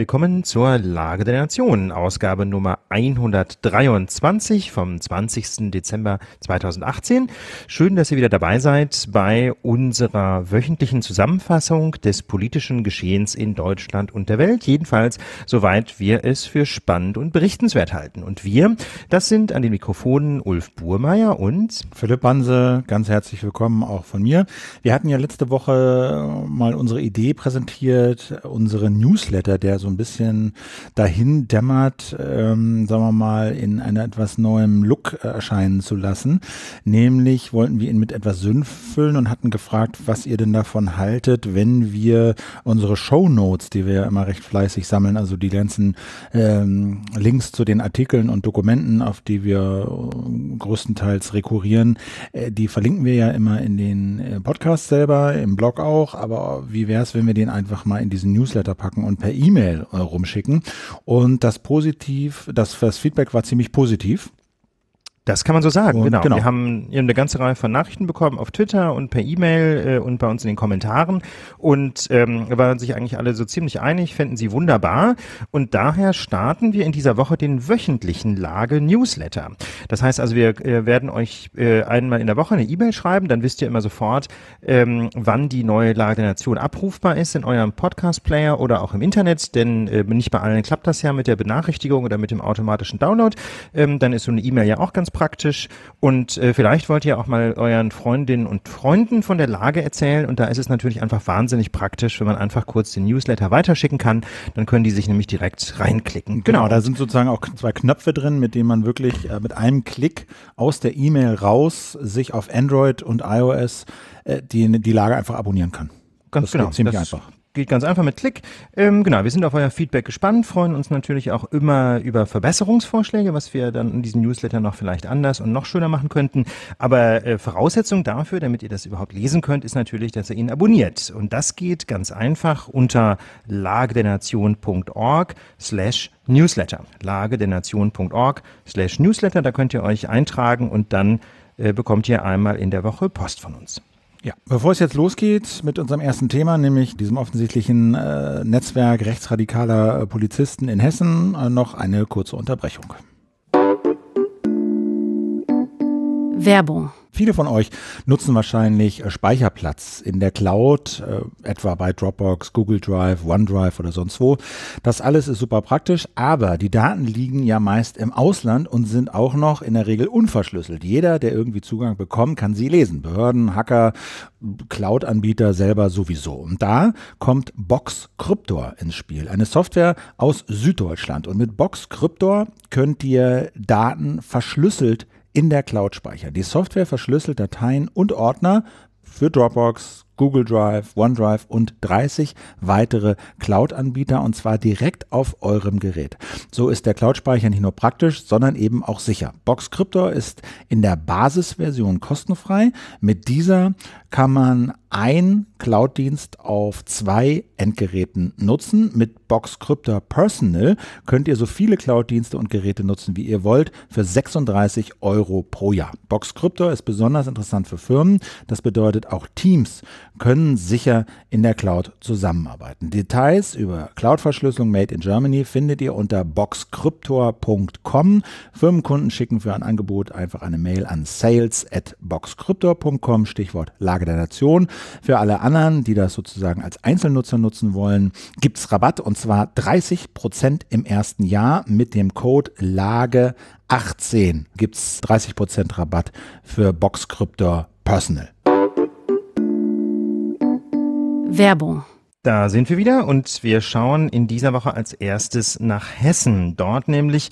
Willkommen zur Lage der Nation, Ausgabe Nummer 123 vom 20. Dezember 2018. Schön, dass ihr wieder dabei seid bei unserer wöchentlichen Zusammenfassung des politischen Geschehens in Deutschland und der Welt. Jedenfalls, soweit wir es für spannend und berichtenswert halten. Und wir, das sind an den Mikrofonen Ulf Burmeier und Philipp Banse. Ganz herzlich willkommen auch von mir. Wir hatten ja letzte Woche mal unsere Idee präsentiert, unsere Newsletter, der so ein bisschen dahin dämmert, ähm, sagen wir mal, in einer etwas neuen Look äh, erscheinen zu lassen. Nämlich wollten wir ihn mit etwas Sümpf füllen und hatten gefragt, was ihr denn davon haltet, wenn wir unsere Show Notes, die wir ja immer recht fleißig sammeln, also die ganzen ähm, Links zu den Artikeln und Dokumenten, auf die wir äh, größtenteils rekurrieren, äh, die verlinken wir ja immer in den äh, Podcast selber, im Blog auch, aber wie wäre es, wenn wir den einfach mal in diesen Newsletter packen und per E-Mail E-Mail äh, rumschicken. Und das positiv, das, das Feedback war ziemlich positiv. Das kann man so sagen, genau. genau. Wir haben eine ganze Reihe von Nachrichten bekommen auf Twitter und per E-Mail äh, und bei uns in den Kommentaren und ähm, waren sich eigentlich alle so ziemlich einig, fänden sie wunderbar. Und daher starten wir in dieser Woche den wöchentlichen Lage-Newsletter. Das heißt also, wir äh, werden euch äh, einmal in der Woche eine E-Mail schreiben, dann wisst ihr immer sofort, ähm, wann die neue Lage der Nation abrufbar ist in eurem Podcast-Player oder auch im Internet, denn äh, nicht bei allen klappt das ja mit der Benachrichtigung oder mit dem automatischen Download. Ähm, dann ist so eine E-Mail ja auch ganz ganz praktisch. Und äh, vielleicht wollt ihr auch mal euren Freundinnen und Freunden von der Lage erzählen. Und da ist es natürlich einfach wahnsinnig praktisch, wenn man einfach kurz den Newsletter weiterschicken kann. Dann können die sich nämlich direkt reinklicken. Genau, genau da sind sozusagen auch zwei Knöpfe drin, mit denen man wirklich äh, mit einem Klick aus der E-Mail raus sich auf Android und iOS äh, die, die Lage einfach abonnieren kann. Ganz das genau. ziemlich das, einfach geht ganz einfach mit Klick. Ähm, genau, wir sind auf euer Feedback gespannt, freuen uns natürlich auch immer über Verbesserungsvorschläge, was wir dann in diesem Newsletter noch vielleicht anders und noch schöner machen könnten. Aber äh, Voraussetzung dafür, damit ihr das überhaupt lesen könnt, ist natürlich, dass ihr ihn abonniert. Und das geht ganz einfach unter lagedernation.org slash Newsletter. lagedernation.org slash Newsletter, da könnt ihr euch eintragen und dann äh, bekommt ihr einmal in der Woche Post von uns. Ja, bevor es jetzt losgeht mit unserem ersten Thema, nämlich diesem offensichtlichen äh, Netzwerk rechtsradikaler äh, Polizisten in Hessen, äh, noch eine kurze Unterbrechung. Werbung. Viele von euch nutzen wahrscheinlich äh, Speicherplatz in der Cloud, äh, etwa bei Dropbox, Google Drive, OneDrive oder sonst wo. Das alles ist super praktisch, aber die Daten liegen ja meist im Ausland und sind auch noch in der Regel unverschlüsselt. Jeder, der irgendwie Zugang bekommt, kann sie lesen. Behörden, Hacker, Cloud-Anbieter selber sowieso. Und da kommt Box Cryptor ins Spiel, eine Software aus Süddeutschland. Und mit Box Cryptor könnt ihr Daten verschlüsselt in der Cloud speichern. Die Software verschlüsselt Dateien und Ordner für Dropbox, Google Drive, OneDrive und 30 weitere Cloud-Anbieter und zwar direkt auf eurem Gerät. So ist der Cloud-Speicher nicht nur praktisch, sondern eben auch sicher. Box Crypto ist in der Basisversion kostenfrei. Mit dieser kann man ein Cloud-Dienst auf zwei Endgeräten nutzen. Mit Box Crypto Personal könnt ihr so viele Cloud-Dienste und Geräte nutzen, wie ihr wollt, für 36 Euro pro Jahr. Box Crypto ist besonders interessant für Firmen. Das bedeutet, auch Teams können sicher in der Cloud zusammenarbeiten. Details über Cloud-Verschlüsselung Made in Germany findet ihr unter boxcryptor.com. Firmenkunden schicken für ein Angebot einfach eine Mail an sales at sales@boxcryptor.com, Stichwort Lage der Nation. Für alle anderen, die das sozusagen als Einzelnutzer nutzen wollen, gibt es Rabatt und zwar 30 Prozent im ersten Jahr mit dem Code Lage 18 Gibt es 30 Prozent Rabatt für Boxcryptor Personal. Werbung. Da sind wir wieder und wir schauen in dieser Woche als erstes nach Hessen. Dort nämlich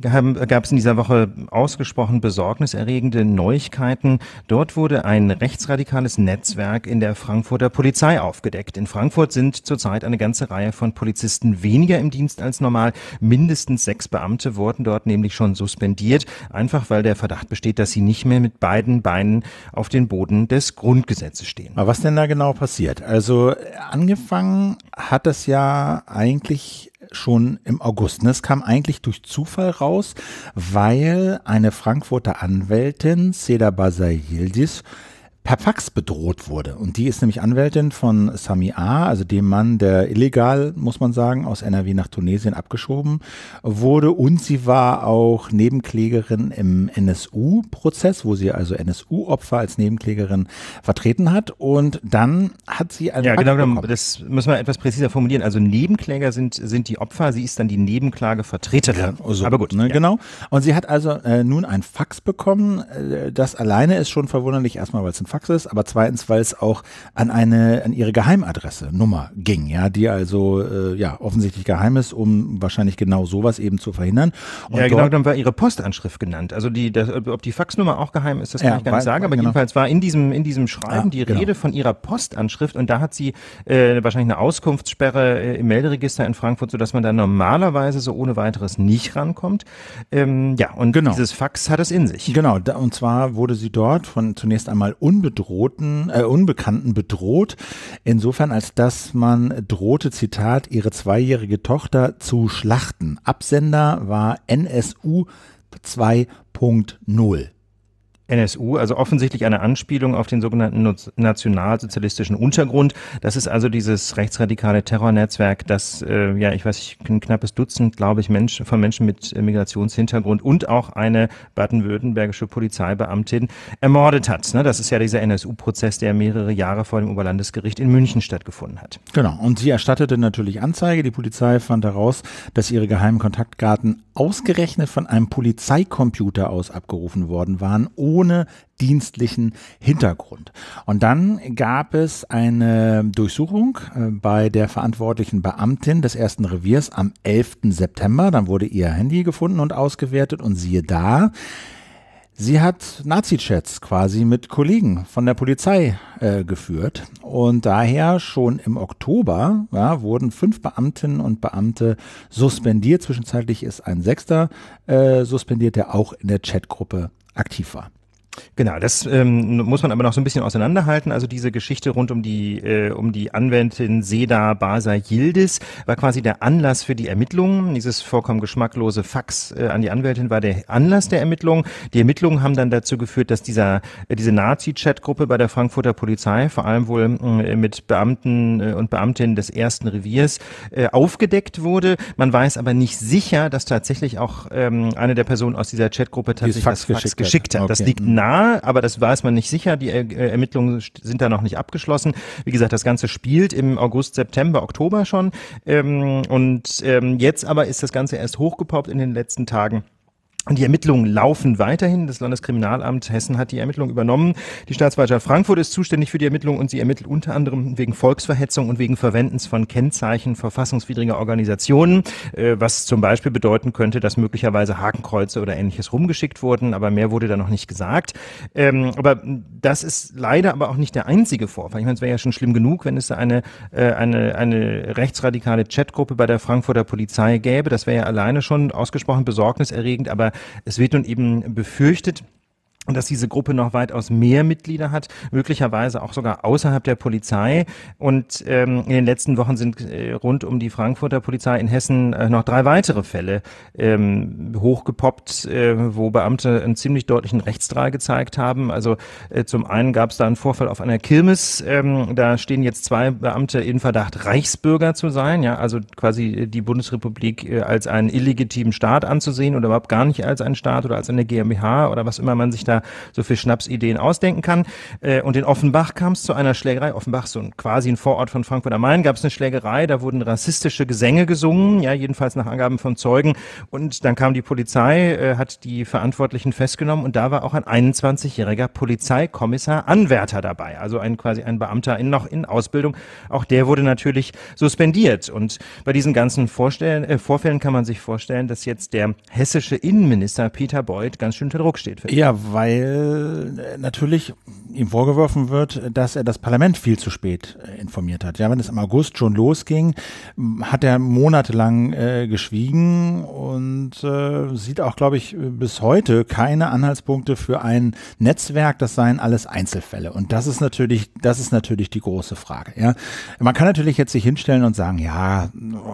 gab es in dieser Woche ausgesprochen besorgniserregende Neuigkeiten. Dort wurde ein rechtsradikales Netzwerk in der Frankfurter Polizei aufgedeckt. In Frankfurt sind zurzeit eine ganze Reihe von Polizisten weniger im Dienst als normal. Mindestens sechs Beamte wurden dort nämlich schon suspendiert, einfach weil der Verdacht besteht, dass sie nicht mehr mit beiden Beinen auf den Boden des Grundgesetzes stehen. Aber was denn da genau passiert? Also angefangen hat das ja eigentlich schon im August. Es kam eigentlich durch Zufall raus, weil eine Frankfurter Anwältin, Seda Basay per Fax bedroht wurde. Und die ist nämlich Anwältin von Sami A., also dem Mann, der illegal, muss man sagen, aus NRW nach Tunesien abgeschoben wurde. Und sie war auch Nebenklägerin im NSU-Prozess, wo sie also NSU-Opfer als Nebenklägerin vertreten hat. Und dann hat sie einen. Ja, Akt genau, bekommen. das müssen wir etwas präziser formulieren. Also Nebenkläger sind, sind die Opfer, sie ist dann die Nebenklagevertreterin. Ja, so, Aber gut. Ne, ja. Genau. Und sie hat also äh, nun ein Fax bekommen. Äh, das alleine ist schon verwunderlich, erstmal, weil es ein Fax ist, aber zweitens, weil es auch an eine, an ihre Geheimadresse, Nummer ging, ja, die also äh, ja offensichtlich geheim ist, um wahrscheinlich genau sowas eben zu verhindern. Und ja, genau, dann war ihre Postanschrift genannt. Also die, das, ob die Faxnummer auch geheim ist, das kann ja, ich gar nicht sagen, aber genau. jedenfalls war in diesem, in diesem Schreiben ah, die genau. Rede von ihrer Postanschrift und da hat sie äh, wahrscheinlich eine Auskunftssperre äh, im Melderegister in Frankfurt, sodass man da normalerweise so ohne weiteres nicht rankommt. Ähm, ja, und genau. dieses Fax hat es in sich. Genau, da, und zwar wurde sie dort von zunächst einmal un Unbedrohten, äh, Unbekannten bedroht, insofern als dass man drohte, Zitat, ihre zweijährige Tochter zu schlachten. Absender war NSU 2.0. NSU, also offensichtlich eine Anspielung auf den sogenannten nationalsozialistischen Untergrund. Das ist also dieses rechtsradikale Terrornetzwerk, das, äh, ja, ich weiß nicht, ein knappes Dutzend, glaube ich, Menschen, von Menschen mit Migrationshintergrund und auch eine baden-württembergische Polizeibeamtin ermordet hat. Ne? Das ist ja dieser NSU-Prozess, der mehrere Jahre vor dem Oberlandesgericht in München stattgefunden hat. Genau, und sie erstattete natürlich Anzeige. Die Polizei fand heraus, dass ihre geheimen Kontaktdaten ausgerechnet von einem Polizeicomputer aus abgerufen worden waren, ohne ohne dienstlichen Hintergrund. Und dann gab es eine Durchsuchung äh, bei der verantwortlichen Beamtin des ersten Reviers am 11. September. Dann wurde ihr Handy gefunden und ausgewertet und siehe da, Sie hat Nazi-Chats quasi mit Kollegen von der Polizei äh, geführt und daher schon im Oktober ja, wurden fünf Beamtinnen und Beamte suspendiert. Zwischenzeitlich ist ein Sechster äh, suspendiert, der auch in der Chatgruppe aktiv war. Genau, das ähm, muss man aber noch so ein bisschen auseinanderhalten. Also diese Geschichte rund um die, äh, um die Anwältin Seda Basa Yildiz war quasi der Anlass für die Ermittlungen. Dieses vollkommen geschmacklose Fax äh, an die Anwältin war der Anlass der Ermittlungen. Die Ermittlungen haben dann dazu geführt, dass dieser, äh, diese Nazi-Chat-Gruppe bei der Frankfurter Polizei, vor allem wohl äh, mit Beamten äh, und Beamtinnen des ersten Reviers, äh, aufgedeckt wurde. Man weiß aber nicht sicher, dass tatsächlich auch ähm, eine der Personen aus dieser Chat-Gruppe tatsächlich Fax, das Fax geschickt hat. Geschickt hat. Okay. Das liegt nahe mhm ja, aber das weiß man nicht sicher. Die er äh, Ermittlungen sind da noch nicht abgeschlossen. Wie gesagt, das Ganze spielt im August, September, Oktober schon. Ähm, und ähm, jetzt aber ist das Ganze erst hochgepoppt in den letzten Tagen. Und Die Ermittlungen laufen weiterhin. Das Landeskriminalamt Hessen hat die Ermittlungen übernommen. Die Staatsanwaltschaft Frankfurt ist zuständig für die Ermittlungen und sie ermittelt unter anderem wegen Volksverhetzung und wegen Verwendens von Kennzeichen verfassungswidriger Organisationen, äh, was zum Beispiel bedeuten könnte, dass möglicherweise Hakenkreuze oder ähnliches rumgeschickt wurden, aber mehr wurde da noch nicht gesagt. Ähm, aber das ist leider aber auch nicht der einzige Vorfall. Ich meine, es wäre ja schon schlimm genug, wenn es eine, äh, eine, eine rechtsradikale Chatgruppe bei der Frankfurter Polizei gäbe. Das wäre ja alleine schon ausgesprochen besorgniserregend, aber es wird nun eben befürchtet, dass diese Gruppe noch weitaus mehr Mitglieder hat, möglicherweise auch sogar außerhalb der Polizei. Und ähm, in den letzten Wochen sind äh, rund um die Frankfurter Polizei in Hessen äh, noch drei weitere Fälle ähm, hochgepoppt, äh, wo Beamte einen ziemlich deutlichen Rechtsdrall gezeigt haben. Also äh, zum einen gab es da einen Vorfall auf einer Kirmes. Ähm, da stehen jetzt zwei Beamte in Verdacht, Reichsbürger zu sein, ja, also quasi äh, die Bundesrepublik äh, als einen illegitimen Staat anzusehen oder überhaupt gar nicht als einen Staat oder als eine GmbH oder was immer man sich da so viel Schnapsideen ausdenken kann. Äh, und in Offenbach kam es zu einer Schlägerei. Offenbach, so ein, quasi ein Vorort von Frankfurt am Main, gab es eine Schlägerei. Da wurden rassistische Gesänge gesungen, ja, jedenfalls nach Angaben von Zeugen. Und dann kam die Polizei, äh, hat die Verantwortlichen festgenommen und da war auch ein 21-jähriger Polizeikommissar Anwärter dabei, also ein quasi ein Beamter in, noch in Ausbildung. Auch der wurde natürlich suspendiert. Und bei diesen ganzen Vorstellen, äh, Vorfällen kann man sich vorstellen, dass jetzt der hessische Innenminister Peter Beuth ganz schön unter Druck steht. Ja, weil weil äh, natürlich ihm vorgeworfen wird, dass er das Parlament viel zu spät äh, informiert hat. Ja, wenn es im August schon losging, hat er monatelang äh, geschwiegen und äh, sieht auch, glaube ich, bis heute keine Anhaltspunkte für ein Netzwerk. Das seien alles Einzelfälle. Und das ist natürlich, das ist natürlich die große Frage. Ja, man kann natürlich jetzt sich hinstellen und sagen, ja,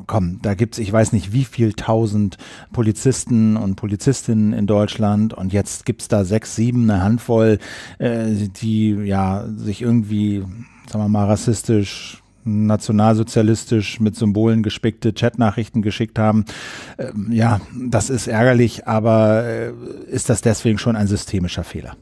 komm, da gibt es, ich weiß nicht, wie viel tausend Polizisten und Polizistinnen in Deutschland und jetzt gibt es da sechs sieben, eine Handvoll, äh, die ja sich irgendwie, sagen wir mal, rassistisch nationalsozialistisch mit Symbolen gespickte Chatnachrichten geschickt haben. Ähm, ja, das ist ärgerlich, aber äh, ist das deswegen schon ein systemischer Fehler?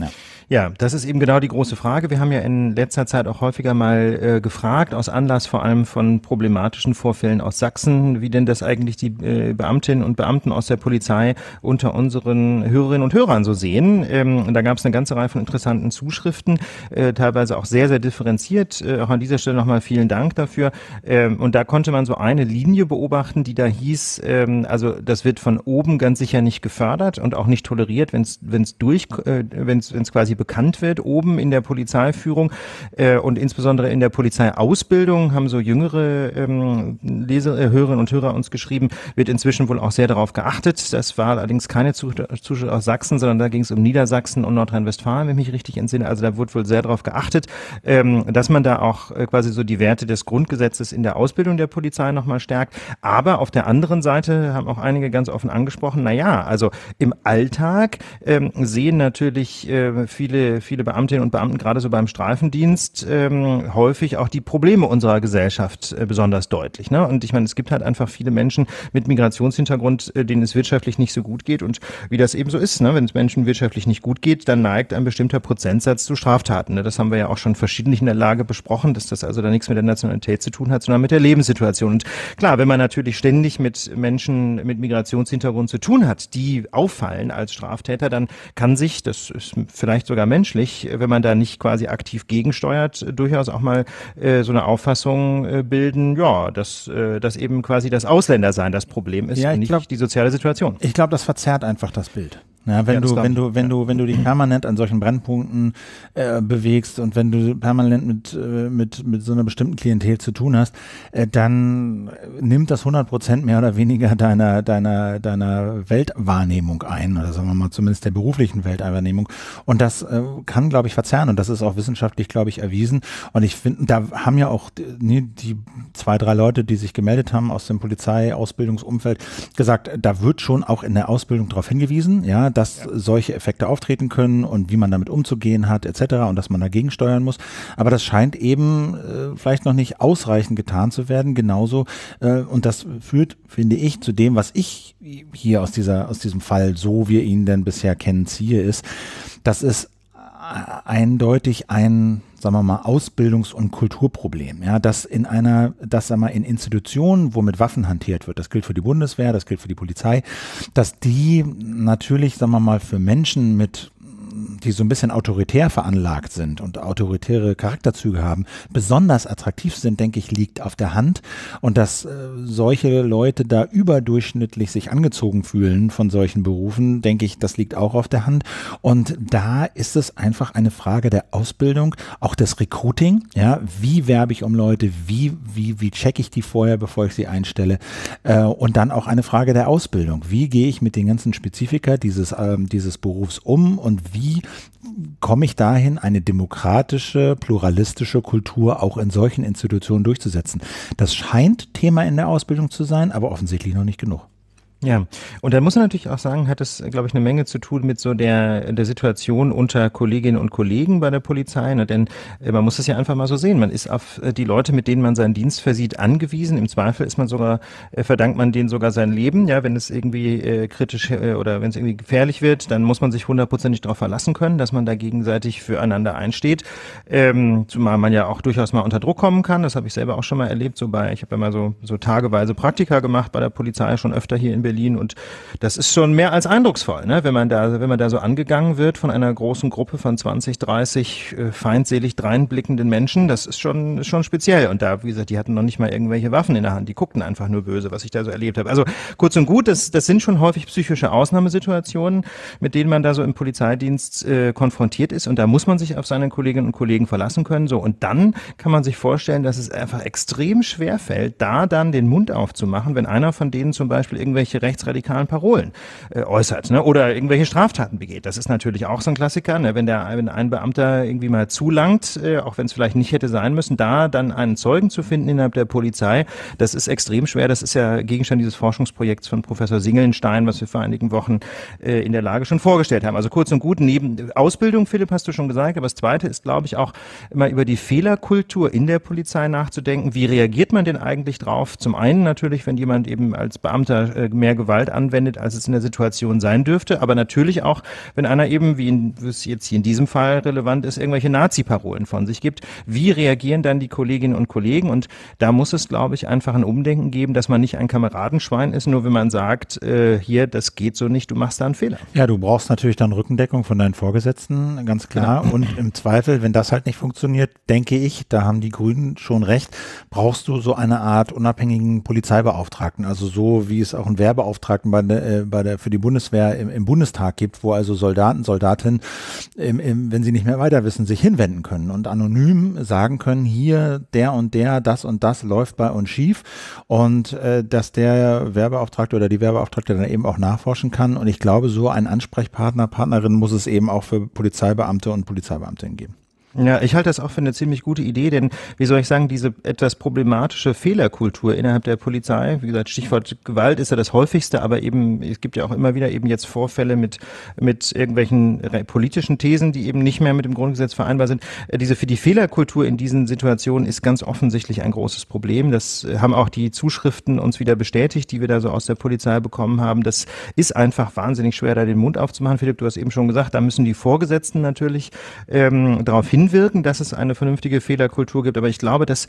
Ja. Ja, das ist eben genau die große Frage. Wir haben ja in letzter Zeit auch häufiger mal äh, gefragt, aus Anlass vor allem von problematischen Vorfällen aus Sachsen, wie denn das eigentlich die äh, Beamtinnen und Beamten aus der Polizei unter unseren Hörerinnen und Hörern so sehen. Ähm, da gab es eine ganze Reihe von interessanten Zuschriften, äh, teilweise auch sehr, sehr differenziert. Äh, auch an dieser Stelle nochmal vielen Dank dafür. Ähm, und da konnte man so eine Linie beobachten, die da hieß, ähm, also das wird von oben ganz sicher nicht gefördert und auch nicht toleriert, wenn es durchkommt äh, wenn es quasi bekannt wird, oben in der Polizeiführung äh, und insbesondere in der Polizeiausbildung, haben so jüngere ähm, Leser, äh, Hörerinnen und Hörer uns geschrieben, wird inzwischen wohl auch sehr darauf geachtet. Das war allerdings keine Zuschauer aus Sachsen, sondern da ging es um Niedersachsen und Nordrhein-Westfalen, wenn ich mich richtig entsinne. Also da wurde wohl sehr darauf geachtet, ähm, dass man da auch äh, quasi so die Werte des Grundgesetzes in der Ausbildung der Polizei nochmal stärkt. Aber auf der anderen Seite haben auch einige ganz offen angesprochen, Na ja, also im Alltag ähm, sehen natürlich äh, viele viele, viele Beamtinnen und Beamten gerade so beim Streifendienst ähm, häufig auch die Probleme unserer Gesellschaft äh, besonders deutlich. Ne? Und ich meine, es gibt halt einfach viele Menschen mit Migrationshintergrund, äh, denen es wirtschaftlich nicht so gut geht. Und wie das eben so ist, ne? wenn es Menschen wirtschaftlich nicht gut geht, dann neigt ein bestimmter Prozentsatz zu Straftaten. Ne? Das haben wir ja auch schon verschiedentlich in der Lage besprochen, dass das also da nichts mit der Nationalität zu tun hat, sondern mit der Lebenssituation. Und klar, wenn man natürlich ständig mit Menschen mit Migrationshintergrund zu tun hat, die auffallen als Straftäter, dann kann sich, das ist vielleicht sogar menschlich, wenn man da nicht quasi aktiv gegensteuert, durchaus auch mal äh, so eine Auffassung äh, bilden, ja, dass, äh, dass eben quasi das Ausländersein das Problem ist ja, und nicht glaub, die soziale Situation. Ich glaube, das verzerrt einfach das Bild. Ja, wenn, ja, du, wenn, du, wenn, du, wenn du dich permanent an solchen Brennpunkten äh, bewegst und wenn du permanent mit, äh, mit, mit so einer bestimmten Klientel zu tun hast, äh, dann äh, nimmt das 100% mehr oder weniger deiner, deiner, deiner Weltwahrnehmung ein, oder sagen wir mal zumindest der beruflichen Weltwahrnehmung. Und das äh, kann, glaube ich, verzerren und das ist auch wissenschaftlich, glaube ich, erwiesen. Und ich finde, da haben ja auch die, ne, die zwei, drei Leute, die sich gemeldet haben aus dem Polizeiausbildungsumfeld, gesagt, da wird schon auch in der Ausbildung darauf hingewiesen, ja, dass ja. solche Effekte auftreten können und wie man damit umzugehen hat, etc. und dass man dagegen steuern muss. Aber das scheint eben äh, vielleicht noch nicht ausreichend getan zu werden, genauso. Äh, und das führt, finde ich, zu dem, was ich hier aus dieser, aus diesem Fall, so wir ihn denn bisher kennen, ziehe, ist, dass es eindeutig ein, sagen wir mal, Ausbildungs- und Kulturproblem. Ja, dass in einer, dass sagen wir mal, in Institutionen, wo mit Waffen hantiert wird, das gilt für die Bundeswehr, das gilt für die Polizei, dass die natürlich, sagen wir mal, für Menschen mit die so ein bisschen autoritär veranlagt sind und autoritäre Charakterzüge haben, besonders attraktiv sind, denke ich, liegt auf der Hand. Und dass äh, solche Leute da überdurchschnittlich sich angezogen fühlen von solchen Berufen, denke ich, das liegt auch auf der Hand. Und da ist es einfach eine Frage der Ausbildung, auch des Recruiting. Ja, wie werbe ich um Leute? Wie, wie, wie checke ich die vorher, bevor ich sie einstelle? Äh, und dann auch eine Frage der Ausbildung. Wie gehe ich mit den ganzen Spezifika dieses, äh, dieses Berufs um und wie wie komme ich dahin, eine demokratische, pluralistische Kultur auch in solchen Institutionen durchzusetzen? Das scheint Thema in der Ausbildung zu sein, aber offensichtlich noch nicht genug. Ja, und da muss man natürlich auch sagen, hat es, glaube ich, eine Menge zu tun mit so der, der Situation unter Kolleginnen und Kollegen bei der Polizei. Ne? Denn äh, man muss es ja einfach mal so sehen. Man ist auf äh, die Leute, mit denen man seinen Dienst versieht, angewiesen. Im Zweifel ist man sogar, äh, verdankt man denen sogar sein Leben. Ja, wenn es irgendwie äh, kritisch äh, oder wenn es irgendwie gefährlich wird, dann muss man sich hundertprozentig darauf verlassen können, dass man da gegenseitig füreinander einsteht. Ähm, zumal man ja auch durchaus mal unter Druck kommen kann. Das habe ich selber auch schon mal erlebt. So bei, ich habe ja mal so, so tageweise Praktika gemacht bei der Polizei, schon öfter hier in Berlin Berlin. Und das ist schon mehr als eindrucksvoll, ne? wenn, man da, wenn man da so angegangen wird von einer großen Gruppe von 20, 30 äh, feindselig dreinblickenden Menschen. Das ist schon, schon speziell. Und da, wie gesagt, die hatten noch nicht mal irgendwelche Waffen in der Hand. Die guckten einfach nur böse, was ich da so erlebt habe. Also kurz und gut, das, das sind schon häufig psychische Ausnahmesituationen, mit denen man da so im Polizeidienst äh, konfrontiert ist. Und da muss man sich auf seine Kolleginnen und Kollegen verlassen können. So, und dann kann man sich vorstellen, dass es einfach extrem schwer fällt, da dann den Mund aufzumachen, wenn einer von denen zum Beispiel irgendwelche rechtsradikalen Parolen äh, äußert ne? oder irgendwelche Straftaten begeht. Das ist natürlich auch so ein Klassiker, ne? wenn, der, wenn ein Beamter irgendwie mal zulangt, äh, auch wenn es vielleicht nicht hätte sein müssen, da dann einen Zeugen zu finden innerhalb der Polizei, das ist extrem schwer. Das ist ja Gegenstand dieses Forschungsprojekts von Professor Singelnstein, was wir vor einigen Wochen äh, in der Lage schon vorgestellt haben. Also kurz und gut, neben Ausbildung, Philipp, hast du schon gesagt, aber das Zweite ist, glaube ich, auch immer über die Fehlerkultur in der Polizei nachzudenken. Wie reagiert man denn eigentlich drauf? Zum einen natürlich, wenn jemand eben als Beamter mehr mehr Gewalt anwendet, als es in der Situation sein dürfte. Aber natürlich auch, wenn einer eben, wie es jetzt hier in diesem Fall relevant ist, irgendwelche Nazi-Parolen von sich gibt. Wie reagieren dann die Kolleginnen und Kollegen? Und da muss es, glaube ich, einfach ein Umdenken geben, dass man nicht ein Kameradenschwein ist, nur wenn man sagt, äh, hier, das geht so nicht, du machst da einen Fehler. Ja, du brauchst natürlich dann Rückendeckung von deinen Vorgesetzten, ganz klar. Ja. Und im Zweifel, wenn das halt nicht funktioniert, denke ich, da haben die Grünen schon recht, brauchst du so eine Art unabhängigen Polizeibeauftragten. Also so, wie es auch ein Werbe Sozialbeauftragten bei der, äh, bei der, für die Bundeswehr im, im Bundestag gibt, wo also Soldaten, Soldatinnen, im, im, wenn sie nicht mehr weiter wissen, sich hinwenden können und anonym sagen können, hier der und der, das und das läuft bei uns schief und äh, dass der Werbeauftragte oder die Werbeauftragte dann eben auch nachforschen kann. Und ich glaube, so ein Ansprechpartner, Partnerin muss es eben auch für Polizeibeamte und Polizeibeamtinnen geben. Ja, ich halte das auch für eine ziemlich gute Idee, denn wie soll ich sagen, diese etwas problematische Fehlerkultur innerhalb der Polizei, wie gesagt, Stichwort Gewalt ist ja das häufigste, aber eben es gibt ja auch immer wieder eben jetzt Vorfälle mit mit irgendwelchen politischen Thesen, die eben nicht mehr mit dem Grundgesetz vereinbar sind. Äh, diese für die Fehlerkultur in diesen Situationen ist ganz offensichtlich ein großes Problem. Das äh, haben auch die Zuschriften uns wieder bestätigt, die wir da so aus der Polizei bekommen haben. Das ist einfach wahnsinnig schwer, da den Mund aufzumachen. Philipp, du hast eben schon gesagt, da müssen die Vorgesetzten natürlich ähm, darauf hin hinwirken, dass es eine vernünftige Fehlerkultur gibt. Aber ich glaube, das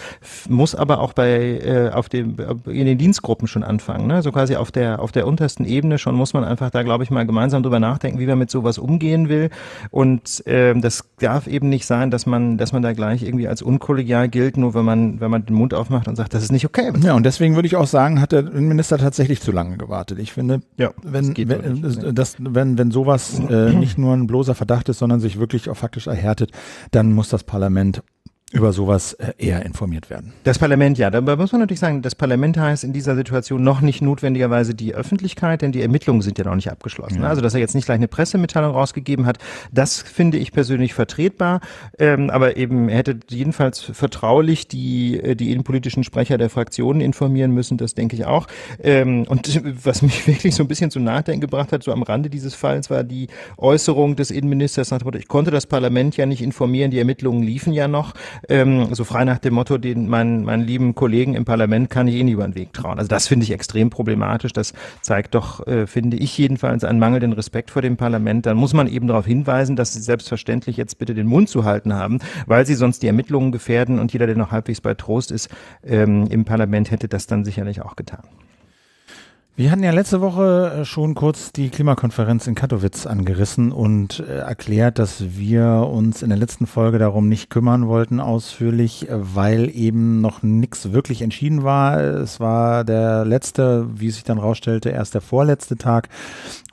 muss aber auch bei äh, auf dem äh, in den Dienstgruppen schon anfangen. Ne? So quasi auf der auf der untersten Ebene schon muss man einfach da, glaube ich, mal gemeinsam drüber nachdenken, wie man mit sowas umgehen will. Und äh, das darf eben nicht sein, dass man dass man da gleich irgendwie als unkollegial gilt, nur wenn man wenn man den Mund aufmacht und sagt, das ist nicht okay. Ja, und deswegen würde ich auch sagen, hat der Minister tatsächlich zu lange gewartet. Ich finde, ja, wenn das wenn, das, wenn wenn sowas äh, nicht nur ein bloßer Verdacht ist, sondern sich wirklich auch faktisch erhärtet, da dann muss das Parlament über sowas äh, eher informiert werden. Das Parlament, ja, dabei muss man natürlich sagen, das Parlament heißt in dieser Situation noch nicht notwendigerweise die Öffentlichkeit, denn die Ermittlungen sind ja noch nicht abgeschlossen. Ja. Also, dass er jetzt nicht gleich eine Pressemitteilung rausgegeben hat, das finde ich persönlich vertretbar, ähm, aber eben er hätte jedenfalls vertraulich die, äh, die innenpolitischen Sprecher der Fraktionen informieren müssen, das denke ich auch. Ähm, und was mich wirklich so ein bisschen zum Nachdenken gebracht hat, so am Rande dieses Falls, war die Äußerung des Innenministers nach dem Motto, ich konnte das Parlament ja nicht informieren, die Ermittlungen liefen ja noch ähm, so frei nach dem Motto, den meinen, meinen lieben Kollegen im Parlament kann ich eh nicht über den Weg trauen. Also das finde ich extrem problematisch. Das zeigt doch, äh, finde ich jedenfalls, einen mangelnden Respekt vor dem Parlament. Dann muss man eben darauf hinweisen, dass sie selbstverständlich jetzt bitte den Mund zu halten haben, weil sie sonst die Ermittlungen gefährden und jeder, der noch halbwegs bei Trost ist, ähm, im Parlament hätte das dann sicherlich auch getan. Wir hatten ja letzte Woche äh, schon kurz die Klimakonferenz in Katowice angerissen und äh, erklärt, dass wir uns in der letzten Folge darum nicht kümmern wollten ausführlich, äh, weil eben noch nichts wirklich entschieden war. Es war der letzte, wie sich dann rausstellte, erst der vorletzte Tag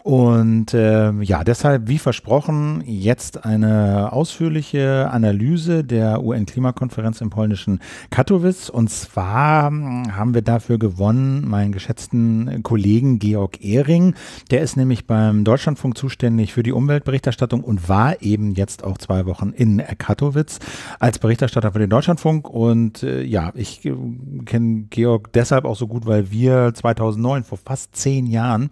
und äh, ja, deshalb, wie versprochen, jetzt eine ausführliche Analyse der UN-Klimakonferenz im polnischen Katowice. Und zwar hm, haben wir dafür gewonnen meinen geschätzten Kollegen Georg Ehring. Der ist nämlich beim Deutschlandfunk zuständig für die Umweltberichterstattung und war eben jetzt auch zwei Wochen in Katowice als Berichterstatter für den Deutschlandfunk. Und äh, ja, ich äh, kenne Georg deshalb auch so gut, weil wir 2009, vor fast zehn Jahren,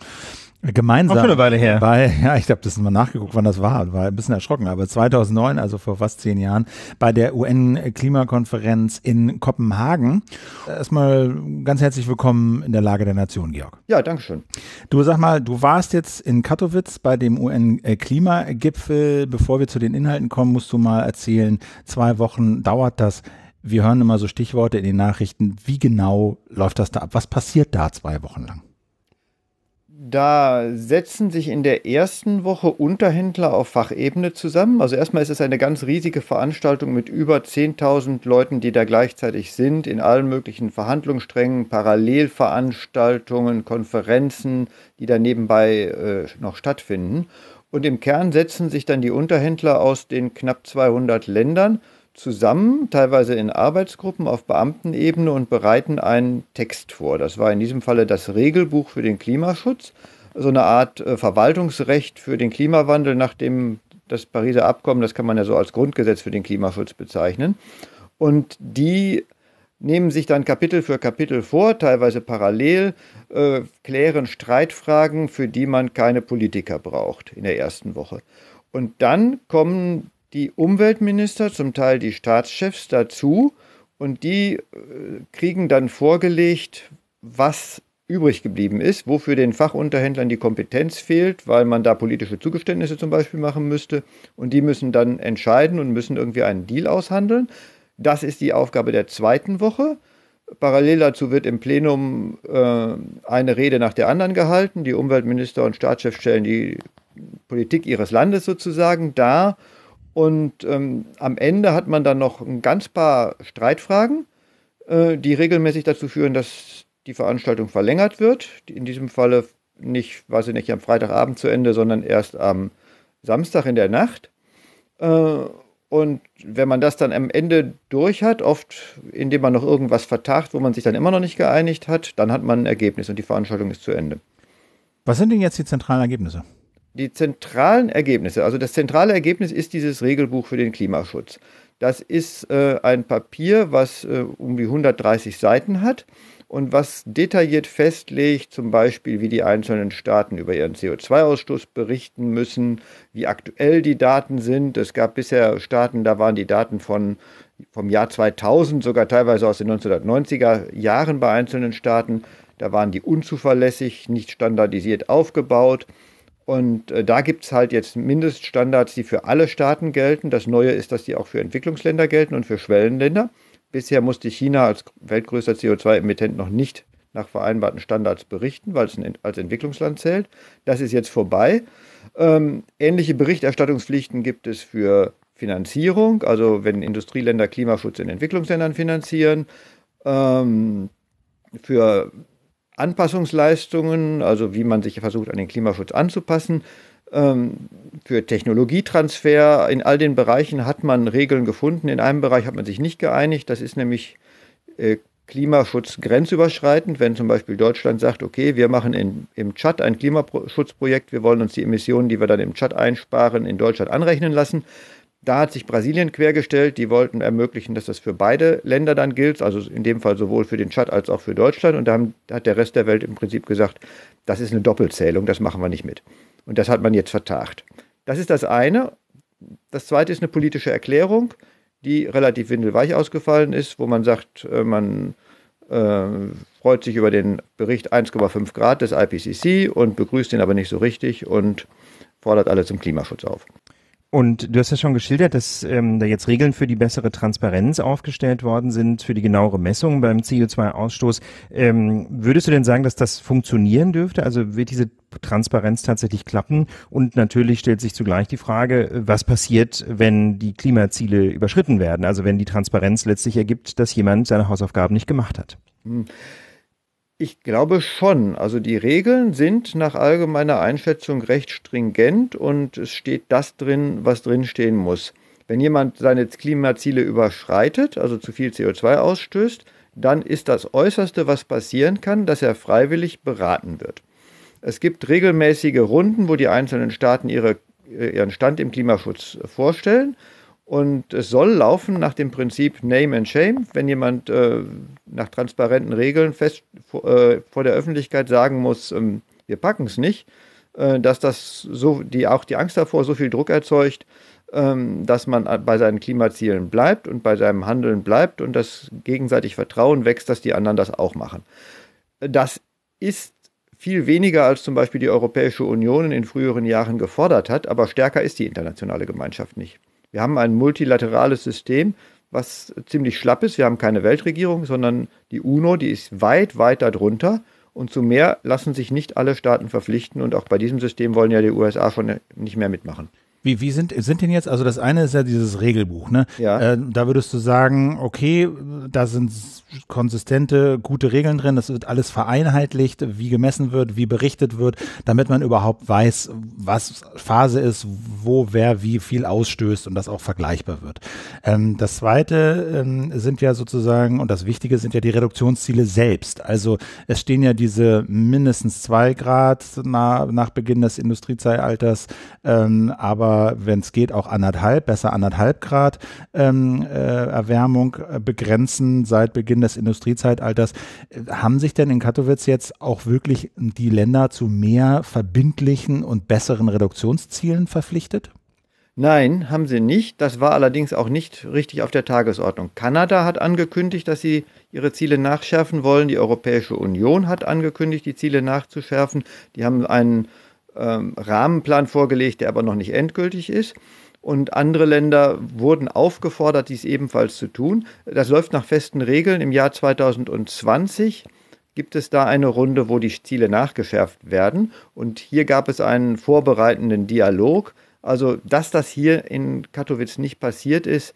gemeinsam. Auch schon eine Weile her. Bei, ja, ich habe das mal nachgeguckt, wann das war. War ein bisschen erschrocken, aber 2009, also vor fast zehn Jahren, bei der UN-Klimakonferenz in Kopenhagen. Erstmal ganz herzlich willkommen in der Lage der Nation, Georg. Ja, danke schön. Du sag mal, du warst jetzt in Katowice bei dem UN-Klimagipfel. Bevor wir zu den Inhalten kommen, musst du mal erzählen, zwei Wochen dauert das. Wir hören immer so Stichworte in den Nachrichten. Wie genau läuft das da ab? Was passiert da zwei Wochen lang? Da setzen sich in der ersten Woche Unterhändler auf Fachebene zusammen. Also erstmal ist es eine ganz riesige Veranstaltung mit über 10.000 Leuten, die da gleichzeitig sind, in allen möglichen Verhandlungssträngen, Parallelveranstaltungen, Konferenzen, die da nebenbei äh, noch stattfinden. Und im Kern setzen sich dann die Unterhändler aus den knapp 200 Ländern zusammen, teilweise in Arbeitsgruppen auf Beamtenebene und bereiten einen Text vor. Das war in diesem Falle das Regelbuch für den Klimaschutz, so eine Art äh, Verwaltungsrecht für den Klimawandel nach dem das Pariser Abkommen, das kann man ja so als Grundgesetz für den Klimaschutz bezeichnen. Und die nehmen sich dann Kapitel für Kapitel vor, teilweise parallel, äh, klären Streitfragen, für die man keine Politiker braucht in der ersten Woche. Und dann kommen die Umweltminister, zum Teil die Staatschefs dazu und die äh, kriegen dann vorgelegt, was übrig geblieben ist, wofür den Fachunterhändlern die Kompetenz fehlt, weil man da politische Zugeständnisse zum Beispiel machen müsste. Und die müssen dann entscheiden und müssen irgendwie einen Deal aushandeln. Das ist die Aufgabe der zweiten Woche. Parallel dazu wird im Plenum äh, eine Rede nach der anderen gehalten. Die Umweltminister und Staatschefs stellen die Politik ihres Landes sozusagen dar und ähm, am Ende hat man dann noch ein ganz paar Streitfragen, äh, die regelmäßig dazu führen, dass die Veranstaltung verlängert wird. In diesem Falle nicht, weiß ich nicht, am Freitagabend zu Ende, sondern erst am Samstag in der Nacht. Äh, und wenn man das dann am Ende durch hat, oft indem man noch irgendwas vertagt, wo man sich dann immer noch nicht geeinigt hat, dann hat man ein Ergebnis und die Veranstaltung ist zu Ende. Was sind denn jetzt die zentralen Ergebnisse? die zentralen Ergebnisse, also das zentrale Ergebnis ist dieses Regelbuch für den Klimaschutz. Das ist äh, ein Papier, was äh, um die 130 Seiten hat und was detailliert festlegt, zum Beispiel, wie die einzelnen Staaten über ihren CO2-Ausstoß berichten müssen, wie aktuell die Daten sind. Es gab bisher Staaten, da waren die Daten von, vom Jahr 2000, sogar teilweise aus den 1990er Jahren bei einzelnen Staaten. Da waren die unzuverlässig, nicht standardisiert aufgebaut. Und äh, da gibt es halt jetzt Mindeststandards, die für alle Staaten gelten. Das Neue ist, dass die auch für Entwicklungsländer gelten und für Schwellenländer. Bisher musste China als weltgrößter CO2-Emittent noch nicht nach vereinbarten Standards berichten, weil es als Entwicklungsland zählt. Das ist jetzt vorbei. Ähm, ähnliche Berichterstattungspflichten gibt es für Finanzierung, also wenn Industrieländer Klimaschutz in Entwicklungsländern finanzieren. Ähm, für Anpassungsleistungen, also wie man sich versucht, an den Klimaschutz anzupassen. Ähm, für Technologietransfer in all den Bereichen hat man Regeln gefunden. In einem Bereich hat man sich nicht geeinigt. Das ist nämlich äh, Klimaschutz grenzüberschreitend. Wenn zum Beispiel Deutschland sagt, okay, wir machen in, im Tschad ein Klimaschutzprojekt, wir wollen uns die Emissionen, die wir dann im Tschad einsparen, in Deutschland anrechnen lassen, da hat sich Brasilien quergestellt. Die wollten ermöglichen, dass das für beide Länder dann gilt, also in dem Fall sowohl für den Tschad als auch für Deutschland. Und da, hat der Rest der Welt im Prinzip gesagt, das ist eine Doppelzählung, das machen wir nicht mit. Und das hat man jetzt vertagt. Das ist das eine. Das zweite ist eine politische Erklärung, die relativ windelweich ausgefallen ist, wo man sagt, äh, man äh, freut sich über den Bericht 1,5 Grad des IPCC und begrüßt ihn aber nicht so richtig und fordert alle zum Klimaschutz auf. Und du hast ja schon geschildert, dass ähm, da jetzt Regeln für die bessere Transparenz aufgestellt worden sind, für die genauere Messung beim CO2-Ausstoß. Ähm, würdest du denn sagen, dass das funktionieren dürfte? Also wird diese Transparenz tatsächlich klappen? Und natürlich stellt sich zugleich die Frage, was passiert, wenn die Klimaziele überschritten werden? Also wenn die Transparenz letztlich ergibt, dass jemand seine Hausaufgaben nicht gemacht hat. Hm. Ich glaube schon. Also die Regeln sind nach allgemeiner Einschätzung recht stringent und es steht das drin, was drinstehen muss. Wenn jemand seine Klimaziele überschreitet, also zu viel CO2 ausstößt, dann ist das Äußerste, was passieren kann, dass er freiwillig beraten wird. Es gibt regelmäßige Runden, wo die einzelnen Staaten ihre, äh, ihren Stand im Klimaschutz vorstellen und es soll laufen nach dem Prinzip Name and Shame. Wenn jemand äh, nach transparenten Regeln fest äh, vor der Öffentlichkeit sagen muss, ähm, wir packen es nicht, äh, dass das so, die, auch die Angst davor so viel Druck erzeugt, ähm, dass man bei seinen Klimazielen bleibt und bei seinem Handeln bleibt und das gegenseitig Vertrauen wächst, dass die anderen das auch machen. Das ist viel weniger als zum Beispiel die Europäische Union in früheren Jahren gefordert hat, aber stärker ist die internationale Gemeinschaft nicht. Wir haben ein multilaterales System, was ziemlich schlapp ist. Wir haben keine Weltregierung, sondern die UNO, die ist weit, weit darunter. Und zu mehr lassen sich nicht alle Staaten verpflichten. Und auch bei diesem System wollen ja die USA schon nicht mehr mitmachen. Wie, wie sind, sind denn jetzt, also das eine ist ja dieses Regelbuch, ne? Ja. Äh, da würdest du sagen, okay, da sind konsistente, gute Regeln drin, das wird alles vereinheitlicht, wie gemessen wird, wie berichtet wird, damit man überhaupt weiß, was Phase ist, wo wer wie viel ausstößt und das auch vergleichbar wird. Ähm, das zweite ähm, sind ja sozusagen, und das Wichtige sind ja die Reduktionsziele selbst. Also es stehen ja diese mindestens zwei Grad nach, nach Beginn des Industriezeitalters, ähm, aber aber wenn es geht, auch anderthalb, besser anderthalb Grad ähm, äh, Erwärmung äh, begrenzen seit Beginn des Industriezeitalters. Äh, haben sich denn in Katowice jetzt auch wirklich die Länder zu mehr verbindlichen und besseren Reduktionszielen verpflichtet? Nein, haben sie nicht. Das war allerdings auch nicht richtig auf der Tagesordnung. Kanada hat angekündigt, dass sie ihre Ziele nachschärfen wollen. Die Europäische Union hat angekündigt, die Ziele nachzuschärfen. Die haben einen ähm, Rahmenplan vorgelegt, der aber noch nicht endgültig ist. Und andere Länder wurden aufgefordert, dies ebenfalls zu tun. Das läuft nach festen Regeln. Im Jahr 2020 gibt es da eine Runde, wo die Ziele nachgeschärft werden. Und hier gab es einen vorbereitenden Dialog. Also, dass das hier in Katowice nicht passiert ist,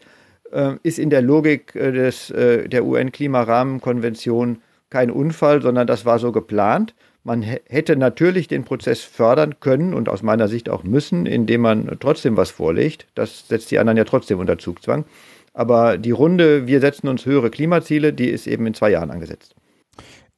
ähm, ist in der Logik äh, des, äh, der UN-Klimarahmenkonvention kein Unfall, sondern das war so geplant. Man hätte natürlich den Prozess fördern können und aus meiner Sicht auch müssen, indem man trotzdem was vorlegt. Das setzt die anderen ja trotzdem unter Zugzwang. Aber die Runde, wir setzen uns höhere Klimaziele, die ist eben in zwei Jahren angesetzt.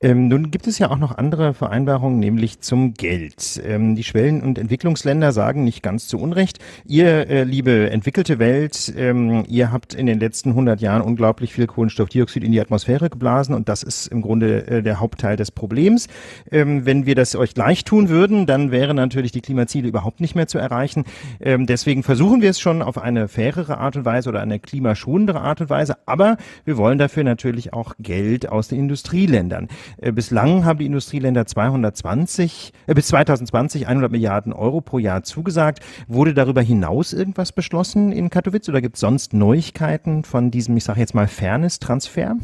Ähm, nun gibt es ja auch noch andere Vereinbarungen, nämlich zum Geld. Ähm, die Schwellen- und Entwicklungsländer sagen nicht ganz zu Unrecht, ihr, äh, liebe entwickelte Welt, ähm, ihr habt in den letzten 100 Jahren unglaublich viel Kohlenstoffdioxid in die Atmosphäre geblasen und das ist im Grunde äh, der Hauptteil des Problems. Ähm, wenn wir das euch gleich tun würden, dann wären natürlich die Klimaziele überhaupt nicht mehr zu erreichen. Ähm, deswegen versuchen wir es schon auf eine fairere Art und Weise oder eine klimaschonendere Art und Weise, aber wir wollen dafür natürlich auch Geld aus den Industrieländern. Äh, bislang haben die Industrieländer 220, äh, bis 2020 100 Milliarden Euro pro Jahr zugesagt. Wurde darüber hinaus irgendwas beschlossen in Katowice oder gibt es sonst Neuigkeiten von diesem, ich sage jetzt mal, Fairness-Transfer?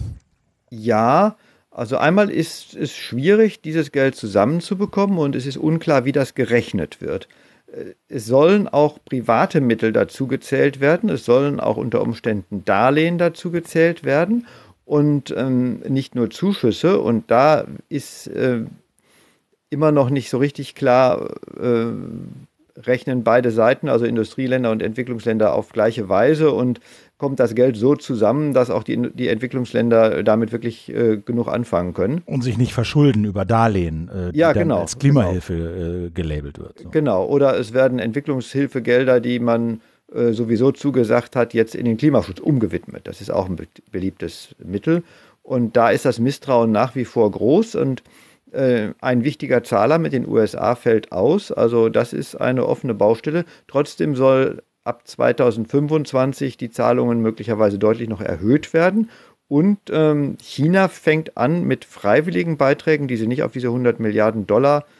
Ja, also einmal ist es schwierig, dieses Geld zusammenzubekommen und es ist unklar, wie das gerechnet wird. Äh, es sollen auch private Mittel dazu gezählt werden, es sollen auch unter Umständen Darlehen dazu gezählt werden und ähm, nicht nur Zuschüsse. Und da ist äh, immer noch nicht so richtig klar, äh, rechnen beide Seiten, also Industrieländer und Entwicklungsländer, auf gleiche Weise und kommt das Geld so zusammen, dass auch die, die Entwicklungsländer damit wirklich äh, genug anfangen können. Und sich nicht verschulden über Darlehen, äh, die ja, genau, als Klimahilfe genau. äh, gelabelt wird. So. Genau, oder es werden Entwicklungshilfegelder, die man äh, sowieso zugesagt hat, jetzt in den Klimaschutz umgewidmet. Das ist auch ein beliebtes Mittel. Und da ist das Misstrauen nach wie vor groß und äh, ein wichtiger Zahler mit den USA fällt aus. Also das ist eine offene Baustelle. Trotzdem soll ab 2025 die Zahlungen möglicherweise deutlich noch erhöht werden. Und ähm, China fängt an mit freiwilligen Beiträgen, die sie nicht auf diese 100 Milliarden Dollar äh,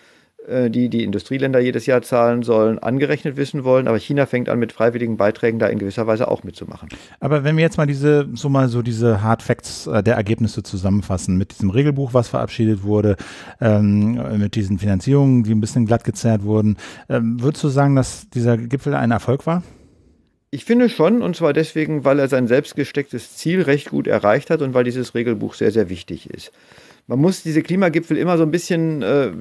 äh, die die Industrieländer jedes Jahr zahlen sollen, angerechnet wissen wollen. Aber China fängt an, mit freiwilligen Beiträgen da in gewisser Weise auch mitzumachen. Aber wenn wir jetzt mal diese, so mal so diese Hard Facts äh, der Ergebnisse zusammenfassen, mit diesem Regelbuch, was verabschiedet wurde, ähm, mit diesen Finanzierungen, die ein bisschen glatt gezerrt wurden, ähm, würdest du sagen, dass dieser Gipfel ein Erfolg war? Ich finde schon, und zwar deswegen, weil er sein selbstgestecktes Ziel recht gut erreicht hat und weil dieses Regelbuch sehr, sehr wichtig ist. Man muss diese Klimagipfel immer so ein bisschen äh,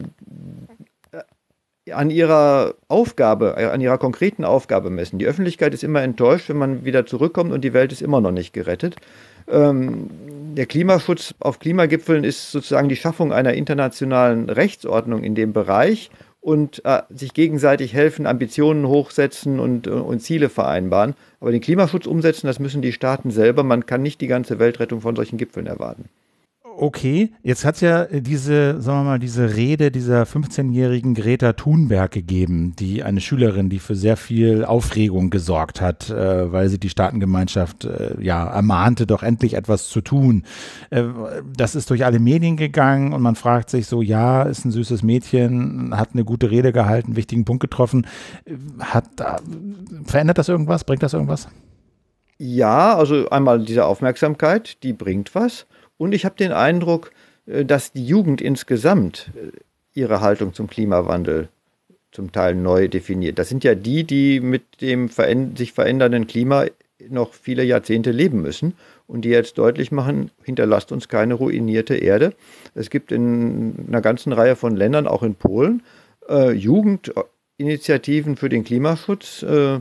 an ihrer Aufgabe, äh, an ihrer konkreten Aufgabe messen. Die Öffentlichkeit ist immer enttäuscht, wenn man wieder zurückkommt und die Welt ist immer noch nicht gerettet. Ähm, der Klimaschutz auf Klimagipfeln ist sozusagen die Schaffung einer internationalen Rechtsordnung in dem Bereich und äh, sich gegenseitig helfen, Ambitionen hochsetzen und, äh, und Ziele vereinbaren. Aber den Klimaschutz umsetzen, das müssen die Staaten selber. Man kann nicht die ganze Weltrettung von solchen Gipfeln erwarten okay, jetzt hat es ja äh, diese, sagen wir mal, diese Rede dieser 15-jährigen Greta Thunberg gegeben, die eine Schülerin, die für sehr viel Aufregung gesorgt hat, äh, weil sie die Staatengemeinschaft äh, ja ermahnte, doch endlich etwas zu tun. Äh, das ist durch alle Medien gegangen und man fragt sich so, ja, ist ein süßes Mädchen, hat eine gute Rede gehalten, wichtigen Punkt getroffen. Äh, hat, verändert das irgendwas? Bringt das irgendwas? Ja, also einmal diese Aufmerksamkeit, die bringt was. Und ich habe den Eindruck, äh, dass die Jugend insgesamt äh, ihre Haltung zum Klimawandel zum Teil neu definiert. Das sind ja die, die mit dem sich verändernden Klima noch viele Jahrzehnte leben müssen und die jetzt deutlich machen, hinterlasst uns keine ruinierte Erde. Es gibt in einer ganzen Reihe von Ländern, auch in Polen, äh, Jugendinitiativen für den Klimaschutz. Äh,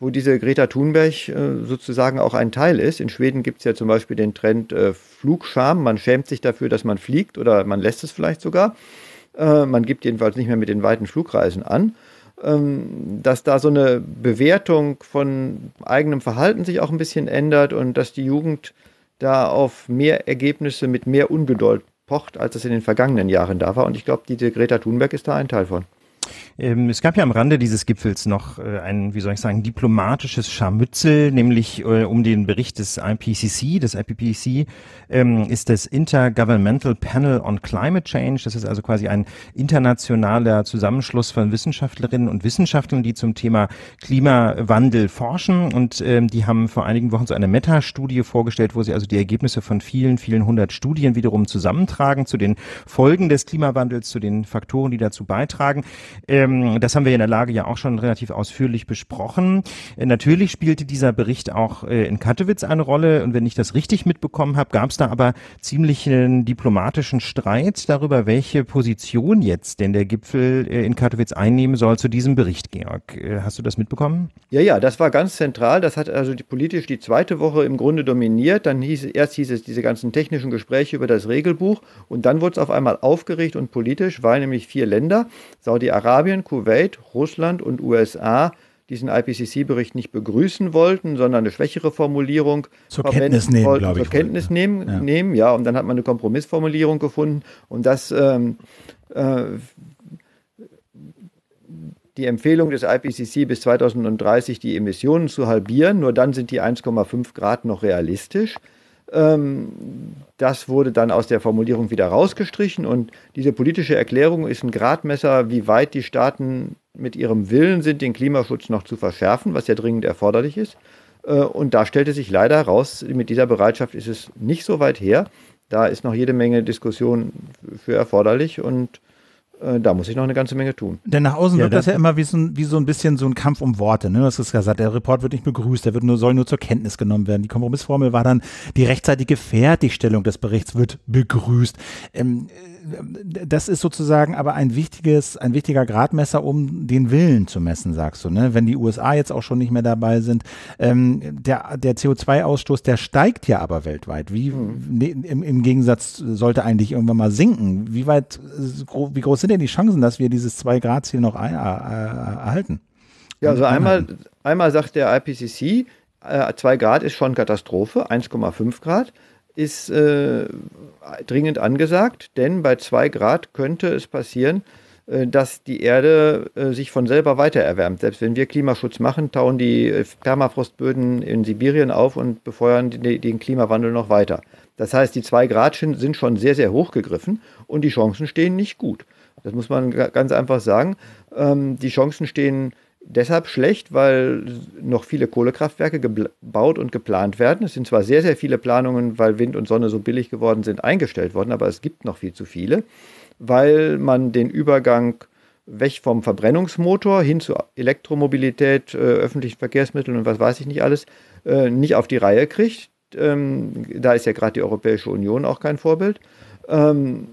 wo diese Greta Thunberg äh, sozusagen auch ein Teil ist. In Schweden gibt es ja zum Beispiel den Trend äh, Flugscham. Man schämt sich dafür, dass man fliegt oder man lässt es vielleicht sogar. Äh, man gibt jedenfalls nicht mehr mit den weiten Flugreisen an. Ähm, dass da so eine Bewertung von eigenem Verhalten sich auch ein bisschen ändert und dass die Jugend da auf mehr Ergebnisse mit mehr Ungeduld pocht, als es in den vergangenen Jahren da war. Und ich glaube, diese Greta Thunberg ist da ein Teil von. Ähm, es gab ja am Rande dieses Gipfels noch äh, ein, wie soll ich sagen, diplomatisches Scharmützel, nämlich äh, um den Bericht des IPCC. Das IPCC ähm, ist das Intergovernmental Panel on Climate Change. Das ist also quasi ein internationaler Zusammenschluss von Wissenschaftlerinnen und Wissenschaftlern, die zum Thema Klimawandel forschen. Und ähm, die haben vor einigen Wochen so eine Meta-Studie vorgestellt, wo sie also die Ergebnisse von vielen, vielen hundert Studien wiederum zusammentragen zu den Folgen des Klimawandels, zu den Faktoren, die dazu beitragen. Ähm, ähm, das haben wir in der Lage ja auch schon relativ ausführlich besprochen. Äh, natürlich spielte dieser Bericht auch äh, in Katowice eine Rolle und wenn ich das richtig mitbekommen habe, gab es da aber ziemlich einen diplomatischen Streit darüber, welche Position jetzt denn der Gipfel äh, in Katowice einnehmen soll zu diesem Bericht, Georg. Äh, hast du das mitbekommen? Ja, ja, das war ganz zentral. Das hat also die, politisch die zweite Woche im Grunde dominiert. Dann hieß, erst hieß es diese ganzen technischen Gespräche über das Regelbuch und dann wurde es auf einmal aufgeregt und politisch, weil nämlich vier Länder, Saudi-Arabien, Jordanien, Kuwait, Russland und USA diesen IPCC-Bericht nicht begrüßen wollten, sondern eine schwächere Formulierung zur Kenntnis nehmen, wollten, glaube ich. Zur Kenntnis wollte. nehmen, ja. nehmen, ja. Und dann hat man eine Kompromissformulierung gefunden und das ähm, äh, die Empfehlung des IPCC bis 2030 die Emissionen zu halbieren. Nur dann sind die 1,5 Grad noch realistisch. Ähm, das wurde dann aus der Formulierung wieder rausgestrichen und diese politische Erklärung ist ein Gradmesser, wie weit die Staaten mit ihrem Willen sind, den Klimaschutz noch zu verschärfen, was ja dringend erforderlich ist. Äh, und da stellte sich leider heraus, mit dieser Bereitschaft ist es nicht so weit her. Da ist noch jede Menge Diskussion für erforderlich und äh, da muss ich noch eine ganze Menge tun. Denn nach außen ja, wirkt das, das ja immer wie so, ein, wie so, ein, bisschen so ein Kampf um Worte. Ne? Du hast gesagt, der Report wird nicht begrüßt, der wird nur, soll nur zur Kenntnis genommen werden. Die Kompromissformel war dann, die rechtzeitige Fertigstellung des Berichts wird begrüßt. Ähm, äh, das ist sozusagen aber ein wichtiges, ein wichtiger Gradmesser, um den Willen zu messen, sagst du. Ne? Wenn die USA jetzt auch schon nicht mehr dabei sind, ähm, der, der CO2-Ausstoß, der steigt ja aber weltweit. Wie, mhm. ne, im, im, Gegensatz sollte eigentlich irgendwann mal sinken. Wie weit, äh, wie groß sind sind denn die Chancen, dass wir dieses 2-Grad-Ziel noch ein, äh, erhalten? Ja, also einmal, einmal sagt der IPCC, äh, 2 Grad ist schon Katastrophe, 1,5 Grad ist äh, dringend angesagt, denn bei 2 Grad könnte es passieren, äh, dass die Erde äh, sich von selber weiter erwärmt. Selbst wenn wir Klimaschutz machen, tauen die äh, Permafrostböden in Sibirien auf und befeuern die, den Klimawandel noch weiter. Das heißt, die 2 Grad sind schon sehr, sehr hoch gegriffen und die Chancen stehen nicht gut. Das muss man ganz einfach sagen. Ähm, die Chancen stehen deshalb schlecht, weil noch viele Kohlekraftwerke gebaut und geplant werden. Es sind zwar sehr, sehr viele Planungen, weil Wind und Sonne so billig geworden sind, eingestellt worden, aber es gibt noch viel zu viele, weil man den Übergang weg vom Verbrennungsmotor hin zu Elektromobilität, äh, öffentlichen Verkehrsmitteln und was weiß ich nicht alles, äh, nicht auf die Reihe kriegt. Ähm, da ist ja gerade die Europäische Union auch kein Vorbild. Ähm,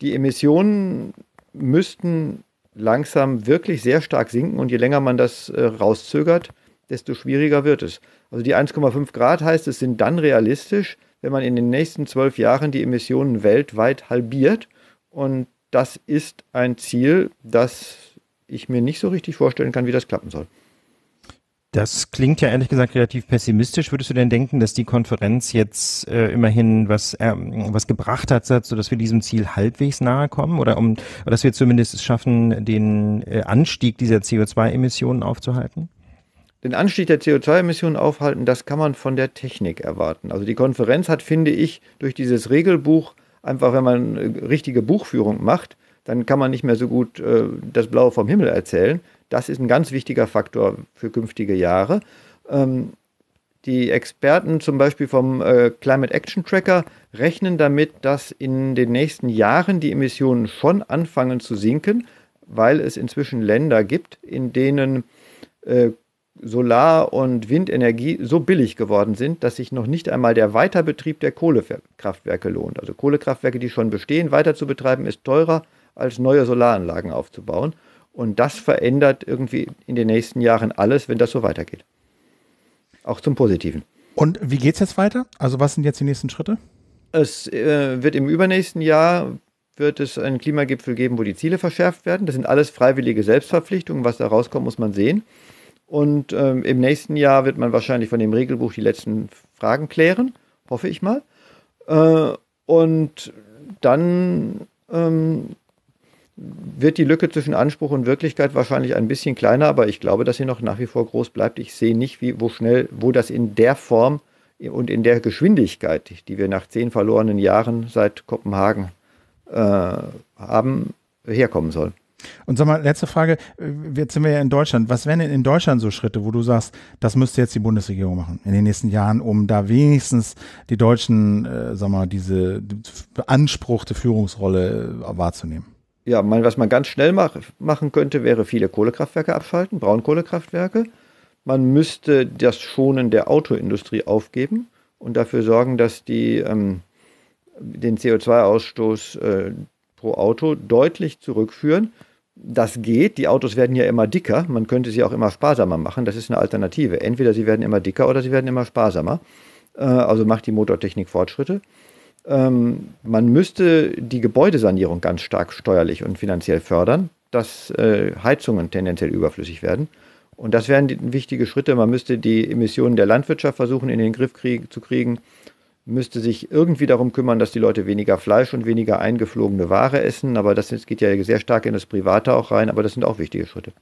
die Emissionen müssten langsam wirklich sehr stark sinken und je länger man das äh, rauszögert, desto schwieriger wird es. Also die 1,5 Grad heißt, es sind dann realistisch, wenn man in den nächsten zwölf Jahren die Emissionen weltweit halbiert. Und das ist ein Ziel, das ich mir nicht so richtig vorstellen kann, wie das klappen soll. Das klingt ja ehrlich gesagt relativ pessimistisch. Würdest du denn denken, dass die Konferenz jetzt äh, immerhin was, ähm, was gebracht hat, sodass wir diesem Ziel halbwegs nahe kommen oder um, dass wir zumindest es schaffen, den äh, Anstieg dieser CO2-Emissionen aufzuhalten? Den Anstieg der CO2-Emissionen aufhalten, das kann man von der Technik erwarten. Also die Konferenz hat, finde ich, durch dieses Regelbuch einfach, wenn man äh, richtige Buchführung macht, dann kann man nicht mehr so gut äh, das Blaue vom Himmel erzählen, das ist ein ganz wichtiger Faktor für künftige Jahre. Ähm, die Experten zum Beispiel vom äh, Climate Action Tracker rechnen damit, dass in den nächsten Jahren die Emissionen schon anfangen zu sinken, weil es inzwischen Länder gibt, in denen äh, Solar- und Windenergie so billig geworden sind, dass sich noch nicht einmal der Weiterbetrieb der Kohlekraftwerke lohnt. Also Kohlekraftwerke, die schon bestehen, weiter zu betreiben, ist teurer als neue Solaranlagen aufzubauen. Und das verändert irgendwie in den nächsten Jahren alles, wenn das so weitergeht. Auch zum Positiven. Und wie geht es jetzt weiter? Also was sind jetzt die nächsten Schritte? Es äh, wird im übernächsten Jahr wird es einen Klimagipfel geben, wo die Ziele verschärft werden. Das sind alles freiwillige Selbstverpflichtungen. Was da rauskommt, muss man sehen. Und ähm, im nächsten Jahr wird man wahrscheinlich von dem Regelbuch die letzten Fragen klären, hoffe ich mal. Äh, und dann ähm, wird die Lücke zwischen Anspruch und Wirklichkeit wahrscheinlich ein bisschen kleiner, aber ich glaube, dass sie noch nach wie vor groß bleibt. Ich sehe nicht, wie, wo schnell, wo das in der Form und in der Geschwindigkeit, die wir nach zehn verlorenen Jahren seit Kopenhagen äh, haben, herkommen soll. Und sag mal, letzte Frage, jetzt sind wir ja in Deutschland. Was wären denn in Deutschland so Schritte, wo du sagst, das müsste jetzt die Bundesregierung machen in den nächsten Jahren, um da wenigstens die Deutschen, äh, sag mal, diese beanspruchte Führungsrolle wahrzunehmen? ja, man, was man ganz schnell mach, machen könnte, wäre viele Kohlekraftwerke abschalten, Braunkohlekraftwerke. Man müsste das Schonen der Autoindustrie aufgeben und dafür sorgen, dass die ähm, den CO2-Ausstoß äh, pro Auto deutlich zurückführen. Das geht, die Autos werden ja immer dicker, man könnte sie auch immer sparsamer machen, das ist eine Alternative. Entweder sie werden immer dicker oder sie werden immer sparsamer. Äh, also macht die Motortechnik Fortschritte ähm, man müsste die Gebäudesanierung ganz stark steuerlich und finanziell fördern, dass äh, Heizungen tendenziell überflüssig werden. Und das wären die, wichtige Schritte. Man müsste die Emissionen der Landwirtschaft versuchen, in den Griff krieg zu kriegen, müsste sich irgendwie darum kümmern, dass die Leute weniger Fleisch und weniger eingeflogene Ware essen. Aber das geht ja sehr stark in das Private auch rein, aber das sind auch wichtige Schritte.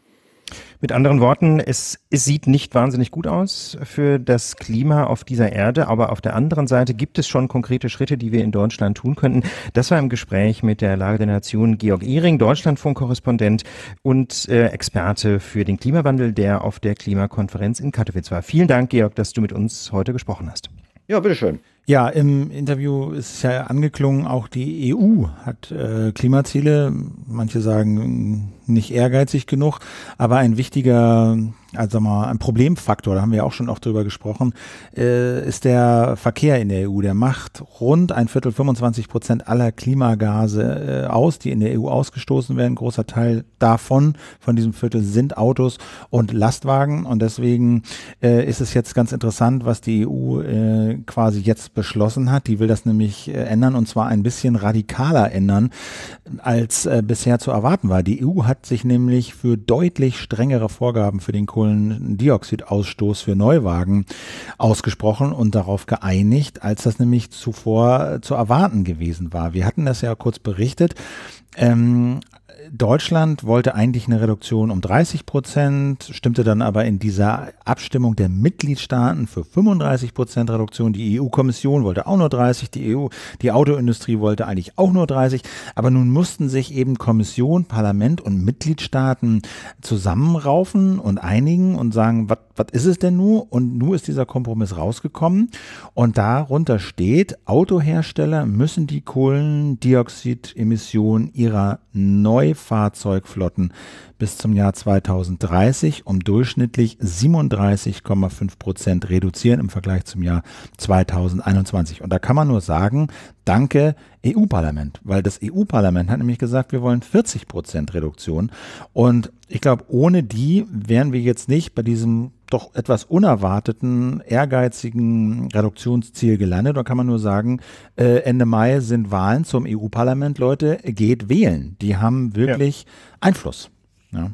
Mit anderen Worten, es, es sieht nicht wahnsinnig gut aus für das Klima auf dieser Erde, aber auf der anderen Seite gibt es schon konkrete Schritte, die wir in Deutschland tun könnten. Das war im Gespräch mit der Lage der Nation Georg Ehring, Deutschlandfunk-Korrespondent und äh, Experte für den Klimawandel, der auf der Klimakonferenz in Katowice war. Vielen Dank, Georg, dass du mit uns heute gesprochen hast. Ja, bitteschön. Ja, im Interview ist es ja angeklungen, auch die EU hat äh, Klimaziele. Manche sagen nicht ehrgeizig genug, aber ein wichtiger, also mal ein Problemfaktor, da haben wir auch schon oft drüber gesprochen, äh, ist der Verkehr in der EU. Der macht rund ein Viertel, 25 Prozent aller Klimagase äh, aus, die in der EU ausgestoßen werden. Ein großer Teil davon, von diesem Viertel, sind Autos und Lastwagen. Und deswegen äh, ist es jetzt ganz interessant, was die EU äh, quasi jetzt beschlossen hat. Die will das nämlich äh, ändern und zwar ein bisschen radikaler ändern, als äh, bisher zu erwarten war. Die EU hat hat sich nämlich für deutlich strengere Vorgaben für den Kohlendioxidausstoß für Neuwagen ausgesprochen und darauf geeinigt, als das nämlich zuvor zu erwarten gewesen war. Wir hatten das ja kurz berichtet. Ähm, Deutschland wollte eigentlich eine Reduktion um 30 Prozent, stimmte dann aber in dieser Abstimmung der Mitgliedstaaten für 35 Prozent Reduktion. Die EU-Kommission wollte auch nur 30, die EU, die Autoindustrie wollte eigentlich auch nur 30. Aber nun mussten sich eben Kommission, Parlament und Mitgliedstaaten zusammenraufen und einigen und sagen, was was ist es denn nun? Und nun ist dieser Kompromiss rausgekommen. Und darunter steht, Autohersteller müssen die Kohlendioxidemissionen ihrer Neufahrzeugflotten bis zum Jahr 2030 um durchschnittlich 37,5 Prozent reduzieren im Vergleich zum Jahr 2021. Und da kann man nur sagen, danke EU-Parlament, weil das EU-Parlament hat nämlich gesagt, wir wollen 40 Prozent Reduktion. Und ich glaube, ohne die wären wir jetzt nicht bei diesem doch etwas unerwarteten, ehrgeizigen Reduktionsziel gelandet. Da kann man nur sagen, äh, Ende Mai sind Wahlen zum EU-Parlament. Leute, geht wählen. Die haben wirklich ja. Einfluss. No.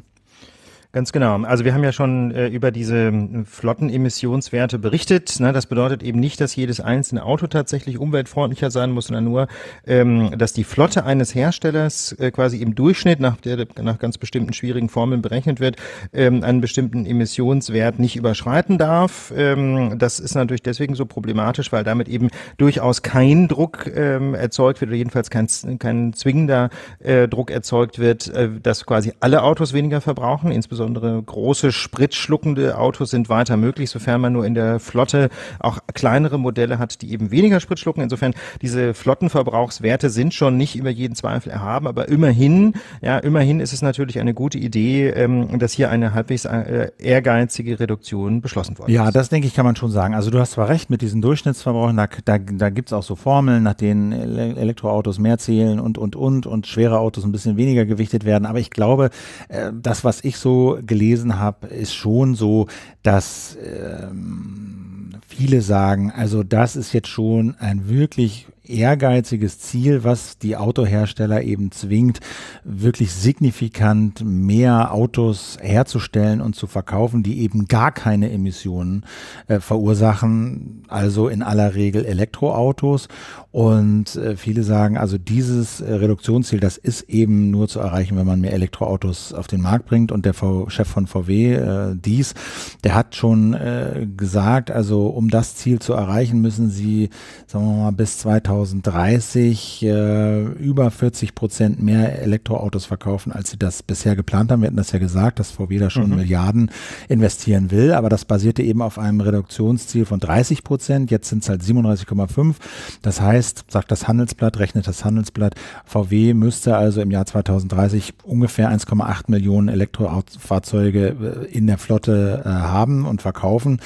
Ganz genau. Also wir haben ja schon äh, über diese ähm, Flottenemissionswerte berichtet. Ne? Das bedeutet eben nicht, dass jedes einzelne Auto tatsächlich umweltfreundlicher sein muss, sondern nur, ähm, dass die Flotte eines Herstellers äh, quasi im Durchschnitt nach der nach ganz bestimmten schwierigen Formeln berechnet wird, ähm, einen bestimmten Emissionswert nicht überschreiten darf. Ähm, das ist natürlich deswegen so problematisch, weil damit eben durchaus kein Druck ähm, erzeugt wird oder jedenfalls kein, kein zwingender äh, Druck erzeugt wird, äh, dass quasi alle Autos weniger verbrauchen, insbesondere insbesondere große spritschluckende Autos sind weiter möglich, sofern man nur in der Flotte auch kleinere Modelle hat, die eben weniger Sprit schlucken. Insofern diese Flottenverbrauchswerte sind schon nicht über jeden Zweifel erhaben, aber immerhin, ja, immerhin ist es natürlich eine gute Idee, ähm, dass hier eine halbwegs äh, ehrgeizige Reduktion beschlossen worden ja, ist. Ja, das denke ich, kann man schon sagen. Also du hast zwar recht mit diesen Durchschnittsverbrauchen, da, da, da gibt auch so Formeln, nach denen Elektroautos mehr zählen und, und, und und schwere Autos ein bisschen weniger gewichtet werden. Aber ich glaube, äh, das, was ich so gelesen habe, ist schon so, dass ähm, viele sagen, also das ist jetzt schon ein wirklich ehrgeiziges Ziel, was die Autohersteller eben zwingt, wirklich signifikant mehr Autos herzustellen und zu verkaufen, die eben gar keine Emissionen äh, verursachen, also in aller Regel Elektroautos. Und äh, viele sagen, also dieses äh, Reduktionsziel, das ist eben nur zu erreichen, wenn man mehr Elektroautos auf den Markt bringt. Und der v Chef von VW, äh, Dies, der hat schon äh, gesagt, also um das Ziel zu erreichen, müssen sie, sagen wir mal, bis 2030 äh, über 40 Prozent mehr Elektroautos verkaufen, als sie das bisher geplant haben. Wir hatten das ja gesagt, dass VW da schon mhm. Milliarden investieren will. Aber das basierte eben auf einem Reduktionsziel von 30 Prozent. Jetzt sind es halt 37,5. Das heißt, fest, sagt das Handelsblatt, rechnet das Handelsblatt. VW müsste also im Jahr 2030 ungefähr 1,8 Millionen Elektrofahrzeuge äh, in der Flotte äh, haben und verkaufen.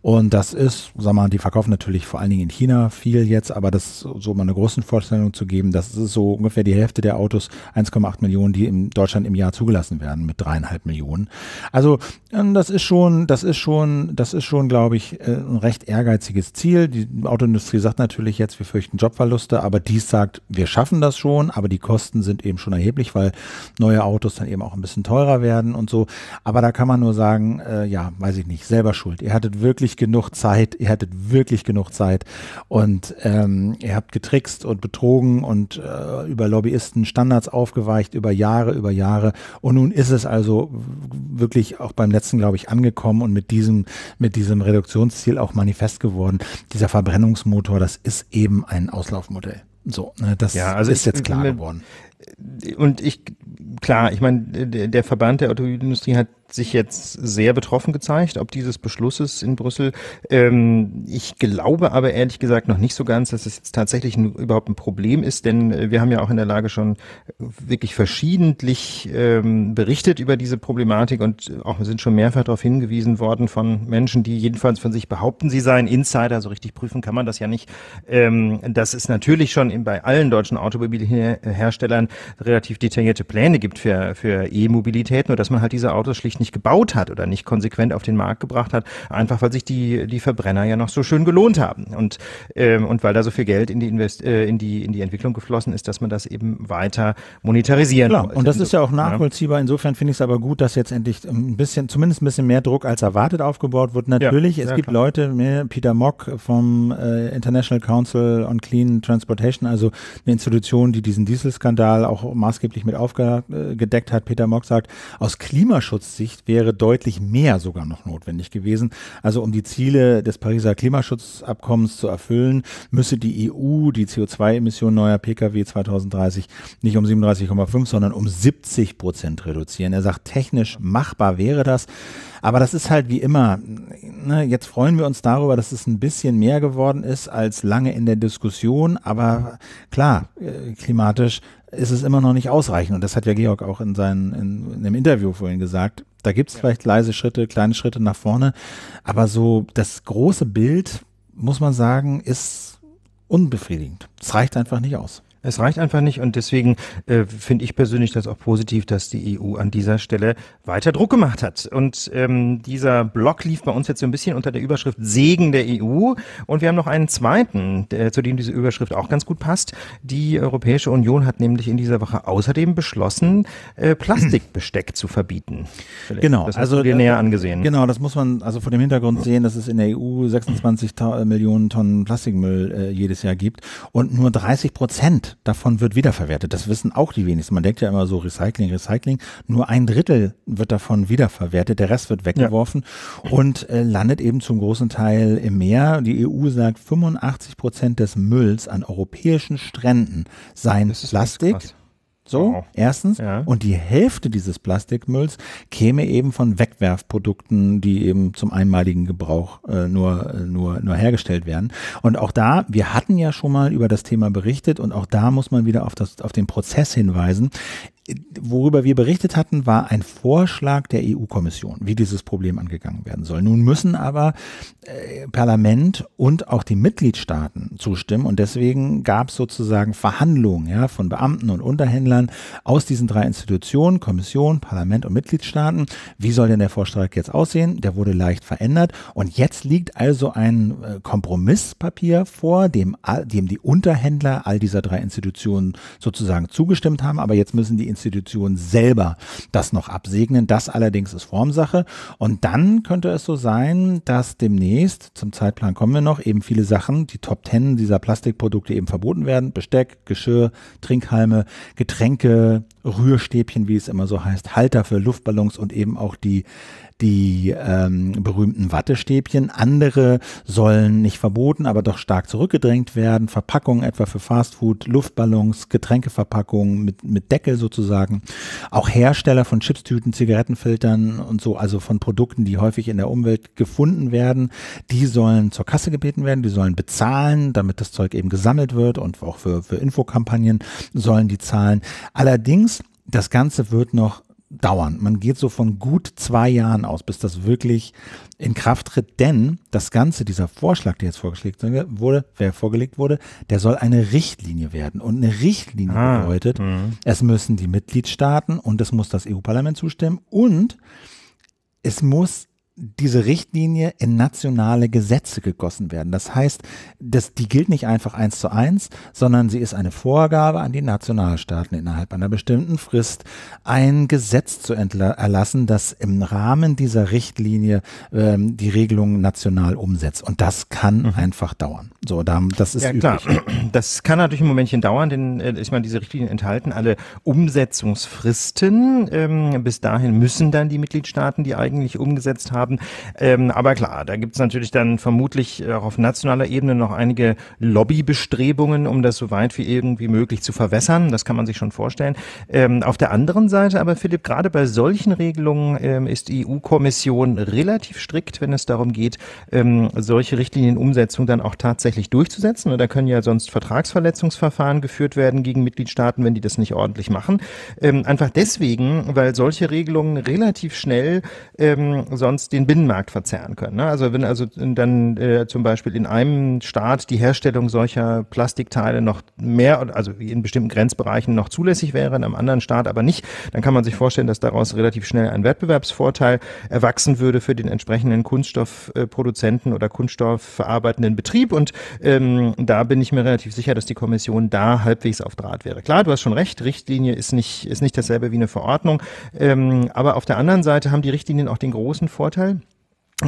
Und das ist, sag mal, die verkaufen natürlich vor allen Dingen in China viel jetzt, aber das so mal eine große Vorstellung zu geben, das ist so ungefähr die Hälfte der Autos, 1,8 Millionen, die in Deutschland im Jahr zugelassen werden mit dreieinhalb Millionen. Also ähm, das ist schon, das ist schon, das ist schon, glaube ich, äh, ein recht ehrgeiziges Ziel. Die Autoindustrie sagt natürlich jetzt, wir fürchten Jobverluste, aber dies sagt, wir schaffen das schon, aber die Kosten sind eben schon erheblich, weil neue Autos dann eben auch ein bisschen teurer werden und so. Aber da kann man nur sagen, äh, ja, weiß ich nicht, selber schuld. Ihr hattet wirklich genug Zeit, ihr hattet wirklich genug Zeit und ähm, ihr habt getrickst und betrogen und äh, über Lobbyisten Standards aufgeweicht, über Jahre, über Jahre. Und nun ist es also wirklich auch beim letzten, glaube ich, angekommen und mit diesem, mit diesem Reduktionsziel auch manifest geworden. Dieser Verbrennungsmotor, das ist eben ein Auslaufmodell. So, ne, das ja, also ist ich, jetzt klar geworden. Äh, und ich, klar, ich meine, der Verband der Automobilindustrie hat sich jetzt sehr betroffen gezeigt, ob dieses Beschlusses in Brüssel. Ähm, ich glaube aber ehrlich gesagt noch nicht so ganz, dass es jetzt tatsächlich ein, überhaupt ein Problem ist, denn äh, wir haben ja auch in der Lage schon äh, wirklich verschiedentlich ähm, berichtet über diese Problematik und äh, auch sind schon mehrfach darauf hingewiesen worden von Menschen, die jedenfalls von sich behaupten, sie seien Insider. So richtig prüfen kann man das ja nicht. Ähm, dass es natürlich schon in, bei allen deutschen Automobilherstellern relativ detaillierte Pläne gibt für, für E-Mobilität, nur dass man halt diese Autos schlicht nicht gebaut hat oder nicht konsequent auf den Markt gebracht hat, einfach weil sich die, die Verbrenner ja noch so schön gelohnt haben und, ähm, und weil da so viel Geld in die, Invest äh, in, die, in die Entwicklung geflossen ist, dass man das eben weiter monetarisieren Klar, Und das ist ja auch also, nachvollziehbar. Insofern finde ich es aber gut, dass jetzt endlich ähm, ein bisschen, zumindest ein bisschen mehr Druck als erwartet aufgebaut wird. Natürlich, ja, es gibt klar. Leute, Peter Mock vom äh, International Council on Clean Transportation, also eine Institution, die diesen Dieselskandal auch maßgeblich mit aufgedeckt hat. Peter Mock sagt, aus Klimaschutz Aussicht wäre deutlich mehr sogar noch notwendig gewesen. Also um die Ziele des Pariser Klimaschutzabkommens zu erfüllen, müsse die EU die CO2-Emissionen neuer Pkw 2030 nicht um 37,5, sondern um 70 Prozent reduzieren. Er sagt, technisch machbar wäre das. Aber das ist halt wie immer. Ne? Jetzt freuen wir uns darüber, dass es ein bisschen mehr geworden ist als lange in der Diskussion. Aber klar, äh, klimatisch ist es immer noch nicht ausreichend. Und das hat ja Georg auch in seinem in, in dem Interview vorhin gesagt. Da gibt es ja. vielleicht leise Schritte, kleine Schritte nach vorne. Aber so das große Bild, muss man sagen, ist unbefriedigend. Es reicht einfach nicht aus. Es reicht einfach nicht und deswegen äh, finde ich persönlich das auch positiv, dass die EU an dieser Stelle weiter Druck gemacht hat. Und ähm, dieser Block lief bei uns jetzt so ein bisschen unter der Überschrift Segen der EU und wir haben noch einen zweiten, der, zu dem diese Überschrift auch ganz gut passt. Die Europäische Union hat nämlich in dieser Woche außerdem beschlossen, äh, Plastikbesteck zu verbieten. Vielleicht. Genau, das hast also dir näher angesehen. Genau, das muss man also vor dem Hintergrund sehen, dass es in der EU 26 Millionen Tonnen Plastikmüll äh, jedes Jahr gibt und nur 30 Prozent davon wird wiederverwertet. Das wissen auch die wenigsten. Man denkt ja immer so Recycling, Recycling. Nur ein Drittel wird davon wiederverwertet. Der Rest wird weggeworfen ja. und äh, landet eben zum großen Teil im Meer. Die EU sagt, 85 Prozent des Mülls an europäischen Stränden seien Plastik. Krass. So, wow. Genau. erstens. Ja. Und die Hälfte dieses Plastikmülls käme eben von Wegwerfprodukten, die eben zum einmaligen Gebrauch äh, nur, äh, nur, nur hergestellt werden. Und auch da, wir hatten ja schon mal über das Thema berichtet und auch da muss man wieder auf, das, auf den Prozess hinweisen. Worüber wir berichtet hatten, war ein Vorschlag der EU-Kommission, wie dieses Problem angegangen werden soll. Nun müssen aber äh, Parlament und auch die Mitgliedstaaten zustimmen und deswegen gab es sozusagen Verhandlungen ja, von Beamten und Unterhändlern aus diesen drei Institutionen, Kommission, Parlament und Mitgliedstaaten. Wie soll denn der Vorschlag jetzt aussehen? Der wurde leicht verändert und jetzt liegt also ein äh, Kompromisspapier vor, dem, dem die Unterhändler all dieser drei Institutionen sozusagen zugestimmt haben, aber jetzt müssen die Institutionen selber das noch absegnen. Das allerdings ist Formsache. Und dann könnte es so sein, dass demnächst, zum Zeitplan kommen wir noch, eben viele Sachen, die Top Ten dieser Plastikprodukte eben verboten werden. Besteck, Geschirr, Trinkhalme, Getränke, Rührstäbchen, wie es immer so heißt, Halter für Luftballons und eben auch die die ähm, berühmten Wattestäbchen. Andere sollen nicht verboten, aber doch stark zurückgedrängt werden. Verpackungen etwa für Fastfood, Luftballons, Getränkeverpackungen mit, mit Deckel sozusagen. Auch Hersteller von Chipstüten, Zigarettenfiltern und so, also von Produkten, die häufig in der Umwelt gefunden werden, die sollen zur Kasse gebeten werden, die sollen bezahlen, damit das Zeug eben gesammelt wird und auch für, für Infokampagnen sollen die zahlen. Allerdings das Ganze wird noch dauern. Man geht so von gut zwei Jahren aus, bis das wirklich in Kraft tritt. Denn das Ganze, dieser Vorschlag, der jetzt vorgeschlägt wurde, wer vorgelegt wurde, der soll eine Richtlinie werden. Und eine Richtlinie ah, bedeutet, mh. Hm. es müssen die Mitgliedstaaten und es muss das EU-Parlament zustimmen und es muss diese Richtlinie in nationale Gesetze gegossen werden. Das heißt, das, die gilt nicht einfach eins zu eins, sondern sie ist eine Vorgabe an die Nationalstaaten innerhalb einer bestimmten Frist, ein Gesetz zu erlassen, das im Rahmen dieser Richtlinie ähm, die Regelungen national umsetzt. Und das kann mhm. einfach dauern. So, da, das ist ja, klar. Üblich. Das kann natürlich ein Momentchen dauern, denn äh, ich meine, diese Richtlinien enthalten alle Umsetzungsfristen. Ähm, bis dahin müssen dann die Mitgliedstaaten, die eigentlich umgesetzt haben, haben. Ähm, aber klar, da gibt es natürlich dann vermutlich äh, auch auf nationaler Ebene noch einige Lobbybestrebungen, um das so weit wie irgendwie möglich zu verwässern. Das kann man sich schon vorstellen. Ähm, auf der anderen Seite aber, Philipp, gerade bei solchen Regelungen ähm, ist die EU-Kommission relativ strikt, wenn es darum geht, ähm, solche Richtlinienumsetzung dann auch tatsächlich durchzusetzen. Und da können ja sonst Vertragsverletzungsverfahren geführt werden gegen Mitgliedstaaten, wenn die das nicht ordentlich machen. Ähm, einfach deswegen, weil solche Regelungen relativ schnell ähm, sonst den Binnenmarkt verzerren können. Ne? Also wenn also dann äh, zum Beispiel in einem Staat die Herstellung solcher Plastikteile noch mehr, also in bestimmten Grenzbereichen noch zulässig wäre, in einem anderen Staat aber nicht, dann kann man sich vorstellen, dass daraus relativ schnell ein Wettbewerbsvorteil erwachsen würde für den entsprechenden Kunststoffproduzenten oder Kunststoffverarbeitenden Betrieb. Und ähm, da bin ich mir relativ sicher, dass die Kommission da halbwegs auf Draht wäre. Klar, du hast schon recht, Richtlinie ist nicht, ist nicht dasselbe wie eine Verordnung. Ähm, aber auf der anderen Seite haben die Richtlinien auch den großen Vorteil, Okay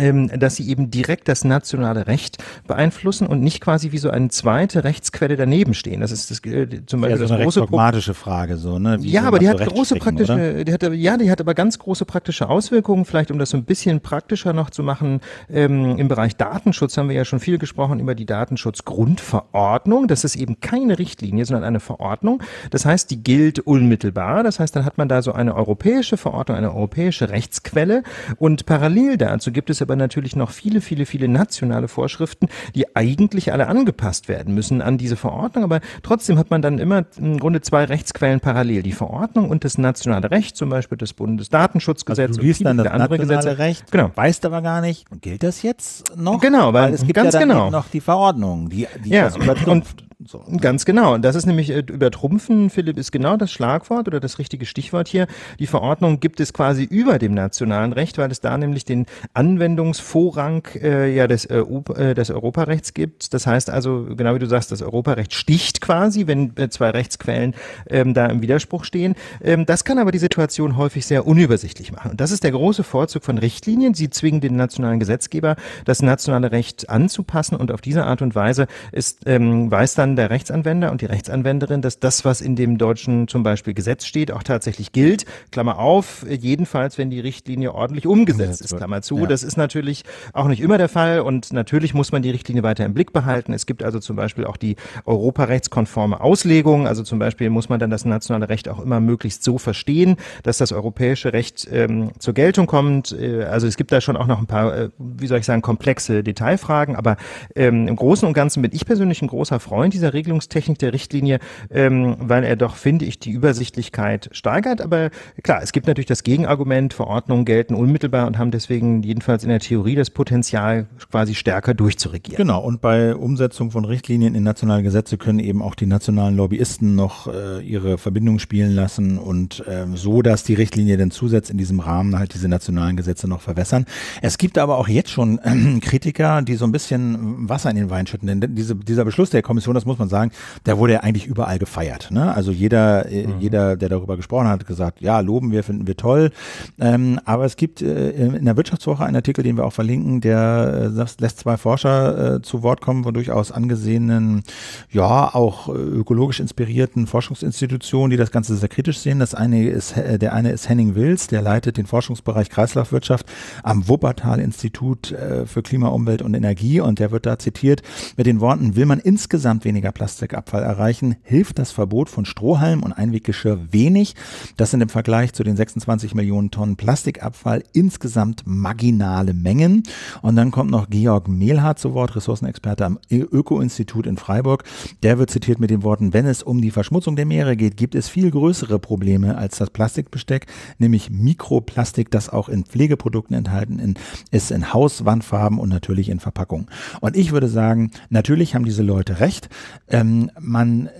Ähm, dass sie eben direkt das nationale Recht beeinflussen und nicht quasi wie so eine zweite Rechtsquelle daneben stehen. Das ist das, äh, zum Beispiel ja, so eine große pragmatische Frage, so ne? Wie ja, aber die hat große praktische, die hat, ja, die hat aber ganz große praktische Auswirkungen. Vielleicht um das so ein bisschen praktischer noch zu machen ähm, im Bereich Datenschutz haben wir ja schon viel gesprochen über die Datenschutzgrundverordnung. Das ist eben keine Richtlinie, sondern eine Verordnung. Das heißt, die gilt unmittelbar. Das heißt, dann hat man da so eine europäische Verordnung, eine europäische Rechtsquelle und parallel dazu gibt es aber natürlich noch viele, viele, viele nationale Vorschriften, die eigentlich alle angepasst werden müssen an diese Verordnung. Aber trotzdem hat man dann immer im Grunde zwei Rechtsquellen parallel, die Verordnung und das nationale Recht, zum Beispiel das Bundesdatenschutzgesetz also du liest und dann das andere Gesetze. Recht, genau. weißt aber gar nicht, gilt das jetzt noch? Genau, weil, weil es gibt ganz ja dann genau. noch die Verordnung, die, die ja. das übertrifft. So, ne? ganz genau. Und das ist nämlich äh, übertrumpfen, Philipp, ist genau das Schlagwort oder das richtige Stichwort hier. Die Verordnung gibt es quasi über dem nationalen Recht, weil es da nämlich den Anwendungsvorrang äh, ja, des, äh, äh, des Europarechts gibt. Das heißt also, genau wie du sagst, das Europarecht sticht quasi, wenn äh, zwei Rechtsquellen ähm, da im Widerspruch stehen. Ähm, das kann aber die Situation häufig sehr unübersichtlich machen. Und das ist der große Vorzug von Richtlinien. Sie zwingen den nationalen Gesetzgeber, das nationale Recht anzupassen und auf diese Art und Weise ist, ähm, weiß dann der Rechtsanwender und die Rechtsanwenderin, dass das, was in dem deutschen zum Beispiel Gesetz steht, auch tatsächlich gilt. Klammer auf, jedenfalls, wenn die Richtlinie ordentlich umgesetzt ist, Klammer zu. Ja. Das ist natürlich auch nicht immer der Fall und natürlich muss man die Richtlinie weiter im Blick behalten. Es gibt also zum Beispiel auch die europarechtskonforme Auslegung. Also zum Beispiel muss man dann das nationale Recht auch immer möglichst so verstehen, dass das europäische Recht ähm, zur Geltung kommt. Äh, also es gibt da schon auch noch ein paar, äh, wie soll ich sagen, komplexe Detailfragen, aber ähm, im Großen und Ganzen bin ich persönlich ein großer Freund dieser Regelungstechnik der Richtlinie, ähm, weil er doch, finde ich, die Übersichtlichkeit steigert. Aber klar, es gibt natürlich das Gegenargument, Verordnungen gelten unmittelbar und haben deswegen jedenfalls in der Theorie das Potenzial, quasi stärker durchzuregieren. Genau, und bei Umsetzung von Richtlinien in nationale Gesetze können eben auch die nationalen Lobbyisten noch äh, ihre Verbindung spielen lassen und äh, so, dass die Richtlinie dann zusetzt in diesem Rahmen halt diese nationalen Gesetze noch verwässern. Es gibt aber auch jetzt schon äh, Kritiker, die so ein bisschen Wasser in den Wein schütten, denn diese, dieser Beschluss der Kommission, dass das muss man sagen, der wurde ja eigentlich überall gefeiert. Ne? Also jeder, äh, mhm. jeder, der darüber gesprochen hat, hat gesagt, ja, loben wir, finden wir toll. Ähm, aber es gibt äh, in der Wirtschaftswoche einen Artikel, den wir auch verlinken, der äh, lässt zwei Forscher äh, zu Wort kommen von durchaus angesehenen, ja, auch äh, ökologisch inspirierten Forschungsinstitutionen, die das Ganze sehr kritisch sehen. Das eine ist, äh, der eine ist Henning Wills, der leitet den Forschungsbereich Kreislaufwirtschaft am Wuppertal-Institut für Klima, Umwelt und Energie und der wird da zitiert mit den Worten, will man insgesamt weniger weniger Plastikabfall erreichen, hilft das Verbot von Strohhalm und Einweggeschirr wenig. Das sind im Vergleich zu den 26 Millionen Tonnen Plastikabfall insgesamt marginale Mengen. Und dann kommt noch Georg Mehlhardt zu Wort, Ressourcenexperte am Öko-Institut in Freiburg. Der wird zitiert mit den Worten, wenn es um die Verschmutzung der Meere geht, gibt es viel größere Probleme als das Plastikbesteck, nämlich Mikroplastik, das auch in Pflegeprodukten enthalten ist, in Hauswandfarben und natürlich in Verpackungen. Und ich würde sagen, natürlich haben diese Leute recht. Ähm, man, äh,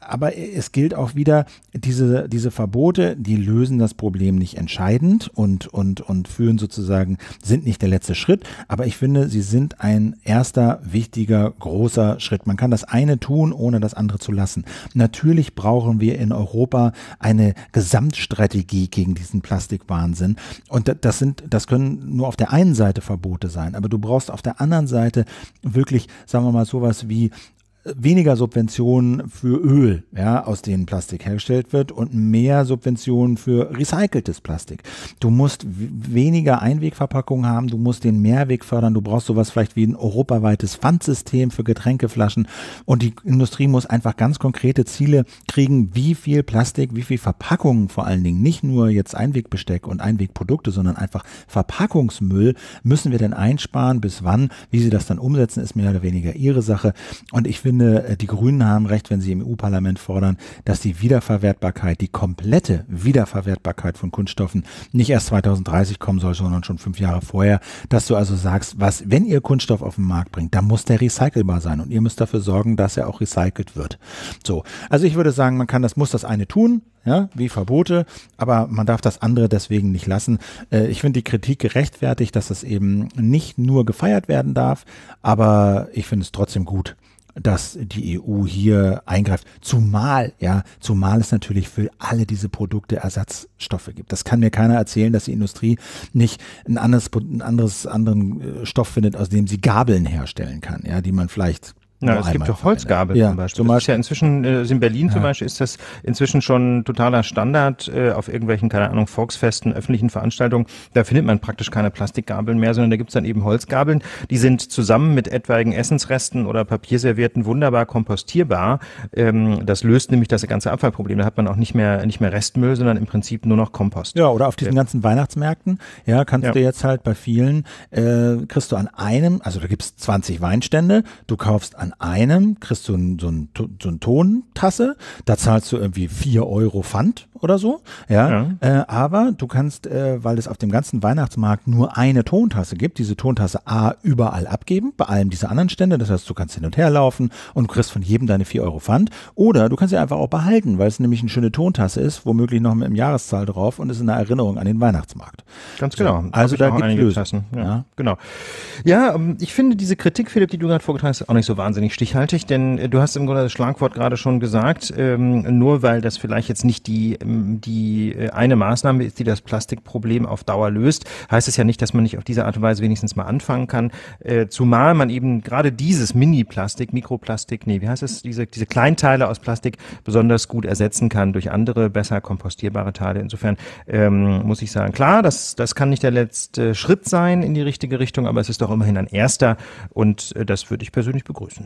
aber es gilt auch wieder, diese, diese Verbote, die lösen das Problem nicht entscheidend und, und, und führen sozusagen, sind nicht der letzte Schritt, aber ich finde, sie sind ein erster wichtiger, großer Schritt. Man kann das eine tun, ohne das andere zu lassen. Natürlich brauchen wir in Europa eine Gesamtstrategie gegen diesen Plastikwahnsinn. Und das sind, das können nur auf der einen Seite Verbote sein, aber du brauchst auf der anderen Seite wirklich, sagen wir mal, sowas wie weniger Subventionen für Öl, ja, aus denen Plastik hergestellt wird und mehr Subventionen für recyceltes Plastik. Du musst weniger Einwegverpackungen haben, du musst den Mehrweg fördern, du brauchst sowas vielleicht wie ein europaweites Pfandsystem für Getränkeflaschen und die Industrie muss einfach ganz konkrete Ziele kriegen, wie viel Plastik, wie viel Verpackungen vor allen Dingen, nicht nur jetzt Einwegbesteck und Einwegprodukte, sondern einfach Verpackungsmüll müssen wir denn einsparen, bis wann, wie sie das dann umsetzen, ist mehr oder weniger ihre Sache und ich finde finde, äh, die Grünen haben recht, wenn sie im EU-Parlament fordern, dass die Wiederverwertbarkeit, die komplette Wiederverwertbarkeit von Kunststoffen nicht erst 2030 kommen soll, sondern schon fünf Jahre vorher, dass du also sagst, was, wenn ihr Kunststoff auf den Markt bringt, dann muss der recycelbar sein und ihr müsst dafür sorgen, dass er auch recycelt wird. So. Also ich würde sagen, man kann das, muss das eine tun, ja, wie Verbote, aber man darf das andere deswegen nicht lassen. Äh, ich finde die Kritik gerechtfertigt, dass das eben nicht nur gefeiert werden darf, aber ich finde es trotzdem gut, dass die EU hier eingreift. Zumal, ja, zumal es natürlich für alle diese Produkte Ersatzstoffe gibt. Das kann mir keiner erzählen, dass die Industrie nicht ein anderes, ein anderes, anderen äh, Stoff findet, aus dem sie Gabeln herstellen kann, ja, die man vielleicht na, es gibt doch Holzgabel ja, zum Beispiel. Zum Beispiel. Ist ja inzwischen, äh, in Berlin ja. zum Beispiel ist das inzwischen schon totaler Standard äh, auf irgendwelchen, keine Ahnung, Volksfesten, öffentlichen Veranstaltungen. Da findet man praktisch keine Plastikgabeln mehr, sondern da gibt's dann eben Holzgabeln. Die sind zusammen mit etwaigen Essensresten oder Papierservietten wunderbar kompostierbar. Ähm, das löst nämlich das ganze Abfallproblem. Da hat man auch nicht mehr, nicht mehr Restmüll, sondern im Prinzip nur noch Kompost. Ja, oder auf diesen ganzen Weihnachtsmärkten, ja, kannst ja. du jetzt halt bei vielen, äh, kriegst du an einem, also da gibt's 20 Weinstände, du kaufst an an einem kriegst du ein, so, ein, so eine Tontasse, da zahlst du irgendwie 4 Euro Pfand oder so. Ja. ja. Äh, aber du kannst, äh, weil es auf dem ganzen Weihnachtsmarkt nur eine Tontasse gibt, diese Tontasse A überall abgeben, bei allen dieser anderen Stände. Das heißt, du kannst hin und her laufen und du kriegst von jedem deine 4 Euro Pfand. Oder du kannst sie einfach auch behalten, weil es nämlich eine schöne Tontasse ist, womöglich noch mit einem Jahreszahl drauf und ist eine Erinnerung an den Weihnachtsmarkt. Ganz genau. also da gibt es Lösungen. Ja. ja. Genau. Ja, ähm, ich finde diese Kritik, Philipp, die du gerade vorgetragen hast, auch nicht so wahnsinnig wahnsinnig stichhaltig, denn äh, du hast im Grunde das Schlagwort gerade schon gesagt, ähm, nur weil das vielleicht jetzt nicht die, ähm, die äh, eine Maßnahme ist, die das Plastikproblem auf Dauer löst, heißt es ja nicht, dass man nicht auf diese Art und Weise wenigstens mal anfangen kann, äh, zumal man eben gerade dieses Mini-Plastik, Mikroplastik, nee, wie heißt es, diese, diese Kleinteile aus Plastik besonders gut ersetzen kann durch andere, besser kompostierbare Teile. Insofern ähm, muss ich sagen, klar, das, das kann nicht der letzte Schritt sein in die richtige Richtung, aber es ist doch immerhin ein erster und äh, das würde ich persönlich begrüßen.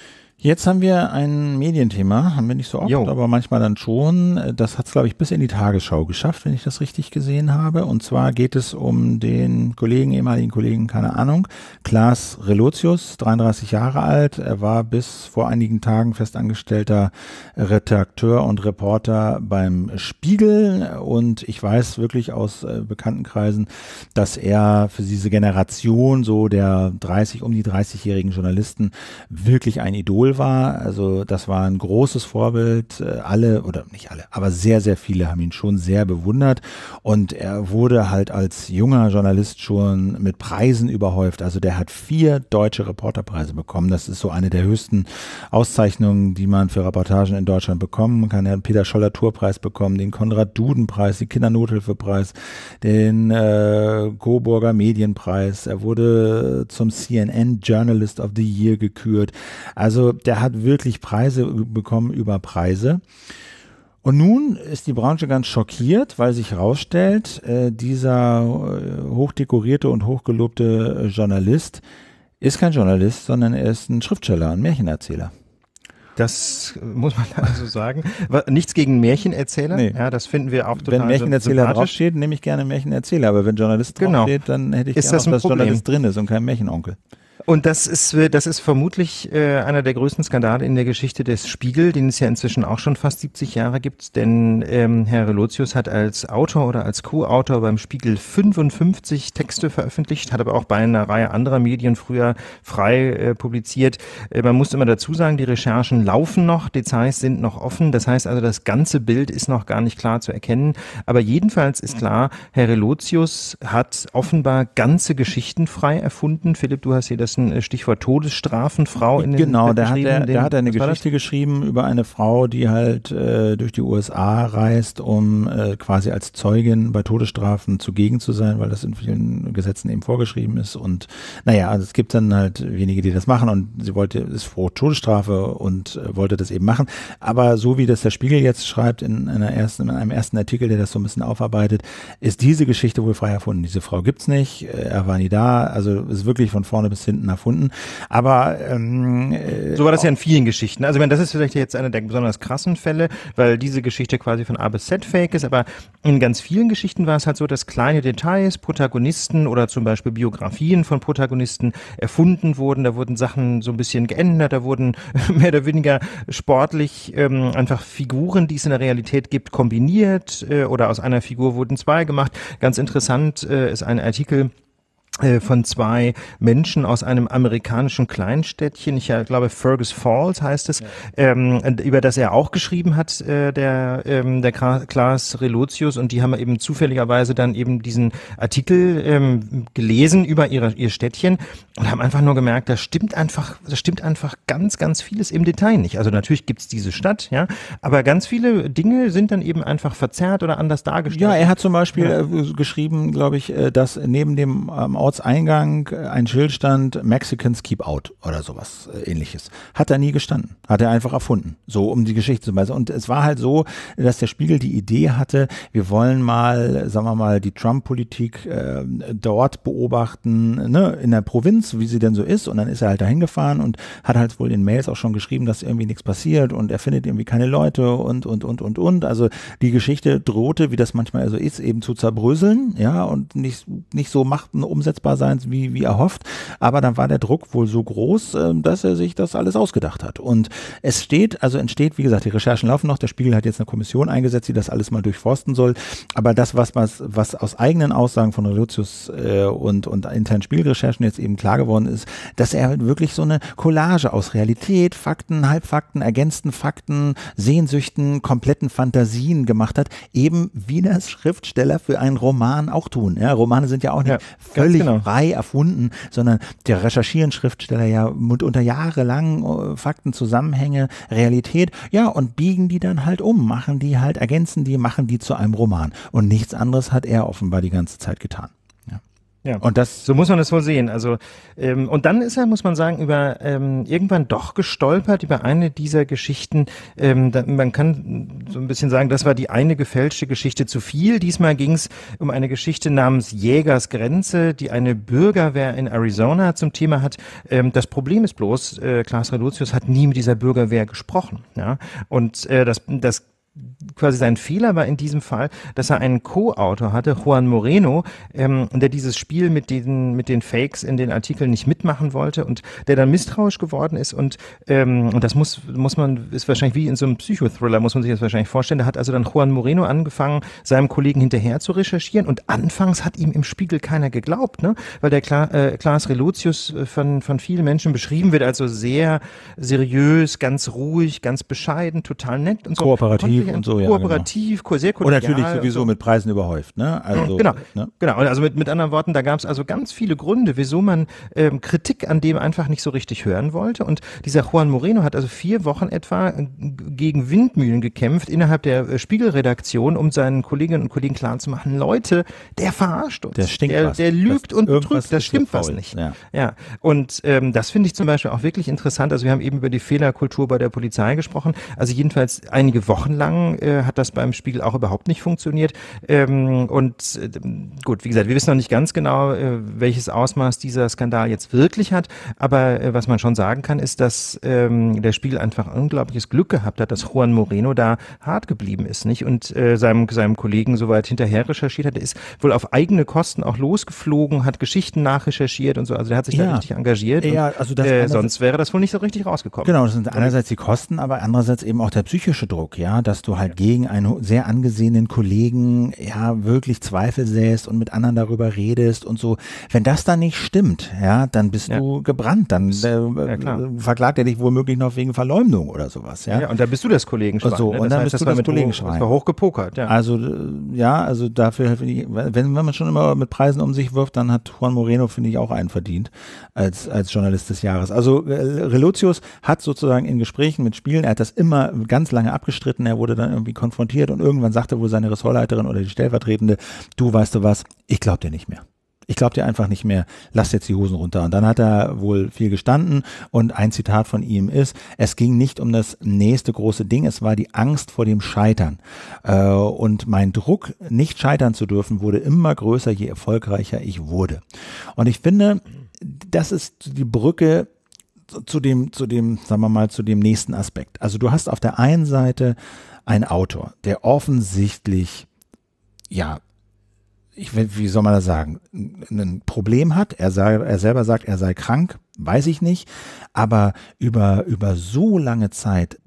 Jetzt haben wir ein Medienthema, haben wir nicht so oft, jo. aber manchmal dann schon. Das hat es, glaube ich, bis in die Tagesschau geschafft, wenn ich das richtig gesehen habe. Und zwar geht es um den Kollegen, ehemaligen Kollegen, keine Ahnung, Klaas Relotius, 33 Jahre alt. Er war bis vor einigen Tagen festangestellter Redakteur und Reporter beim Spiegel. Und ich weiß wirklich aus äh, Bekanntenkreisen, dass er für diese Generation so der 30, um die 30-jährigen Journalisten wirklich ein Idol war. Also das war ein großes Vorbild. Äh, alle oder nicht alle, aber sehr, sehr viele haben ihn schon sehr bewundert. Und er wurde halt als junger Journalist schon mit Preisen überhäuft. Also der hat vier deutsche Reporterpreise bekommen. Das ist so eine der höchsten Auszeichnungen, die man für Reportagen in Deutschland bekommen kann. Er hat den Peter Scholler Tourpreis bekommen, den Konrad Duden Preis, den Kindernothilfepreis, den äh, Coburger Medienpreis. Er wurde zum CNN Journalist of the Year gekürt. Also der hat wirklich Preise bekommen über Preise. Und nun ist die Branche ganz schockiert, weil sich herausstellt, äh, dieser äh, hochdekorierte und hochgelobte äh, Journalist ist kein Journalist, sondern er ist ein Schriftsteller, ein Märchenerzähler. Das äh, muss man also sagen. Nichts gegen Märchenerzähler. Nee. Ja, das finden wir auch total Wenn Märchenerzähler draufsteht, nehme ich gerne Märchenerzähler. Aber wenn Journalist genau. draufsteht, dann hätte ich ist gerne, das auch, dass Problem? Journalist drin ist und kein Märchenonkel. Und das ist, äh, das ist vermutlich äh, einer der größten Skandale in der Geschichte des Spiegel, den es ja inzwischen auch schon fast 70 Jahre gibt, denn ähm, Herr Relotius hat als Autor oder als Co-Autor beim Spiegel 55 Texte veröffentlicht, hat aber auch bei einer Reihe anderer Medien früher frei äh, publiziert. Äh, man muss immer dazu sagen, die Recherchen laufen noch, Details sind noch offen, das heißt also, das ganze Bild ist noch gar nicht klar zu erkennen, aber jedenfalls ist klar, Herr Relotius hat offenbar ganze Geschichten frei erfunden. Philipp, du hast hier das dessen äh, Stichwort Todesstrafen Frau in den Genau, da hat, er, den, da hat er eine Geschichte geschrieben über eine Frau, die halt äh, durch die USA reist, um äh, quasi als Zeugin bei Todesstrafen zugegen zu sein, weil das in vielen Gesetzen eben vorgeschrieben ist. Und naja, also es gibt dann halt wenige, die das machen und sie wollte, ist froh Todesstrafe und äh, wollte das eben machen. Aber so wie das der Spiegel jetzt schreibt in, einer ersten, in einem ersten Artikel, der das so ein bisschen aufarbeitet, ist diese Geschichte wohl frei erfunden. Diese Frau gibt es nicht, äh, er war nie da, also ist wirklich von vorne bis hinten Studenten erfunden. Aber ähm, äh, so war das ja in vielen Geschichten. Also ich meine, das ist vielleicht jetzt einer der besonders krassen Fälle, weil diese Geschichte quasi von A bis Z fake ist. Aber in ganz vielen Geschichten war es halt so, dass kleine Details, Protagonisten oder zum Beispiel Biografien von Protagonisten erfunden wurden. Da wurden Sachen so ein bisschen geändert. Da wurden mehr oder weniger sportlich ähm, einfach Figuren, die es in der Realität gibt, kombiniert äh, oder aus einer Figur wurden zwei gemacht. Ganz interessant äh, ist ein Artikel äh, von zwei Menschen aus einem amerikanischen Kleinstädtchen, ich äh, glaube Fergus Falls heißt es, ja. ähm, über das er auch geschrieben hat, äh, der, ähm, der Klaas Relotius und die haben eben zufälligerweise dann eben diesen Artikel ähm, gelesen über ihre, ihr Städtchen und haben einfach nur gemerkt, da stimmt einfach, da stimmt einfach ganz, ganz vieles im Detail nicht. Also natürlich gibt's diese Stadt, ja, aber ganz viele Dinge sind dann eben einfach verzerrt oder anders dargestellt. Ja, er hat zum Beispiel ja. Äh, geschrieben, glaube ich, dass neben dem ähm, Ort Ortseingang äh, ein Schild stand, Mexicans keep out oder sowas äh, ähnliches. Hat er nie gestanden. Hat er einfach erfunden. So, um die Geschichte zu weisen. Und es war halt so, dass der Spiegel die Idee hatte, wir wollen mal, sagen wir mal, die Trump-Politik äh, dort beobachten, ne, in der Provinz, wie sie denn so ist. Und dann ist er halt dahin gefahren und hat halt wohl in Mails auch schon geschrieben, dass irgendwie nichts passiert und er findet irgendwie keine Leute und, und, und, und, und. Also die Geschichte drohte, wie das manchmal so ist, eben zu zerbröseln, ja, und nicht, nicht so machten, umsetzen umsetzbar sein, wie, wie erhofft. Aber dann war der Druck wohl so groß, ähm, dass er sich das alles ausgedacht hat. Und es steht, also entsteht, wie gesagt, die Recherchen laufen noch. Der Spiegel hat jetzt eine Kommission eingesetzt, die das alles mal durchforsten soll. Aber das, was, was, aus eigenen Aussagen von Relotius äh, und, und internen Spiegelrecherchen jetzt eben klar geworden ist, dass er wirklich so eine Collage aus Realität, Fakten, Halbfakten, ergänzten Fakten, Sehnsüchten, kompletten Fantasien gemacht hat, eben wie das Schriftsteller für einen Roman auch tun. Ja, Romane sind ja auch nicht ja, völlig genau. frei erfunden, sondern da recherchieren Schriftsteller ja mitunter jahrelang äh, Fakten, Zusammenhänge, Realität, ja, und biegen die dann halt um, machen die halt, ergänzen die, machen die zu einem Roman. Und nichts anderes hat er offenbar die ganze Zeit getan. Ja. Und das, so muss man das wohl sehen. Also ähm, und dann ist er, muss man sagen, über ähm, irgendwann doch gestolpert über eine dieser Geschichten. Ähm, da, man kann so ein bisschen sagen, das war die eine gefälschte Geschichte zu viel. Diesmal ging es um eine Geschichte namens Jägers Grenze, die eine Bürgerwehr in Arizona zum Thema hat. Ähm, das Problem ist bloß, äh, Klaas Relotius hat nie mit dieser Bürgerwehr gesprochen. Ja, und äh, das, das quasi sein Fehler war in diesem Fall, dass er einen Co-Autor hatte, Juan Moreno, ähm, der dieses Spiel mit den, mit den Fakes in den Artikeln nicht mitmachen wollte und der dann misstrauisch geworden ist und, ähm, und das muss, muss man, ist wahrscheinlich wie in so einem Psychothriller, muss man sich das wahrscheinlich vorstellen. Da hat also dann Juan Moreno angefangen, seinem Kollegen hinterher zu recherchieren und anfangs hat ihm im Spiegel keiner geglaubt, ne? weil der Kla äh, Klaas Relotius äh, von, von vielen Menschen beschrieben wird, also sehr seriös, ganz ruhig, ganz bescheiden, total nett und so. Kooperativ kooperativ und so, ja. Genau. Kooperativ, genau. sehr kollegial. Und natürlich sowieso so. mit Preisen überhäuft, ne? Also, genau, ne? genau. Also mit, mit anderen Worten, da gab es also ganz viele Gründe, wieso man ähm, Kritik an dem einfach nicht so richtig hören wollte. Und dieser Juan Moreno hat also vier Wochen etwa äh, gegen Windmühlen gekämpft innerhalb der äh, Spiegelredaktion, um seinen Kolleginnen und Kollegen klarzumachen, Leute, der verarscht uns. Der stinkt Der, der lügt das und trügt, das stimmt was nicht. Ja, ja. und ähm, das finde ich zum Beispiel auch wirklich interessant. Also wir haben eben über die Fehlerkultur bei der Polizei gesprochen. Also jedenfalls einige Wochen lang lang äh, hat das beim Spiegel auch überhaupt nicht funktioniert. Ähm, und äh, gut, wie gesagt, wir wissen noch nicht ganz genau, äh, welches Ausmaß dieser Skandal jetzt wirklich hat. Aber äh, was man schon sagen kann, ist, dass ähm, der Spiegel einfach unglaubliches Glück gehabt hat, dass Juan Moreno da hart geblieben ist, nicht? Und äh, seinem, seinem Kollegen soweit hinterher recherchiert hat. Der ist wohl auf eigene Kosten auch losgeflogen, hat Geschichten nachrecherchiert und so. Also der hat sich ja. da richtig engagiert. Ja, und, also das äh, sonst wäre das wohl nicht so richtig rausgekommen. Genau, das sind einerseits die Kosten, aber andererseits eben auch der psychische Druck, ja, dass dass du halt gegen einen sehr angesehenen Kollegen ja wirklich Zweifel säst und mit anderen darüber redest und so. Wenn das dann nicht stimmt, ja, dann bist ja. du gebrannt. Dann äh, ja, äh, verklagt er dich womöglich noch wegen Verleumdung oder sowas. Ja, ja und da bist du das Kollegenschwein. So, ne? und dann heißt, bist du das, das Kollegenschwein. Das war hochgepokert, ja. Also, äh, ja, also dafür, wenn, wenn man schon immer mit Preisen um sich wirft, dann hat Juan Moreno, finde ich, auch einen verdient als, als Journalist des Jahres. Also, äh, Relotius hat sozusagen in Gesprächen mit Spielen, er hat das immer ganz lange abgestritten, er wurde wurde dann irgendwie konfrontiert und irgendwann sagte wohl seine Ressortleiterin oder die Stellvertretende, du weißt du was, ich glaube dir nicht mehr ich glaube dir einfach nicht mehr, lass jetzt die Hosen runter. Und dann hat er wohl viel gestanden und ein Zitat von ihm ist, es ging nicht um das nächste große Ding, es war die Angst vor dem Scheitern. Äh, und mein Druck, nicht scheitern zu dürfen, wurde immer größer, je erfolgreicher ich wurde. Und ich finde, das ist die Brücke zu dem, zu dem, sagen wir mal, zu dem nächsten Aspekt. Also du hast auf der einen Seite ein Autor, der offensichtlich, ja, ich, wie soll man das sagen, ein Problem hat. Er, sei, er selber sagt, er sei krank, weiß ich nicht. Aber über, über so lange Zeit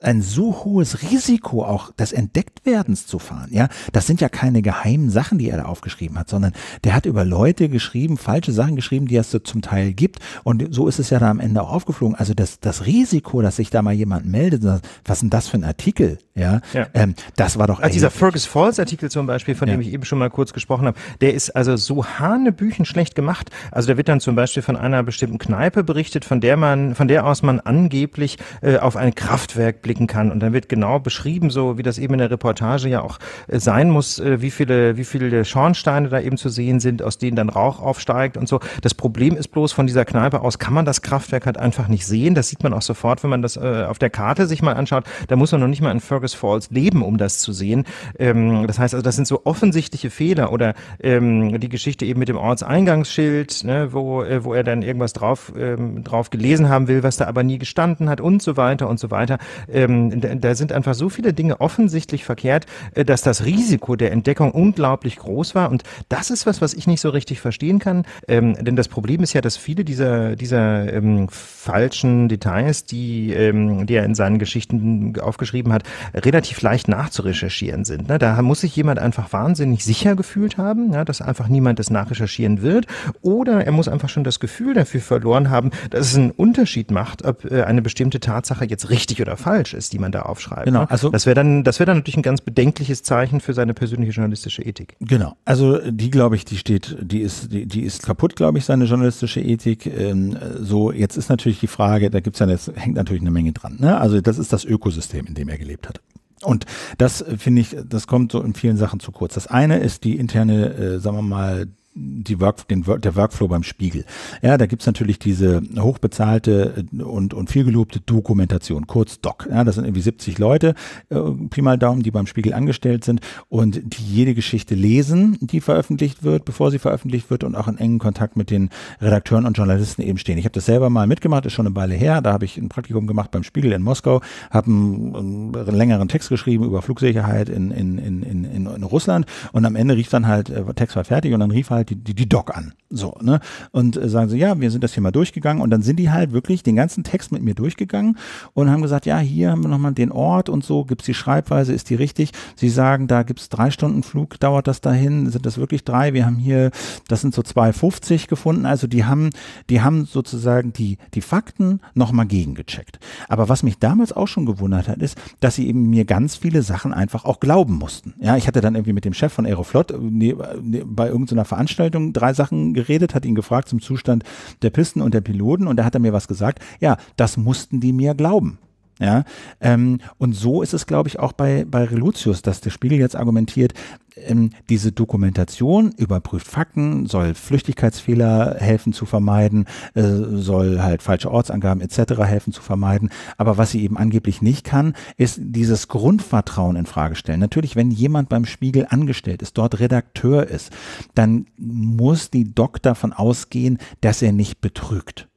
ein so hohes Risiko auch des Entdecktwerdens zu fahren. Ja, das sind ja keine geheimen Sachen, die er da aufgeschrieben hat, sondern der hat über Leute geschrieben, falsche Sachen geschrieben, die es so zum Teil gibt. Und so ist es ja da am Ende auch aufgeflogen. Also das, das Risiko, dass sich da mal jemand meldet, was denn das für ein Artikel? Ja, ja. Ähm, das war doch. Also dieser Fergus Falls Artikel zum Beispiel, von ja. dem ich eben schon mal kurz gesprochen habe, der ist also so hanebüchen schlecht gemacht. Also da wird dann zum Beispiel von einer bestimmten Kneipe berichtet, von der man, von der aus man angeblich äh, auf ein Kraftwerk zurückblicken kann. Und dann wird genau beschrieben, so wie das eben in der Reportage ja auch äh, sein muss, äh, wie viele, wie viele Schornsteine da eben zu sehen sind, aus denen dann Rauch aufsteigt und so. Das Problem ist bloß, von dieser Kneipe aus kann man das Kraftwerk halt einfach nicht sehen. Das sieht man auch sofort, wenn man das äh, auf der Karte sich mal anschaut. Da muss man noch nicht mal in Fergus Falls leben, um das zu sehen. Ähm, das heißt also, das sind so offensichtliche Fehler oder ähm, die Geschichte eben mit dem Ortseingangsschild, ne, wo, wo er dann irgendwas drauf, ähm, drauf gelesen haben will, was da aber nie gestanden hat und so weiter und so weiter ähm, da sind einfach so viele Dinge offensichtlich verkehrt, äh, dass das Risiko der Entdeckung unglaublich groß war. Und das ist was, was ich nicht so richtig verstehen kann. Ähm, denn das Problem ist ja, dass viele dieser, dieser ähm, falschen Details, die, ähm, die er in seinen Geschichten aufgeschrieben hat, relativ leicht nachzurecherchieren sind. Ne? Da muss sich jemand einfach wahnsinnig sicher gefühlt haben, ja, dass einfach niemand das nachrecherchieren wird. Oder er muss einfach schon das Gefühl dafür verloren haben, dass es einen Unterschied macht, ob äh, eine bestimmte Tatsache jetzt richtig oder falsch falsch ist, die man da aufschreibt. Genau. Ne? Also, das wäre dann, das wäre dann natürlich ein ganz bedenkliches Zeichen für seine persönliche journalistische Ethik. Genau. Also die, glaube ich, die steht, die ist, die, die ist kaputt, glaube ich, seine journalistische Ethik. Ähm, so, jetzt ist natürlich die Frage, da gibt's ja, jetzt hängt natürlich eine Menge dran. Ne? Also das ist das Ökosystem, in dem er gelebt hat. Und das äh, finde ich, das kommt so in vielen Sachen zu kurz. Das eine ist die interne, äh, sagen wir mal, die Work, den, der Workflow beim Spiegel. Ja, da gibt es natürlich diese hochbezahlte äh, und, und viel Dokumentation, kurz Doc. Ja, das sind irgendwie 70 Leute, äh, Pi mal Daumen, die beim Spiegel angestellt sind und die jede Geschichte lesen, die veröffentlicht wird, bevor sie veröffentlicht wird und auch in engen Kontakt mit den Redakteuren und Journalisten eben stehen. Ich habe das selber mal mitgemacht, ist schon eine Weile her. Da habe ich ein Praktikum gemacht beim Spiegel in Moskau, habe einen, einen, längeren Text geschrieben über Flugsicherheit in, in, in, in, in Russland und am Ende rief dann halt, äh, Text war fertig und dann rief halt halt die, die, die Doc an. So, ne? Und äh, sagen sie, ja, wir sind das hier mal durchgegangen. Und dann sind die halt wirklich den ganzen Text mit mir durchgegangen und haben gesagt, ja, hier haben wir nochmal den Ort und so, gibt es die Schreibweise, ist die richtig? Sie sagen, da gibt es drei Stunden Flug, dauert das dahin, sind das wirklich drei? Wir haben hier, das sind so 2,50 gefunden. Also die haben, die haben sozusagen die, die Fakten nochmal gegengecheckt. Aber was mich damals auch schon gewundert hat, ist, dass sie eben mir ganz viele Sachen einfach auch glauben mussten. Ja, ich hatte dann irgendwie mit dem Chef von Aeroflot äh, äh, bei irgendeiner Veranstaltung Veranstaltung drei Sachen geredet, hat ihn gefragt zum Zustand der Pisten und der Piloten und da hat er mir was gesagt. Ja, das mussten die mir glauben. Ja, ähm, und so ist es, glaube ich, auch bei, bei Relutius, dass der Spiegel jetzt argumentiert, ähm, diese Dokumentation überprüft Fakten, soll Flüchtigkeitsfehler helfen zu vermeiden, äh, soll halt falsche Ortsangaben etc. helfen zu vermeiden. Aber was sie eben angeblich nicht kann, ist dieses Grundvertrauen in Frage stellen. Natürlich, wenn jemand beim Spiegel angestellt ist, dort Redakteur ist, dann muss die Doc davon ausgehen, dass er nicht betrügt.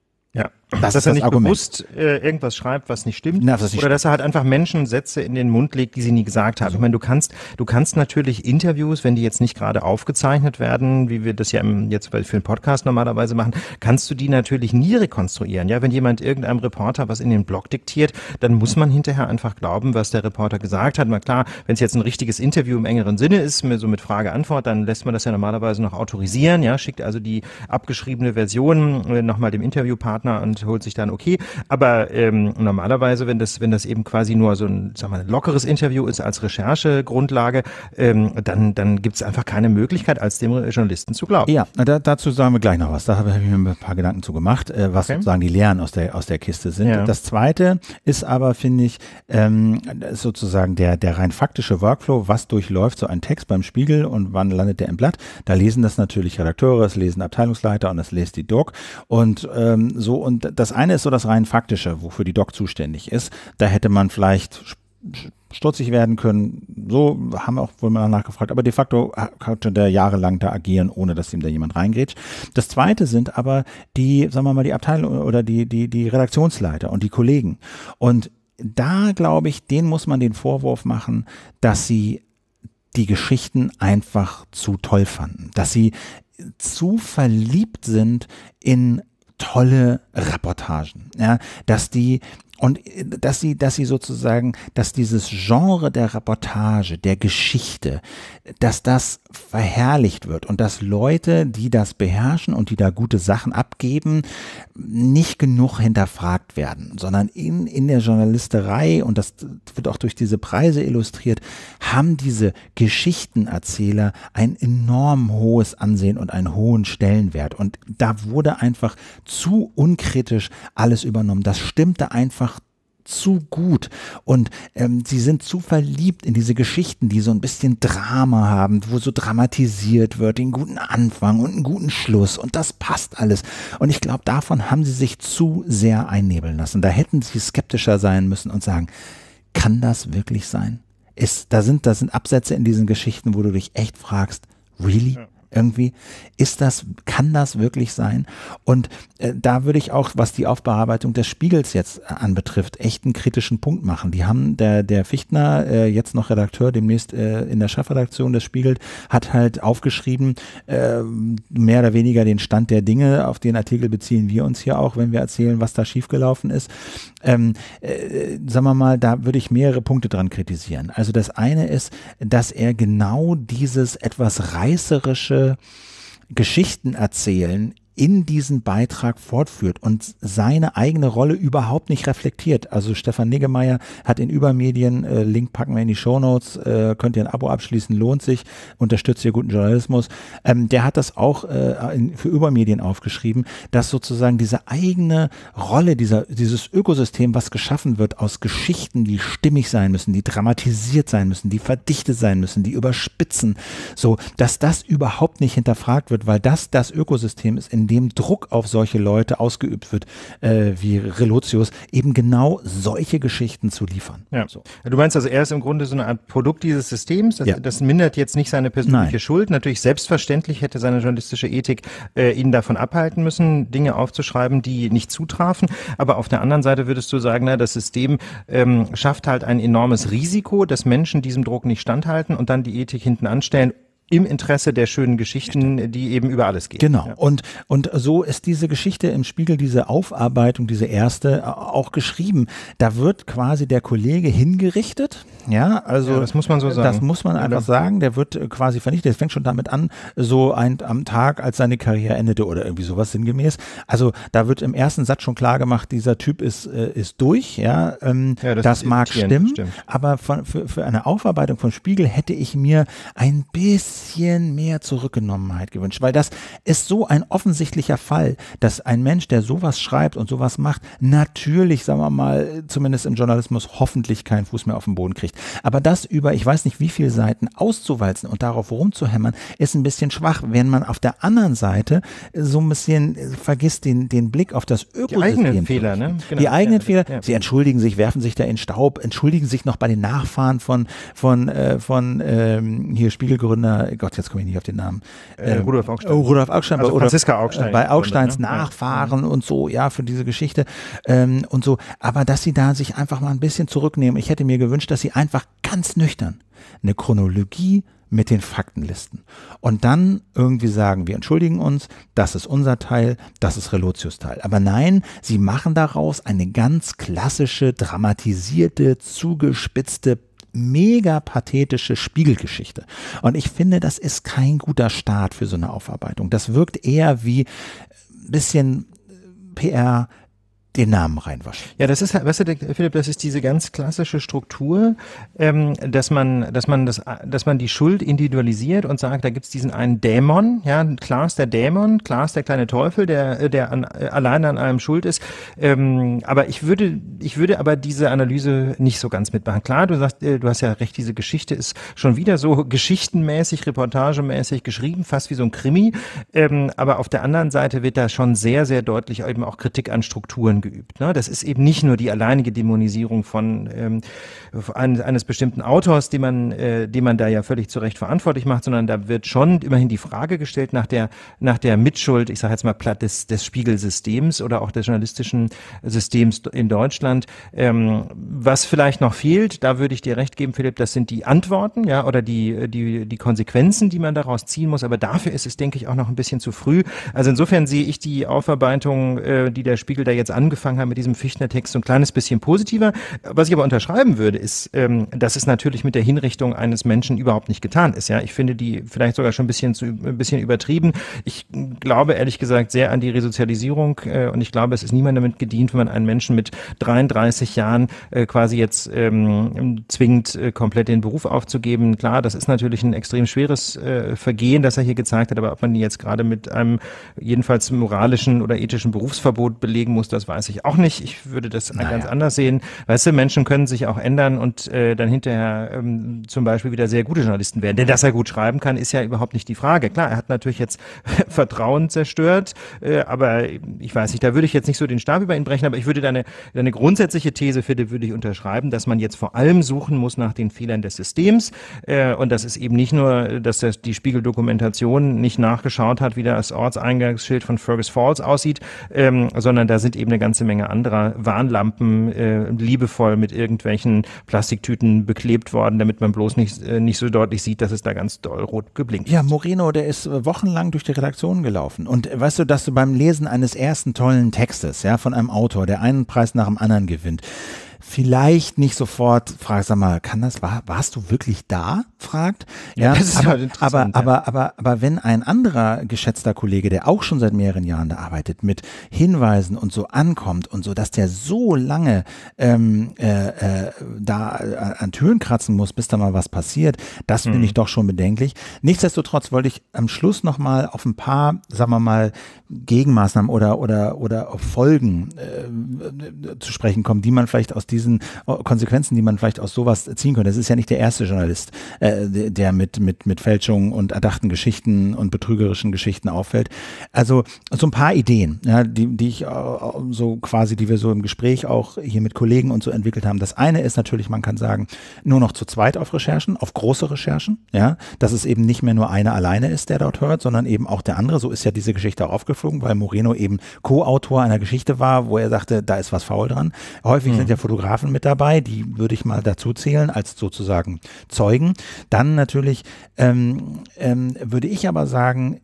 Das dass er nicht Argument. bewusst äh, irgendwas schreibt, was nicht stimmt, Na, was nicht oder dass er halt einfach Menschen Sätze in den Mund legt, die sie nie gesagt haben. Also. Ich meine, du kannst, du kannst natürlich Interviews, wenn die jetzt nicht gerade aufgezeichnet werden, wie wir das ja im, jetzt für den Podcast normalerweise machen, kannst du die natürlich nie rekonstruieren. Ja, wenn jemand irgendeinem Reporter was in den Blog diktiert, dann muss man hinterher einfach glauben, was der Reporter gesagt hat. Mal klar, wenn es jetzt ein richtiges Interview im engeren Sinne ist, so mit Frage-Antwort, dann lässt man das ja normalerweise noch autorisieren. Ja, schickt also die abgeschriebene Version äh, nochmal dem Interviewpartner und holt sich dann okay. Aber ähm, normalerweise, wenn das, wenn das eben quasi nur so ein, sagen wir, ein lockeres Interview ist als Recherchegrundlage, ähm, dann, dann gibt es einfach keine Möglichkeit, als dem Journalisten zu glauben. Ja, da, dazu sagen wir gleich noch was. Da habe ich mir ein paar Gedanken zu gemacht, äh, was okay. sozusagen die Lehren aus der, aus der Kiste sind. Ja. Das zweite ist aber, finde ich, ähm, sozusagen der, der rein faktische Workflow, was durchläuft so ein Text beim Spiegel und wann landet der im Blatt. Da lesen das natürlich Redakteure, es lesen Abteilungsleiter und es lest die DOC. Und ähm, so, und das eine ist so das rein faktische, wofür die Doc zuständig ist. Da hätte man vielleicht stutzig werden können. So haben wir auch wohl mal nachgefragt. Aber de facto konnte der jahrelang da agieren, ohne dass ihm da jemand reingrätscht. Das zweite sind aber die, sagen wir mal, die Abteilung oder die, die, die Redaktionsleiter und die Kollegen. Und da glaube ich, denen muss man den Vorwurf machen, dass sie die Geschichten einfach zu toll fanden, dass sie zu verliebt sind in tolle Reportagen, ja, dass die und äh, dass sie, dass sie sozusagen, dass dieses Genre der Reportage, der Geschichte, dass das verherrlicht wird und dass Leute, die das beherrschen und die da gute Sachen abgeben, nicht genug hinterfragt werden, sondern in, in der Journalisterei, und das wird auch durch diese Preise illustriert, haben diese Geschichtenerzähler ein enorm hohes Ansehen und einen hohen Stellenwert. Und da wurde einfach zu unkritisch alles übernommen. Das stimmte einfach zu gut und ähm, sie sind zu verliebt in diese Geschichten, die so ein bisschen Drama haben, wo so dramatisiert wird, den guten Anfang und einen guten Schluss und das passt alles. Und ich glaube, davon haben sie sich zu sehr einnebeln lassen. Da hätten sie skeptischer sein müssen und sagen, kann das wirklich sein? Ist, da sind, da sind Absätze in diesen Geschichten, wo du dich echt fragst, really? Ja irgendwie. Ist das, kann das wirklich sein? Und äh, da würde ich auch, was die Aufbearbeitung des Spiegels jetzt äh, anbetrifft, echt einen kritischen Punkt machen. Die haben, der, der Fichtner, äh, jetzt noch Redakteur, demnächst äh, in der Chefredaktion des Spiegels, hat halt aufgeschrieben, äh, mehr oder weniger den Stand der Dinge, auf den Artikel beziehen wir uns hier auch, wenn wir erzählen, was da schiefgelaufen ist ähm, äh, sagen wir mal, da würde ich mehrere Punkte dran kritisieren. Also das eine ist, dass er genau dieses etwas reißerische Geschichten erzählen in diesen Beitrag fortführt und seine eigene Rolle überhaupt nicht reflektiert. Also Stefan Niggemeier hat in Übermedien, äh, Link packen wir in die Show Notes, äh, könnt ihr ein Abo abschließen, lohnt sich, unterstützt ihr guten Journalismus. Ähm, der hat das auch äh, in, für Übermedien aufgeschrieben, dass sozusagen diese eigene Rolle, dieser, dieses Ökosystem, was geschaffen wird aus Geschichten, die stimmig sein müssen, die dramatisiert sein müssen, die verdichtet sein müssen, die überspitzen, so, dass das überhaupt nicht hinterfragt wird, weil das das Ökosystem ist, in in dem Druck auf solche Leute ausgeübt wird, äh, wie Relotius, eben genau solche Geschichten zu liefern. Ja. So. Du meinst also, er ist im Grunde so eine Art Produkt dieses Systems. Das, ja. das mindert jetzt nicht seine persönliche Nein. Schuld. Natürlich selbstverständlich hätte seine journalistische Ethik äh, ihn davon abhalten müssen, Dinge aufzuschreiben, die nicht zutrafen. Aber auf der anderen Seite würdest du sagen, na, das System ähm, schafft halt ein enormes Risiko, dass Menschen diesem Druck nicht standhalten und dann die Ethik hinten anstellen, im Interesse der schönen Geschichten, die eben über alles gehen. Genau. Ja. Und, und so ist diese Geschichte im Spiegel, diese Aufarbeitung, diese erste, äh, auch geschrieben. Da wird quasi der Kollege hingerichtet ja, also ja, das muss man so sagen. Das muss man einfach Oder? sagen. Der wird äh, quasi vernichtet. Es fängt schon damit an, so ein, am Tag, als seine Karriere endete oder irgendwie sowas sinngemäß. Also da wird im ersten Satz schon klar gemacht, dieser Typ ist äh, ist durch. Ja, ähm, ja das, das mag stimmen, stimmt. aber von, für, für eine Aufarbeitung von Spiegel hätte ich mir ein bisschen mehr Zurückgenommenheit gewünscht, weil das ist so ein offensichtlicher Fall, dass ein Mensch, der sowas schreibt und sowas macht, natürlich, sagen wir mal, zumindest im Journalismus hoffentlich keinen Fuß mehr auf den Boden kriegt veröffentlicht. Aber das über, ich weiß nicht wie viele Seiten auszuwalzen und darauf rumzuhämmern, ist ein bisschen schwach, wenn man auf der anderen Seite so ein bisschen äh, vergisst, den, den Blick auf das Ökosystem. Die eigenen Fehler, ne? Genau. Die eigenen ja, Fehler. Ja. Sie entschuldigen sich, werfen sich da in Staub, entschuldigen sich noch bei den Nachfahren von, von, äh, von ähm, hier Spiegelgründer, Gott, jetzt komme ich nicht auf den Namen. Äh, ähm, Rudolf Augstein. Oh, Rudolf Augstein. Also bei, Franziska Augstein. Bei Augsteins Grunde, ne? Nachfahren ja. und so, ja, für diese Geschichte ähm, und so. Aber dass sie da sich einfach mal ein bisschen zurücknehmen. Ich hätte mir gewünscht, dass sie einfach ganz nüchtern eine Chronologie mit den Faktenlisten. Und dann irgendwie sagen, wir entschuldigen uns, das ist unser Teil, das ist Relotius Teil. Aber nein, sie machen daraus eine ganz klassische, dramatisierte, zugespitzte mega pathetische Spiegelgeschichte. Und ich finde, das ist kein guter Start für so eine Aufarbeitung. Das wirkt eher wie ein bisschen PR, den Namen reinwaschen. Ja, das ist, weißt du, Philipp, das ist diese ganz klassische Struktur, ähm, dass man, dass man das, dass man die Schuld individualisiert und sagt, da gibt's diesen einen Dämon, ja, Klaas der Dämon, Klaas der kleine Teufel, der, der an, alleine an allem schuld ist. Ähm, aber ich würde, ich würde aber diese Analyse nicht so ganz mitmachen. Klar, du sagst, äh, du hast ja recht, diese Geschichte ist schon wieder so geschichtenmäßig, reportagemäßig geschrieben, fast wie so ein Krimi. Ähm, aber auf der anderen Seite wird da schon sehr, sehr deutlich eben auch Kritik an Strukturen eingeübt. Ne? Das ist eben nicht nur die alleinige Dämonisierung von ähm, eines bestimmten Autors, den man, äh, den man da ja völlig zu Recht verantwortlich macht, sondern da wird schon immerhin die Frage gestellt nach der, nach der Mitschuld, ich sage jetzt mal platt, des, des Spiegelsystems oder auch des journalistischen Systems in Deutschland. Ähm, was vielleicht noch fehlt, da würde ich dir recht geben, Philipp, das sind die Antworten, ja, oder die, die, die Konsequenzen, die man daraus ziehen muss. Aber dafür ist es, denke ich, auch noch ein bisschen zu früh. Also insofern sehe ich die Aufarbeitung, äh, die der Spiegel da jetzt an angefangen haben mit diesem Fichtner-Text, so ein kleines bisschen positiver. Was ich aber unterschreiben würde, ist, ähm, dass es natürlich mit der Hinrichtung eines Menschen überhaupt nicht getan ist. Ja, ich finde die vielleicht sogar schon ein bisschen zu, ein bisschen übertrieben. Ich glaube ehrlich gesagt sehr an die Resozialisierung äh, und ich glaube, es ist niemand damit gedient, wenn man einen Menschen mit 33 Jahren äh, quasi jetzt ähm, zwingt, äh, komplett den Beruf aufzugeben. Klar, das ist natürlich ein extrem schweres äh, Vergehen, das er hier gezeigt hat, aber ob man jetzt gerade mit einem jedenfalls moralischen oder ethischen Berufsverbot belegen muss, das weiß weiß ich auch nicht. Ich würde das naja. ganz anders sehen. Weißt du, Menschen können sich auch ändern und äh, dann hinterher ähm, zum Beispiel wieder sehr gute Journalisten werden. Denn dass er gut schreiben kann, ist ja überhaupt nicht die Frage. Klar, er hat natürlich jetzt Vertrauen zerstört, äh, aber ich weiß nicht, da würde ich jetzt nicht so den Stab über ihn brechen, aber ich würde deine, deine grundsätzliche These, Philipp, würde ich unterschreiben, dass man jetzt vor allem suchen muss nach den Fehlern des Systems. Äh, und das ist eben nicht nur, dass das die Spiegeldokumentation nicht nachgeschaut hat, wie das Ortseingangsschild von Fergus Falls aussieht, ähm, sondern da sind eben eine ganze ganze Menge anderer Warnlampen äh, liebevoll mit irgendwelchen Plastiktüten beklebt worden, damit man bloß nicht, äh, nicht so deutlich sieht, dass es da ganz doll rot geblinkt ist. Ja, Moreno, der ist äh, wochenlang durch die Redaktion gelaufen. Und äh, weißt du, dass du beim Lesen eines ersten tollen Textes, ja, von einem Autor, der einen Preis nach dem anderen gewinnt, vielleicht nicht sofort fragt, sag mal, kann das, war, warst du wirklich da? fragt. Ja, ja das ist aber, halt interessant, aber, ja. aber, aber, aber wenn ein anderer geschätzter Kollege, der auch schon seit mehreren Jahren da arbeitet, mit Hinweisen und so ankommt und so, dass der so lange ähm, äh, äh, da äh, an Türen kratzen muss, bis da mal was passiert, das mhm. finde ich doch schon bedenklich. Nichtsdestotrotz wollte ich am Schluss nochmal auf ein paar, sagen wir mal, Gegenmaßnahmen oder, oder, oder Folgen äh, zu sprechen kommen, die man vielleicht aus diesen oh, Konsequenzen, die man vielleicht aus sowas ziehen könnte. Es ist ja nicht der erste Journalist, äh, der mit, mit, mit Fälschungen und erdachten Geschichten und betrügerischen Geschichten auffällt. Also so ein paar Ideen, ja, die, die ich äh, so quasi, die wir so im Gespräch auch hier mit Kollegen und so entwickelt haben. Das eine ist natürlich, man kann sagen, nur noch zu zweit auf Recherchen, auf große Recherchen, ja, dass es eben nicht mehr nur einer alleine ist, der dort hört, sondern eben auch der andere. So ist ja diese Geschichte auch aufgeflogen, weil Moreno eben Co-Autor einer Geschichte war, wo er sagte, da ist was faul dran. Häufig mhm. sind ja Fotografen Fotografen mit dabei, die würde ich mal dazu zählen, als sozusagen Zeugen. Dann natürlich ähm, ähm, würde ich aber sagen,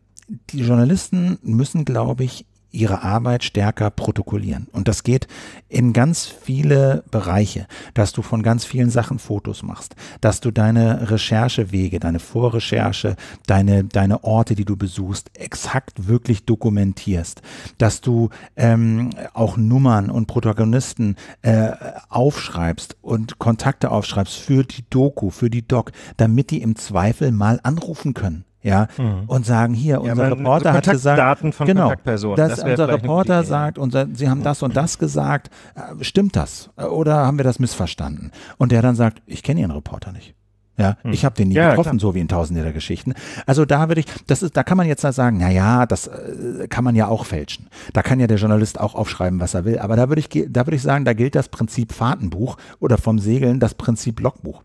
die Journalisten müssen, glaube ich, ihre Arbeit stärker protokollieren. Und das geht in ganz viele Bereiche, dass du von ganz vielen Sachen Fotos machst, dass du deine Recherchewege, deine Vorrecherche, deine, deine Orte, die du besuchst, exakt wirklich dokumentierst, dass du ähm, auch Nummern und Protagonisten äh, aufschreibst und Kontakte aufschreibst für die Doku, für die Doc, damit die im Zweifel mal anrufen können ja, mhm. und sagen hier, unser ja, Reporter hat gesagt, Daten von genau, Kontaktpersonen. Das, unser Reporter sagt, unser, sie haben mhm. das und das gesagt, äh, stimmt das oder haben wir das missverstanden? Und der dann sagt, ich kenne Ihren Reporter nicht. Ja, mhm. ich habe den nie ja, getroffen, klar. so wie in Tausende der Geschichten. Also da würde ich, das ist, da kann man jetzt da sagen, naja, das äh, kann man ja auch fälschen. Da kann ja der Journalist auch aufschreiben, was er will. Aber da würde ich, da würde ich sagen, da gilt das Prinzip Fahrtenbuch oder vom Segeln das Prinzip Logbuch.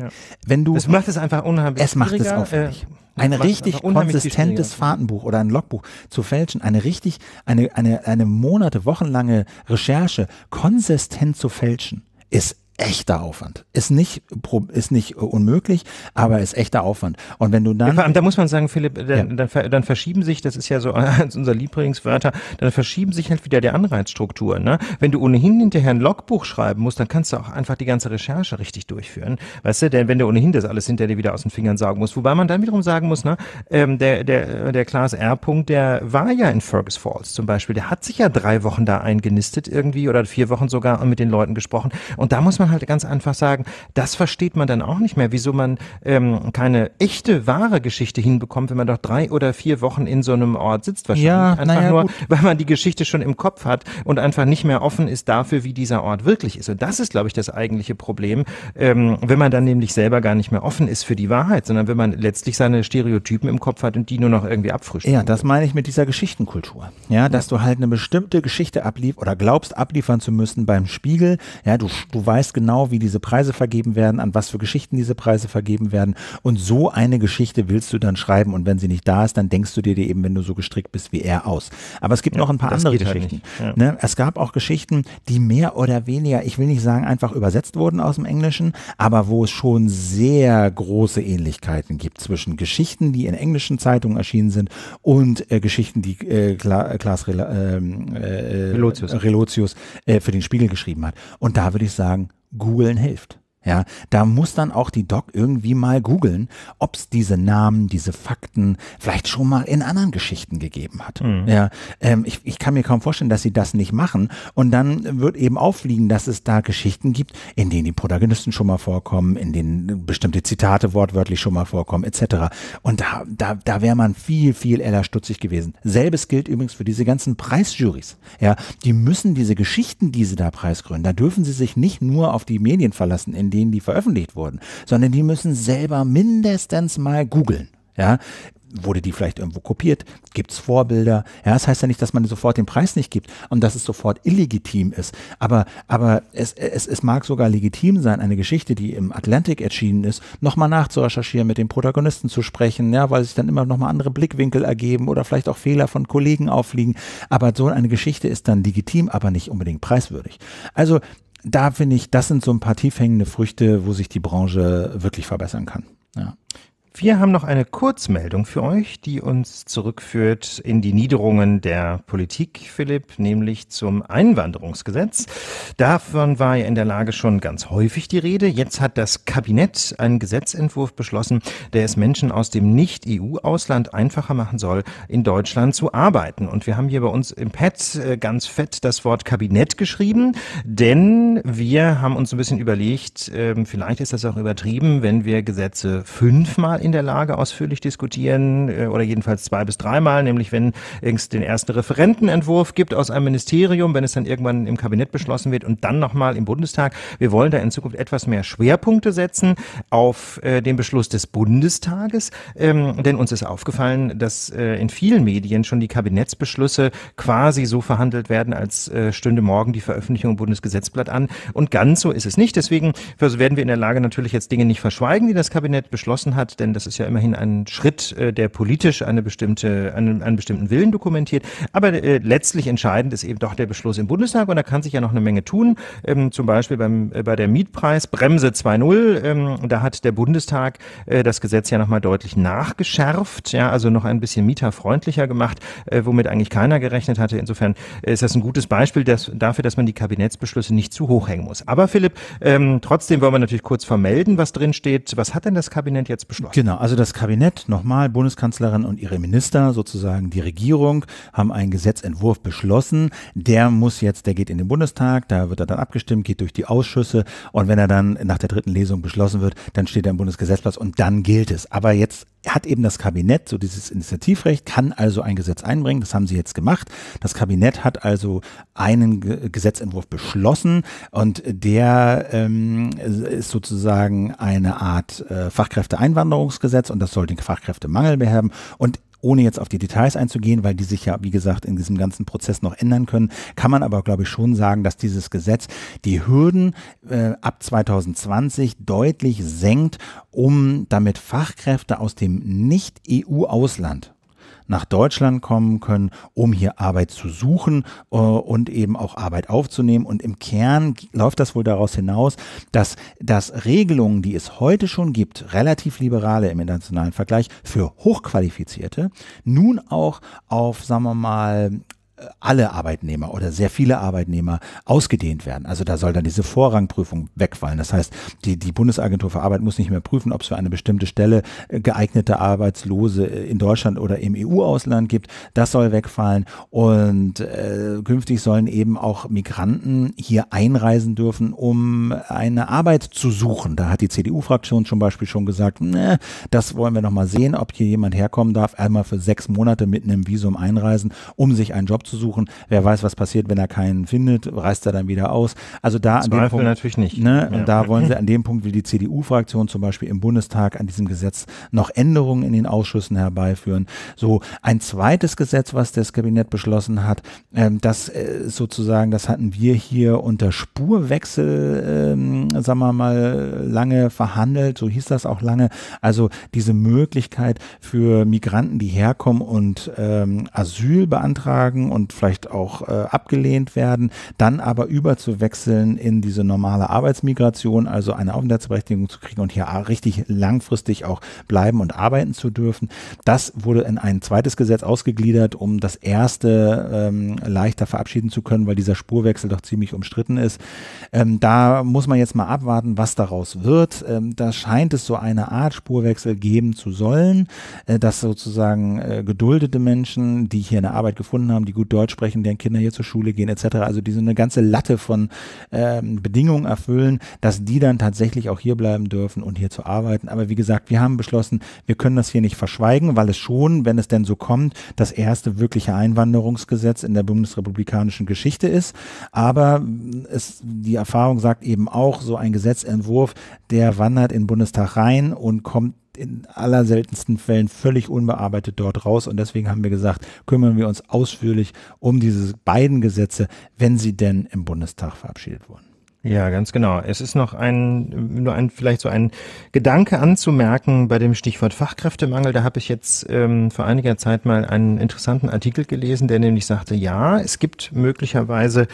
Ja. Wenn du, es macht es einfach unheimlich. Es macht es aufwendig. Äh, ein richtig konsistentes Fahrtenbuch oder ein Logbuch zu fälschen, eine richtig, eine, eine, eine Monate, wochenlange Recherche konsistent zu fälschen, ist echter Aufwand. Ist nicht, ist nicht äh, unmöglich, aber ist echter Aufwand. Und wenn du dann. Ja, da muss man sagen, Philipp, dann, ja. dann, dann, verschieben sich, das ist ja so eins unserer Lieblingswörter, dann verschieben sich halt wieder die Anreizstrukturen. Ne? Wenn du ohnehin hinterher ein Logbuch schreiben musst, dann kannst du auch einfach die ganze Recherche richtig durchführen. Weißt du, denn wenn du ohnehin das alles hinter dir wieder aus den Fingern saugen musst. Wobei man dann wiederum sagen muss, ne, ähm, der, der, der Klaas R. Punkt, der war ja in Fergus Falls zum Beispiel. Der hat sich ja drei Wochen da eingenistet irgendwie oder vier Wochen sogar mit den Leuten gesprochen. Und da muss man halt ganz einfach sagen, das versteht man dann auch nicht mehr, wieso man ähm, keine echte, wahre Geschichte hinbekommt, wenn man doch drei oder vier Wochen in so einem Ort sitzt wahrscheinlich. Ja, einfach naja, nur, gut. weil man die Geschichte schon im Kopf hat und einfach nicht mehr offen ist dafür, wie dieser Ort wirklich ist. Und das ist, glaube ich, das eigentliche Problem, ähm, wenn man dann nämlich selber gar nicht mehr offen ist für die Wahrheit, sondern wenn man letztlich seine Stereotypen im Kopf hat und die nur noch irgendwie abfrischt. Ja, das meine ich mit dieser Geschichtenkultur. Ja, dass ja. du halt eine bestimmte Geschichte ablief oder glaubst abliefern zu müssen beim Spiegel. Ja, du, du weißt genau, genau, wie diese Preise vergeben werden, an was für Geschichten diese Preise vergeben werden. Und so eine Geschichte willst du dann schreiben. Und wenn sie nicht da ist, dann denkst du dir die eben, wenn du so gestrickt bist wie er, aus. Aber es gibt ja, noch ein paar andere halt Geschichten. Halt ja. ne? Es gab auch Geschichten, die mehr oder weniger, ich will nicht sagen, einfach übersetzt wurden aus dem Englischen, aber wo es schon sehr große Ähnlichkeiten gibt zwischen Geschichten, die in englischen Zeitungen erschienen sind und äh, Geschichten, die äh, äh Klaas Rela ähm, äh, Relotius, Relotius äh, für den Spiegel geschrieben hat. Und da würde ich sagen, Googlen hilft. Ja, da muss dann auch die Doc irgendwie mal googeln, ob es diese Namen, diese Fakten vielleicht schon mal in anderen Geschichten gegeben hat. Mhm. Ja, ähm, ich, ich kann mir kaum vorstellen, dass sie das nicht machen. Und dann wird eben auffliegen, dass es da Geschichten gibt, in denen die Protagonisten schon mal vorkommen, in denen bestimmte Zitate wortwörtlich schon mal vorkommen, etc. Und da, da, da wäre man viel, viel Ella stutzig gewesen. Selbes gilt übrigens für diese ganzen Preisjuries. Ja, die müssen diese Geschichten, die sie da preisgründen, da dürfen sie sich nicht nur auf die Medien verlassen, in denen die veröffentlicht wurden, sondern die müssen selber mindestens mal googeln. Ja, wurde die vielleicht irgendwo kopiert? Gibt es Vorbilder? Ja, das heißt ja nicht, dass man sofort den Preis nicht gibt und dass es sofort illegitim ist. Aber, aber es, es, es mag sogar legitim sein, eine Geschichte, die im Atlantik erschienen ist, nochmal nachzurecherchieren, mit den Protagonisten zu sprechen, ja, weil sich dann immer nochmal andere Blickwinkel ergeben oder vielleicht auch Fehler von Kollegen auffliegen. Aber so eine Geschichte ist dann legitim, aber nicht unbedingt preiswürdig. Also da finde ich, das sind so ein paar tiefhängende Früchte, wo sich die Branche wirklich verbessern kann. Ja. Wir haben noch eine Kurzmeldung für euch, die uns zurückführt in die Niederungen der Politik, Philipp, nämlich zum Einwanderungsgesetz. Davon war ja in der Lage schon ganz häufig die Rede. Jetzt hat das Kabinett einen Gesetzentwurf beschlossen, der es Menschen aus dem Nicht-EU-Ausland einfacher machen soll, in Deutschland zu arbeiten. Und wir haben hier bei uns im Pad äh, ganz fett das Wort Kabinett geschrieben, denn wir haben uns ein bisschen überlegt, ähm, vielleicht ist das auch übertrieben, wenn wir Gesetze fünfmal in der Lage, ausführlich diskutieren äh, oder jedenfalls zwei bis dreimal, nämlich wenn es den ersten Referentenentwurf gibt aus einem Ministerium, wenn es dann irgendwann im Kabinett beschlossen wird und dann nochmal im Bundestag. Wir wollen da in Zukunft etwas mehr Schwerpunkte setzen auf äh, den Beschluss des Bundestages, ähm, denn uns ist aufgefallen, dass äh, in vielen Medien schon die Kabinettsbeschlüsse quasi so verhandelt werden, als stünde morgen die Veröffentlichung im Bundesgesetzblatt an. Und ganz so ist es nicht. Deswegen werden wir in der Lage natürlich jetzt Dinge nicht verschweigen, die das Kabinett beschlossen hat, denn meine, das ist ja immerhin ein Schritt, äh, der politisch eine bestimmte, einen, einen bestimmten Willen dokumentiert. Aber äh, letztlich entscheidend ist eben doch der Beschluss im Bundestag und da kann sich ja noch eine Menge tun. Ähm, zum Beispiel beim, äh, bei der Mietpreisbremse 2.0. Ähm, da hat der Bundestag äh, das Gesetz ja nochmal deutlich nachgeschärft, ja, also noch ein bisschen mieterfreundlicher gemacht, äh, womit eigentlich keiner gerechnet hatte. Insofern äh, ist das ein gutes Beispiel dass, dafür, dass man die Kabinettsbeschlüsse nicht zu hoch hängen muss. Aber Philipp, ähm, trotzdem wollen wir natürlich kurz vermelden, was drin steht. Was hat denn das Kabinett jetzt beschlossen? Genau, also das Kabinett, nochmal Bundeskanzlerin und ihre Minister, sozusagen die Regierung, haben einen Gesetzentwurf beschlossen. Der muss jetzt, der geht in den Bundestag, da wird er dann abgestimmt, geht durch die Ausschüsse und wenn er dann nach der dritten Lesung beschlossen wird, dann steht er im Bundesgesetzplatz und dann gilt es. Aber jetzt hat eben das Kabinett so dieses Initiativrecht, kann also ein Gesetz einbringen. Das haben sie jetzt gemacht. Das Kabinett hat also einen G Gesetzentwurf beschlossen und der ähm, ist sozusagen eine Art äh, Fachkräfteeinwanderungsgesetz und das soll den Fachkräftemangel beherben. Und ohne jetzt auf die Details einzugehen, weil die sich ja, wie gesagt, in diesem ganzen Prozess noch ändern können, kann man aber, glaube ich, schon sagen, dass dieses Gesetz die Hürden äh, ab 2020 deutlich senkt, um damit Fachkräfte aus dem Nicht-EU-Ausland nach Deutschland kommen können, um hier Arbeit zu suchen äh, und eben auch Arbeit aufzunehmen. Und im Kern läuft das wohl daraus hinaus, dass, dass Regelungen, die es heute schon gibt, relativ liberale im internationalen Vergleich, für Hochqualifizierte nun auch auf, sagen wir mal, alle Arbeitnehmer oder sehr viele Arbeitnehmer ausgedehnt werden. Also da soll dann diese Vorrangprüfung wegfallen. Das heißt, die, die Bundesagentur für Arbeit muss nicht mehr prüfen, ob es für eine bestimmte Stelle äh, geeignete Arbeitslose äh, in Deutschland oder im EU-Ausland gibt. Das soll wegfallen. Und äh, künftig sollen eben auch Migranten hier einreisen dürfen, um eine Arbeit zu suchen. Da hat die CDU-Fraktion zum Beispiel schon gesagt, ne, das wollen wir nochmal sehen, ob hier jemand herkommen darf, einmal für sechs Monate mit einem Visum einreisen, um sich einen Job zu zu suchen. Wer weiß, was passiert, wenn er keinen findet, reißt er dann wieder aus. Also da Zweifel an dem Punkt, natürlich nicht. Ne, ja. Da wollen sie an dem Punkt, will die CDU-Fraktion zum Beispiel im Bundestag an diesem Gesetz noch Änderungen in den Ausschüssen herbeiführen. So ein zweites Gesetz, was das Kabinett beschlossen hat, ähm, das äh, sozusagen, das hatten wir hier unter Spurwechsel, ähm, sagen wir mal, lange verhandelt. So hieß das auch lange. Also diese Möglichkeit für Migranten, die herkommen und ähm, Asyl beantragen und und vielleicht auch äh, abgelehnt werden, dann aber überzuwechseln in diese normale Arbeitsmigration, also eine Aufenthaltsberechtigung zu kriegen und hier richtig langfristig auch bleiben und arbeiten zu dürfen. Das wurde in ein zweites Gesetz ausgegliedert, um das erste ähm, leichter verabschieden zu können, weil dieser Spurwechsel doch ziemlich umstritten ist. Ähm, da muss man jetzt mal abwarten, was daraus wird. Ähm, da scheint es so eine Art Spurwechsel geben zu sollen, äh, dass sozusagen äh, geduldete Menschen, die hier eine Arbeit gefunden haben, die gut Deutsch sprechen, deren Kinder hier zur Schule gehen etc. Also die so eine ganze Latte von ähm, Bedingungen erfüllen, dass die dann tatsächlich auch hier bleiben dürfen und hier zu arbeiten. Aber wie gesagt, wir haben beschlossen, wir können das hier nicht verschweigen, weil es schon, wenn es denn so kommt, das erste wirkliche Einwanderungsgesetz in der bundesrepublikanischen Geschichte ist. Aber mm, es, die Erfahrung sagt eben auch, so ein Gesetzentwurf, der wandert in den Bundestag rein und kommt in allerseltensten Fällen völlig unbearbeitet dort raus. Und deswegen haben wir gesagt, kümmern wir uns ausführlich um diese beiden Gesetze, wenn sie denn im Bundestag verabschiedet wurden. Ja, ganz genau. Es ist noch ein, nur ein, vielleicht so ein Gedanke anzumerken bei dem Stichwort Fachkräftemangel. Da habe ich jetzt ähm, vor einiger Zeit mal einen interessanten Artikel gelesen, der nämlich sagte, ja, es gibt möglicherweise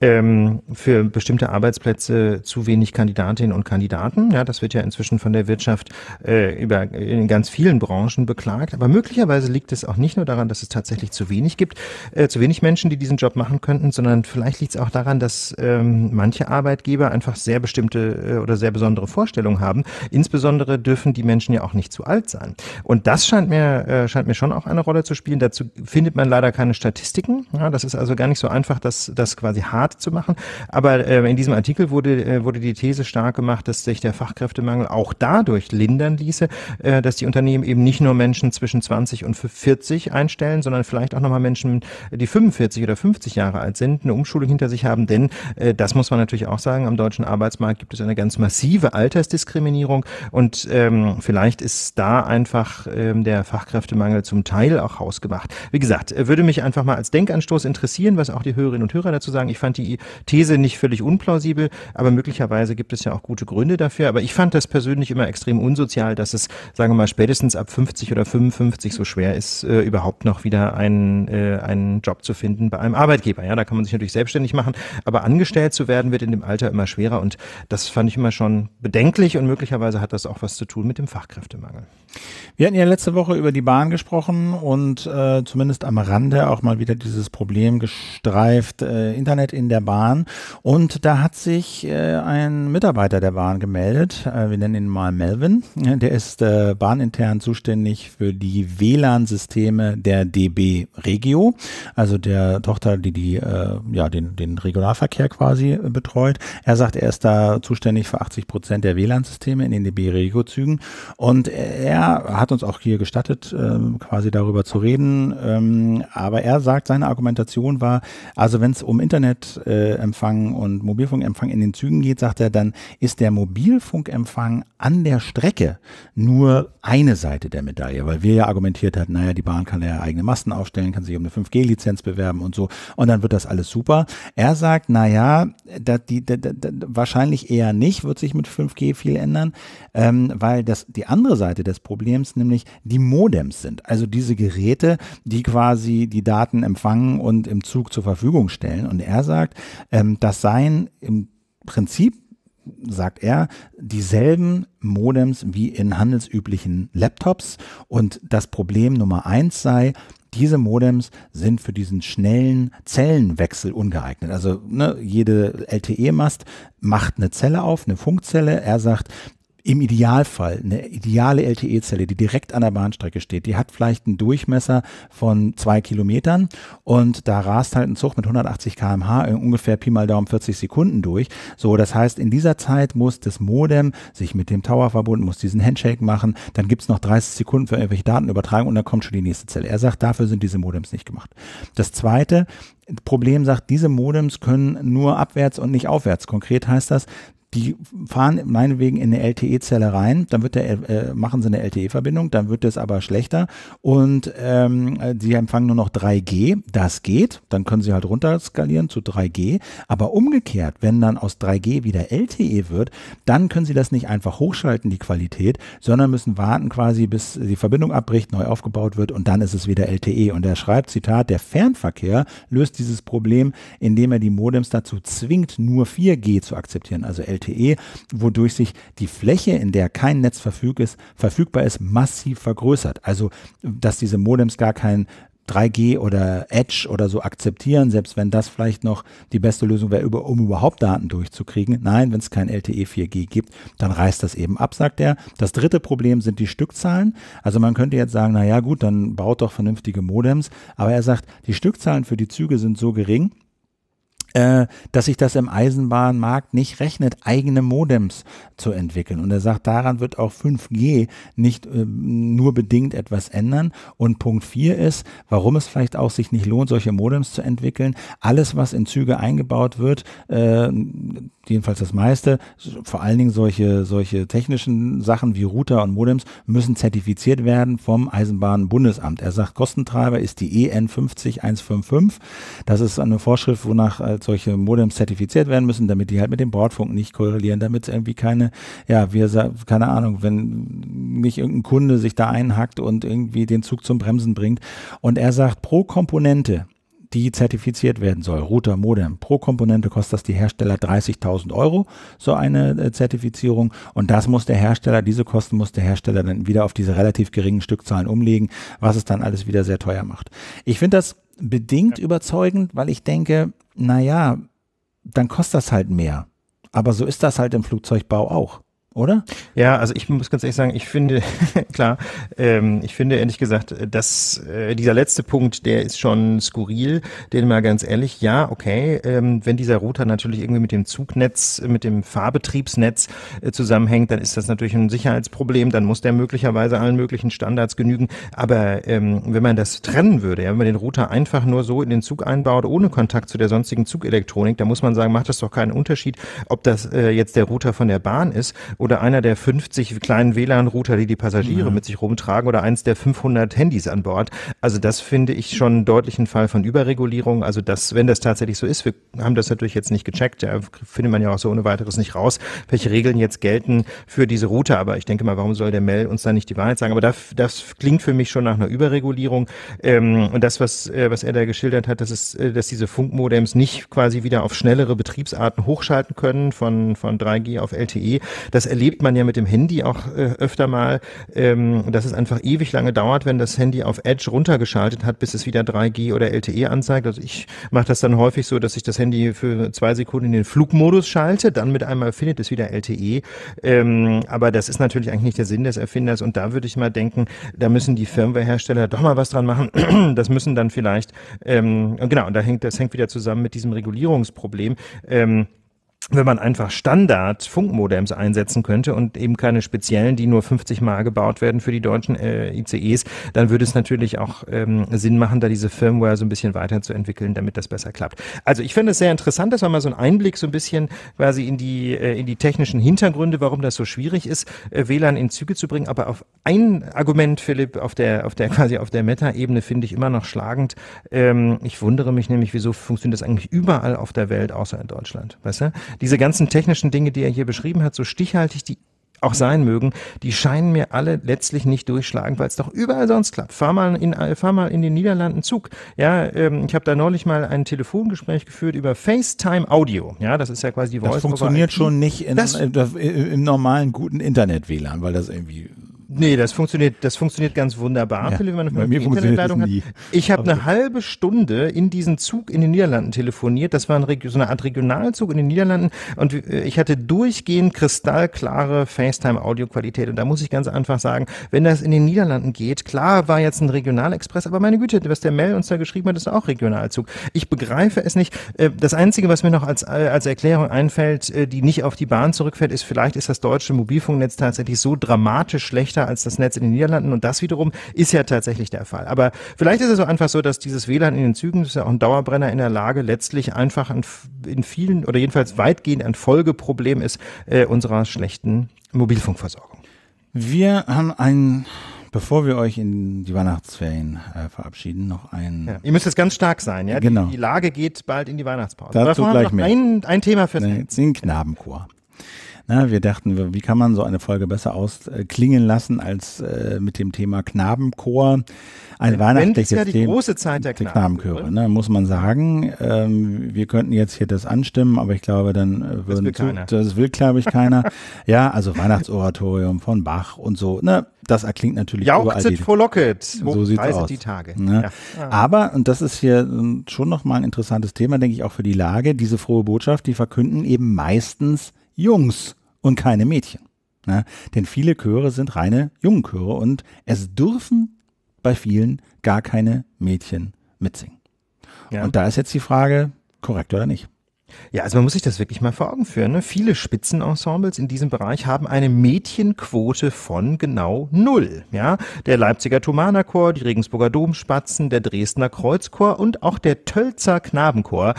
ähm, für bestimmte Arbeitsplätze zu wenig Kandidatinnen und Kandidaten. Ja, das wird ja inzwischen von der Wirtschaft äh, über in ganz vielen Branchen beklagt. Aber möglicherweise liegt es auch nicht nur daran, dass es tatsächlich zu wenig gibt, äh, zu wenig Menschen, die diesen Job machen könnten, sondern vielleicht liegt es auch daran, dass ähm, manche Arbeitgeber einfach sehr bestimmte äh, oder sehr besondere Vorstellungen haben. Insbesondere dürfen die Menschen ja auch nicht zu alt sein. Und das scheint mir äh, scheint mir schon auch eine Rolle zu spielen. Dazu findet man leider keine Statistiken. Ja, das ist also gar nicht so einfach, dass das quasi hart Staat zu machen. Aber äh, in diesem Artikel wurde, äh, wurde die These stark gemacht, dass sich der Fachkräftemangel auch dadurch lindern ließe, äh, dass die Unternehmen eben nicht nur Menschen zwischen 20 und 40 einstellen, sondern vielleicht auch nochmal Menschen, die 45 oder 50 Jahre alt sind, eine Umschulung hinter sich haben. Denn äh, das muss man natürlich auch sagen, am deutschen Arbeitsmarkt gibt es eine ganz massive Altersdiskriminierung und ähm, vielleicht ist da einfach ähm, der Fachkräftemangel zum Teil auch hausgemacht. Wie gesagt, äh, würde mich einfach mal als Denkanstoß interessieren, was auch die Hörerinnen und Hörer dazu sagen. Ich fand die These nicht völlig unplausibel, aber möglicherweise gibt es ja auch gute Gründe dafür. Aber ich fand das persönlich immer extrem unsozial, dass es, sagen wir mal, spätestens ab 50 oder 55 so schwer ist, äh, überhaupt noch wieder einen, äh, einen Job zu finden bei einem Arbeitgeber. Ja, da kann man sich natürlich selbstständig machen, aber angestellt zu werden wird in dem Alter immer schwerer und das fand ich immer schon bedenklich und möglicherweise hat das auch was zu tun mit dem Fachkräftemangel. Wir hatten ja letzte Woche über die Bahn gesprochen und äh, zumindest am Rande auch mal wieder dieses Problem gestreift, äh, Internet in der Bahn. Und da hat sich äh, ein Mitarbeiter der Bahn gemeldet, äh, wir nennen ihn mal Melvin, der ist äh, bahnintern zuständig für die WLAN-Systeme der DB Regio, also der Tochter, die, die äh, ja, den, den Regionalverkehr quasi betreut. Er sagt, er ist da zuständig für 80 Prozent der WLAN-Systeme in den DB Regio-Zügen und er hat uns auch hier gestattet, ähm, quasi darüber zu reden. Ähm, aber er sagt, seine Argumentation war, also wenn es um Internetempfang äh, und Mobilfunkempfang in den Zügen geht, sagt er, dann ist der Mobilfunkempfang an der Strecke nur eine Seite der Medaille, weil wir ja argumentiert hatten, naja, die Bahn kann ja eigene Masten aufstellen, kann sich um eine 5G-Lizenz bewerben und so. Und dann wird das alles super. Er sagt, naja, da, die, da, da, wahrscheinlich eher nicht, wird sich mit 5G viel ändern, ähm, weil das die andere Seite des Problems Problems, nämlich die Modems sind. Also diese Geräte, die quasi die Daten empfangen und im Zug zur Verfügung stellen. Und er sagt, ähm, das seien im Prinzip sagt er, dieselben Modems wie in handelsüblichen Laptops. Und das Problem Nummer eins sei, diese Modems sind für diesen schnellen Zellenwechsel ungeeignet. Also ne, jede LTE-Mast macht eine Zelle auf, eine Funkzelle. Er sagt, im Idealfall eine ideale LTE-Zelle, die direkt an der Bahnstrecke steht, die hat vielleicht einen Durchmesser von zwei Kilometern und da rast halt ein Zug mit 180 kmh h ungefähr Pi mal Daumen 40 Sekunden durch. So, das heißt, in dieser Zeit muss das Modem sich mit dem Tower verbunden, muss diesen Handshake machen, dann gibt's noch 30 Sekunden für irgendwelche Datenübertragung und dann kommt schon die nächste Zelle. Er sagt, dafür sind diese Modems nicht gemacht. Das zweite, Problem sagt, diese Modems können nur abwärts und nicht aufwärts. Konkret heißt das, die fahren meinetwegen in eine LTE-Zelle rein, dann wird der, äh, machen sie eine LTE-Verbindung, dann wird es aber schlechter und ähm, sie empfangen nur noch 3G, das geht, dann können sie halt runter skalieren zu 3G, aber umgekehrt, wenn dann aus 3G wieder LTE wird, dann können sie das nicht einfach hochschalten, die Qualität, sondern müssen warten quasi, bis die Verbindung abbricht, neu aufgebaut wird und dann ist es wieder LTE. Und er schreibt, Zitat, der Fernverkehr löst dieses Problem, indem er die Modems dazu zwingt, nur 4G zu akzeptieren, also LTE. LTE, wodurch sich die Fläche, in der kein Netz verfüg ist, verfügbar ist, massiv vergrößert. Also, dass diese Modems gar kein 3G oder Edge oder so akzeptieren, selbst wenn das vielleicht noch die beste Lösung wäre, um überhaupt Daten durchzukriegen. Nein, wenn es kein LTE 4G gibt, dann reißt das eben ab, sagt er. Das dritte Problem sind die Stückzahlen. Also man könnte jetzt sagen, na ja, gut, dann baut doch vernünftige Modems. Aber er sagt, die Stückzahlen für die Züge sind so gering, äh, dass sich das im Eisenbahnmarkt nicht rechnet, eigene Modems zu entwickeln. Und er sagt, daran wird auch 5G nicht äh, nur bedingt etwas ändern. Und Punkt 4 ist, warum es vielleicht auch sich nicht lohnt, solche Modems zu entwickeln. Alles, was in Züge eingebaut wird, äh, jedenfalls das meiste, vor allen Dingen solche, solche technischen Sachen wie Router und Modems, müssen zertifiziert werden vom Eisenbahnbundesamt. Er sagt, Kostentreiber ist die EN 50155. Das ist eine Vorschrift, wonach als solche Modems zertifiziert werden müssen, damit die halt mit dem Bordfunk nicht korrelieren, damit es irgendwie keine, ja, wir, keine Ahnung, wenn nicht irgendein Kunde sich da einhackt und irgendwie den Zug zum Bremsen bringt und er sagt, pro Komponente, die zertifiziert werden soll. Router, Modem. Pro Komponente kostet das die Hersteller 30.000 Euro, so eine äh, Zertifizierung. Und das muss der Hersteller, diese Kosten muss der Hersteller dann wieder auf diese relativ geringen Stückzahlen umlegen, was es dann alles wieder sehr teuer macht. Ich finde das bedingt ja. überzeugend, weil ich denke, naja, dann kostet das halt mehr. Aber so ist das halt im Flugzeugbau auch oder? Ja, also ich muss ganz ehrlich sagen, ich finde, klar, ähm, ich finde ehrlich gesagt, dass äh, dieser letzte Punkt, der ist schon skurril, den mal ganz ehrlich, ja, okay, ähm, wenn dieser Router natürlich irgendwie mit dem Zugnetz, mit dem Fahrbetriebsnetz äh, zusammenhängt, dann ist das natürlich ein Sicherheitsproblem, dann muss der möglicherweise allen möglichen Standards genügen, aber ähm, wenn man das trennen würde, ja, wenn man den Router einfach nur so in den Zug einbaut, ohne Kontakt zu der sonstigen Zugelektronik, dann muss man sagen, macht das doch keinen Unterschied, ob das äh, jetzt der Router von der Bahn ist oder oder einer der 50 kleinen WLAN-Router, die die Passagiere ja. Mhm. mit sich rumtragen oder eins der 500 Handys an Bord. Also das finde ich schon einen deutlichen Fall von Überregulierung. Also das, wenn das tatsächlich so ist, wir haben das natürlich jetzt nicht gecheckt, da findet man ja auch so ohne weiteres nicht raus, welche Regeln jetzt gelten für diese Router. Aber ich denke mal, warum soll der Mail uns da nicht die Wahrheit sagen? Aber das, das klingt für mich schon nach einer Überregulierung. Ähm, und das, was, äh, was er da geschildert hat, dass es, äh, dass diese Funkmodems nicht quasi wieder auf schnellere Betriebsarten hochschalten können, von, von 3G auf LTE, das erlebt man ja mit dem Handy auch äh, öfter mal, ähm, dass es einfach ewig lange dauert, wenn das Handy auf Edge runtergeschaltet hat, bis es wieder 3G oder LTE anzeigt. Also ich mache das dann häufig so, dass ich das Handy für zwei Sekunden in den Flugmodus schalte, dann mit einmal findet es wieder LTE. Ähm, aber das ist natürlich eigentlich nicht der Sinn des Erfinders und da würde ich mal denken, da müssen die Firmwarehersteller doch mal was dran machen. Das müssen dann vielleicht, ähm, genau, und da hängt, das hängt wieder zusammen mit diesem Regulierungsproblem. Ähm, wenn man einfach Standard-Funkmodems einsetzen könnte und eben keine speziellen, die nur 50 Mal gebaut werden für die deutschen äh, ICEs, dann würde es natürlich auch ähm, Sinn machen, da diese Firmware so ein bisschen weiterzuentwickeln, damit das besser klappt. Also ich finde es sehr interessant, das war mal so ein Einblick so ein bisschen quasi in die, äh, in die technischen Hintergründe, warum das so schwierig ist, äh, WLAN in Züge zu bringen. Aber auf ein Argument, Philipp, auf der, auf der quasi auf der Meta-Ebene finde ich immer noch schlagend. Ähm, ich wundere mich nämlich, wieso funktioniert das eigentlich überall auf der Welt außer in Deutschland, weißt du? diese ganzen technischen Dinge, die er hier beschrieben hat, so stichhaltig die auch sein mögen, die scheinen mir alle letztlich nicht durchschlagen, weil es doch überall sonst klappt. Fahr mal in, äh, fahr mal in den Niederlanden Zug. Ja, ähm, ich habe da neulich mal ein Telefongespräch geführt über FaceTime Audio. Ja, das ist ja quasi die Voice. Das funktioniert schon nicht in, das, äh, äh, im normalen guten Internet-WLAN, weil das irgendwie Nee, das funktioniert, das funktioniert ganz wunderbar, ja, Philipp, wenn man eine Internetleitung hat. Ich habe eine halbe Stunde in diesen Zug in den Niederlanden telefoniert. Das war ein, so eine Art Regionalzug in den Niederlanden und äh, ich hatte durchgehend kristallklare FaceTime-Audioqualität. Und da muss ich ganz einfach sagen, wenn das in den Niederlanden geht, klar war jetzt ein Regionalexpress, aber meine Güte, was der Mel uns da geschrieben hat, ist auch Regionalzug. Ich begreife es nicht. Äh, das Einzige, was mir noch als, äh, als Erklärung einfällt, die nicht auf die Bahn zurückfällt, ist vielleicht ist das deutsche Mobilfunknetz tatsächlich so dramatisch schlecht schlechter als das Netz in den Niederlanden und das wiederum ist ja tatsächlich der Fall. Aber vielleicht ist es so einfach so, dass dieses WLAN in den Zügen, das ist ja auch ein Dauerbrenner in der Lage, letztlich einfach an, in vielen oder jedenfalls weitgehend ein Folgeproblem ist äh, unserer schlechten Mobilfunkversorgung. Wir haben ein Bevor wir euch in die Weihnachtsferien äh, verabschieden, noch ein. Ja. Ihr müsst jetzt ganz stark sein, ja? Genau. Die, die Lage geht bald in die Weihnachtspause. Dazu gleich mehr. Ein, ein Thema fürs nee, Den Knabenchor. Na, ne, wir dachten, wie kann man so eine Folge besser ausklingen äh, lassen als äh, mit dem Thema Knabenchor? Ein ja, weihnachtliches ja die Thema, große Zeit der, der Knabenchöre, ne, muss man sagen. Ähm, wir könnten jetzt hier das anstimmen, aber ich glaube, dann äh, würden das will, zu, das will glaube ich, keiner. ja, also Weihnachtsoratorium von Bach und so. Ne, das erklingt natürlich Jauchzet überall. Jauchzet frohlocket. So sieht's aus. die Tage. Ne? Ja. Aber, und das ist hier ähm, schon nochmal ein interessantes Thema, denke ich, auch für die Lage, diese frohe Botschaft, die verkünden eben meistens Jungs und keine Mädchen. Ne? Denn viele Chöre sind reine Jungenchöre und es dürfen bei vielen gar keine Mädchen mitsingen. Ja. Und da ist jetzt die Frage, korrekt oder nicht? Ja, also man muss sich das wirklich mal vor Augen führen. Ne? Viele Spitzenensembles in diesem Bereich haben eine Mädchenquote von genau null. Ja, der Leipziger Chor, die Regensburger Domspatzen, der Dresdner Kreuzchor und auch der Tölzer Knabenchor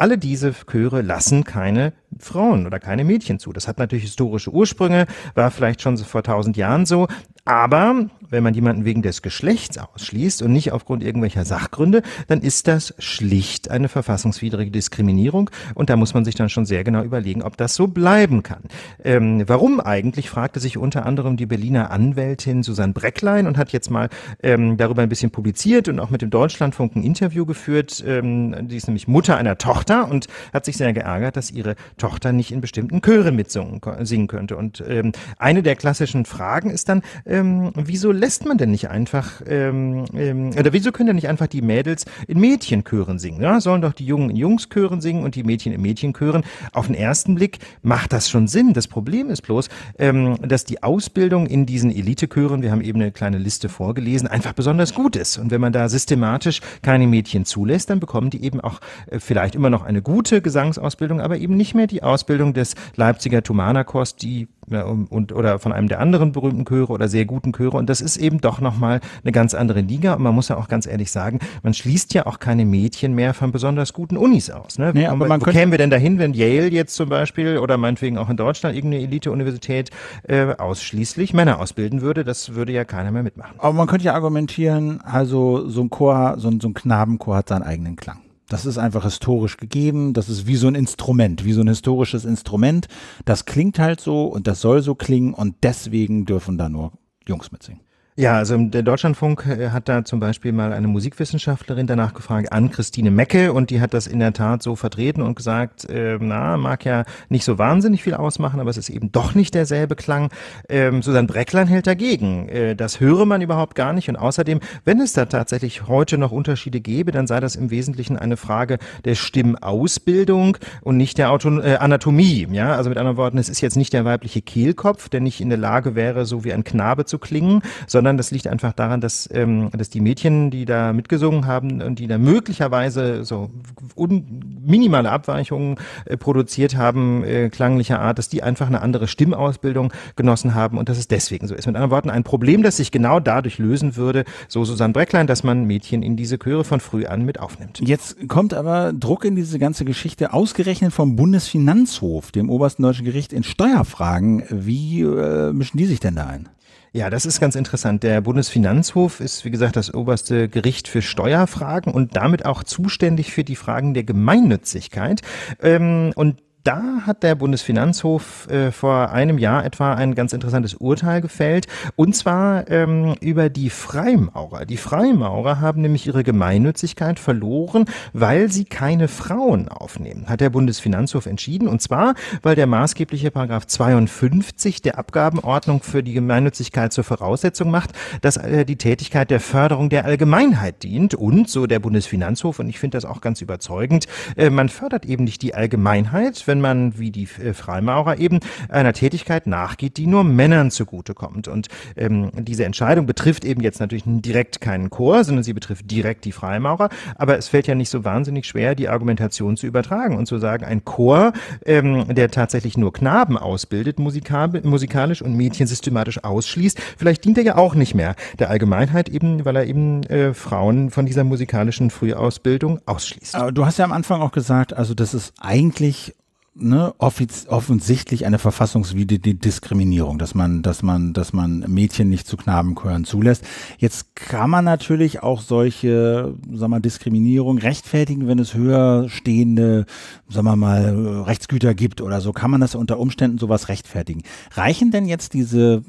alle diese Chöre lassen keine Frauen oder keine Mädchen zu. Das hat natürlich historische Ursprünge, war vielleicht schon vor tausend Jahren so, aber wenn man jemanden wegen des Geschlechts ausschließt und nicht aufgrund irgendwelcher Sachgründe, dann ist das schlicht eine verfassungswidrige Diskriminierung und da muss man sich dann schon sehr genau überlegen, ob das so bleiben kann. Ähm, warum eigentlich, fragte sich unter anderem die Berliner Anwältin Susanne Brecklein und hat jetzt mal ähm, darüber ein bisschen publiziert und auch mit dem Deutschlandfunk ein Interview geführt. Ähm, die ist nämlich Mutter einer Tochter und hat sich sehr geärgert, dass ihre Tochter nicht in bestimmten Chören mitsingen könnte. Und ähm, eine der klassischen Fragen ist dann, ähm, wieso lässt man denn nicht einfach, ähm, ähm, oder wieso können denn nicht einfach die Mädels in Mädchenchören singen? Ja? Sollen doch die Jungen in Jungschören singen und die Mädchen in Mädchenchören? Auf den ersten Blick macht das schon Sinn. Das Problem ist bloß, ähm, dass die Ausbildung in diesen Elitechören, wir haben eben eine kleine Liste vorgelesen, einfach besonders gut ist. Und wenn man da systematisch keine Mädchen zulässt, dann bekommen die eben auch äh, vielleicht immer noch eine gute Gesangsausbildung, aber eben nicht mehr die Ausbildung des Leipziger Thomanerchors, die und, oder von einem der anderen berühmten Chöre oder sehr guten Chöre. Und das ist ist eben doch nochmal eine ganz andere Liga. Und man muss ja auch ganz ehrlich sagen, man schließt ja auch keine Mädchen mehr von besonders guten Unis aus. Ne? Nee, aber man wo kämen wir denn dahin, wenn Yale jetzt zum Beispiel oder meinetwegen auch in Deutschland irgendeine Elite-Universität äh, ausschließlich Männer ausbilden würde? Das würde ja keiner mehr mitmachen. Aber man könnte ja argumentieren, also so ein Chor, so ein, so ein Knabenchor hat seinen eigenen Klang. Das ist einfach historisch gegeben. Das ist wie so ein Instrument, wie so ein historisches Instrument. Das klingt halt so und das soll so klingen und deswegen dürfen da nur Jungs mitsingen. Ja, also der Deutschlandfunk äh, hat da zum Beispiel mal eine Musikwissenschaftlerin danach gefragt an Christine Mecke und die hat das in der Tat so vertreten und gesagt, äh, na, mag ja nicht so wahnsinnig viel ausmachen, aber es ist eben doch nicht derselbe Klang. Ähm, Susanne Brecklein hält dagegen. Äh, das höre man überhaupt gar nicht und außerdem, wenn es da tatsächlich heute noch Unterschiede gäbe, dann sei das im Wesentlichen eine Frage der Stimmausbildung und nicht der Auto äh, Anatomie. Ja, also mit anderen Worten, es ist jetzt nicht der weibliche Kehlkopf, der nicht in der Lage wäre, so wie ein Knabe zu klingen, sondern sondern das liegt einfach daran, dass, ähm, dass die Mädchen, die da mitgesungen haben und die da möglicherweise so minimale Abweichungen äh, produziert haben, äh, klanglicher Art, dass die einfach eine andere Stimmausbildung genossen haben und dass es deswegen so ist. Mit anderen Worten, ein Problem, das sich genau dadurch lösen würde, so Susanne Brecklein, dass man Mädchen in diese Chöre von früh an mit aufnimmt. Jetzt kommt aber Druck in diese ganze Geschichte, ausgerechnet vom Bundesfinanzhof, dem obersten deutschen Gericht in Steuerfragen. Wie äh, mischen die sich denn da ein? Ja, das ist ganz interessant. Der Bundesfinanzhof ist, wie gesagt, das oberste Gericht für Steuerfragen und damit auch zuständig für die Fragen der Gemeinnützigkeit. Ähm, und da hat der Bundesfinanzhof äh, vor einem Jahr etwa ein ganz interessantes Urteil gefällt, und zwar ähm, über die Freimaurer. Die Freimaurer haben nämlich ihre Gemeinnützigkeit verloren, weil sie keine Frauen aufnehmen, hat der Bundesfinanzhof entschieden, und zwar, weil der maßgebliche Paragraph 52 der Abgabenordnung für die Gemeinnützigkeit zur Voraussetzung macht, dass äh, die Tätigkeit der Förderung der Allgemeinheit dient und, so der Bundesfinanzhof, und ich finde das auch ganz überzeugend, äh, man fördert eben nicht die Allgemeinheit, wenn man, wie die äh, Freimaurer eben, einer Tätigkeit nachgeht, die nur Männern zugutekommt. Und ähm, diese Entscheidung betrifft eben jetzt natürlich direkt keinen Chor, sondern sie betrifft direkt die Freimaurer. Aber es fällt ja nicht so wahnsinnig schwer, die Argumentation zu übertragen und zu sagen, ein Chor, ähm, der tatsächlich nur Knaben ausbildet, musikalisch und Mädchen systematisch ausschließt, vielleicht dient er ja auch nicht mehr der Allgemeinheit eben, weil er eben äh, Frauen von dieser musikalischen Frühausbildung ausschließt. Aber du hast ja am Anfang auch gesagt, also das ist eigentlich ne, offensichtlich eine verfassungswidrige Diskriminierung, dass man, dass man, dass man Mädchen nicht zu Knaben gehören zulässt. Jetzt kann man natürlich auch solche, sagen wir, Diskriminierung rechtfertigen, wenn es höher stehende, sagen wir mal, äh, Rechtsgüter gibt oder so, kann man das unter Umständen sowas rechtfertigen. Reichen denn jetzt diese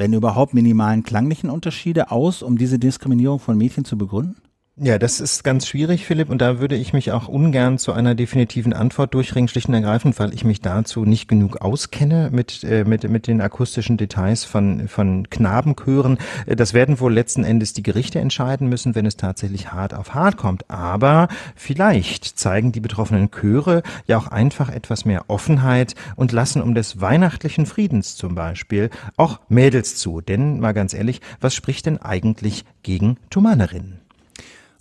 wenn überhaupt minimalen klanglichen Unterschiede aus, um diese Diskriminierung von Mädchen zu begründen? Ja, das ist ganz schwierig, Philipp, und da würde ich mich auch ungern zu einer definitiven Antwort durchringen, schlicht und ergreifend, weil ich mich dazu nicht genug auskenne mit, äh, mit, mit den akustischen Details von, von Knabenchören. Äh, das werden wohl letzten Endes die Gerichte entscheiden müssen, wenn es tatsächlich hart auf hart kommt. Aber vielleicht zeigen die betroffenen Chöre ja auch einfach etwas mehr Offenheit und lassen um des weihnachtlichen Friedens zum Beispiel auch Mädels zu. Denn, mal ganz ehrlich, was spricht denn eigentlich gegen Tumanerinnen?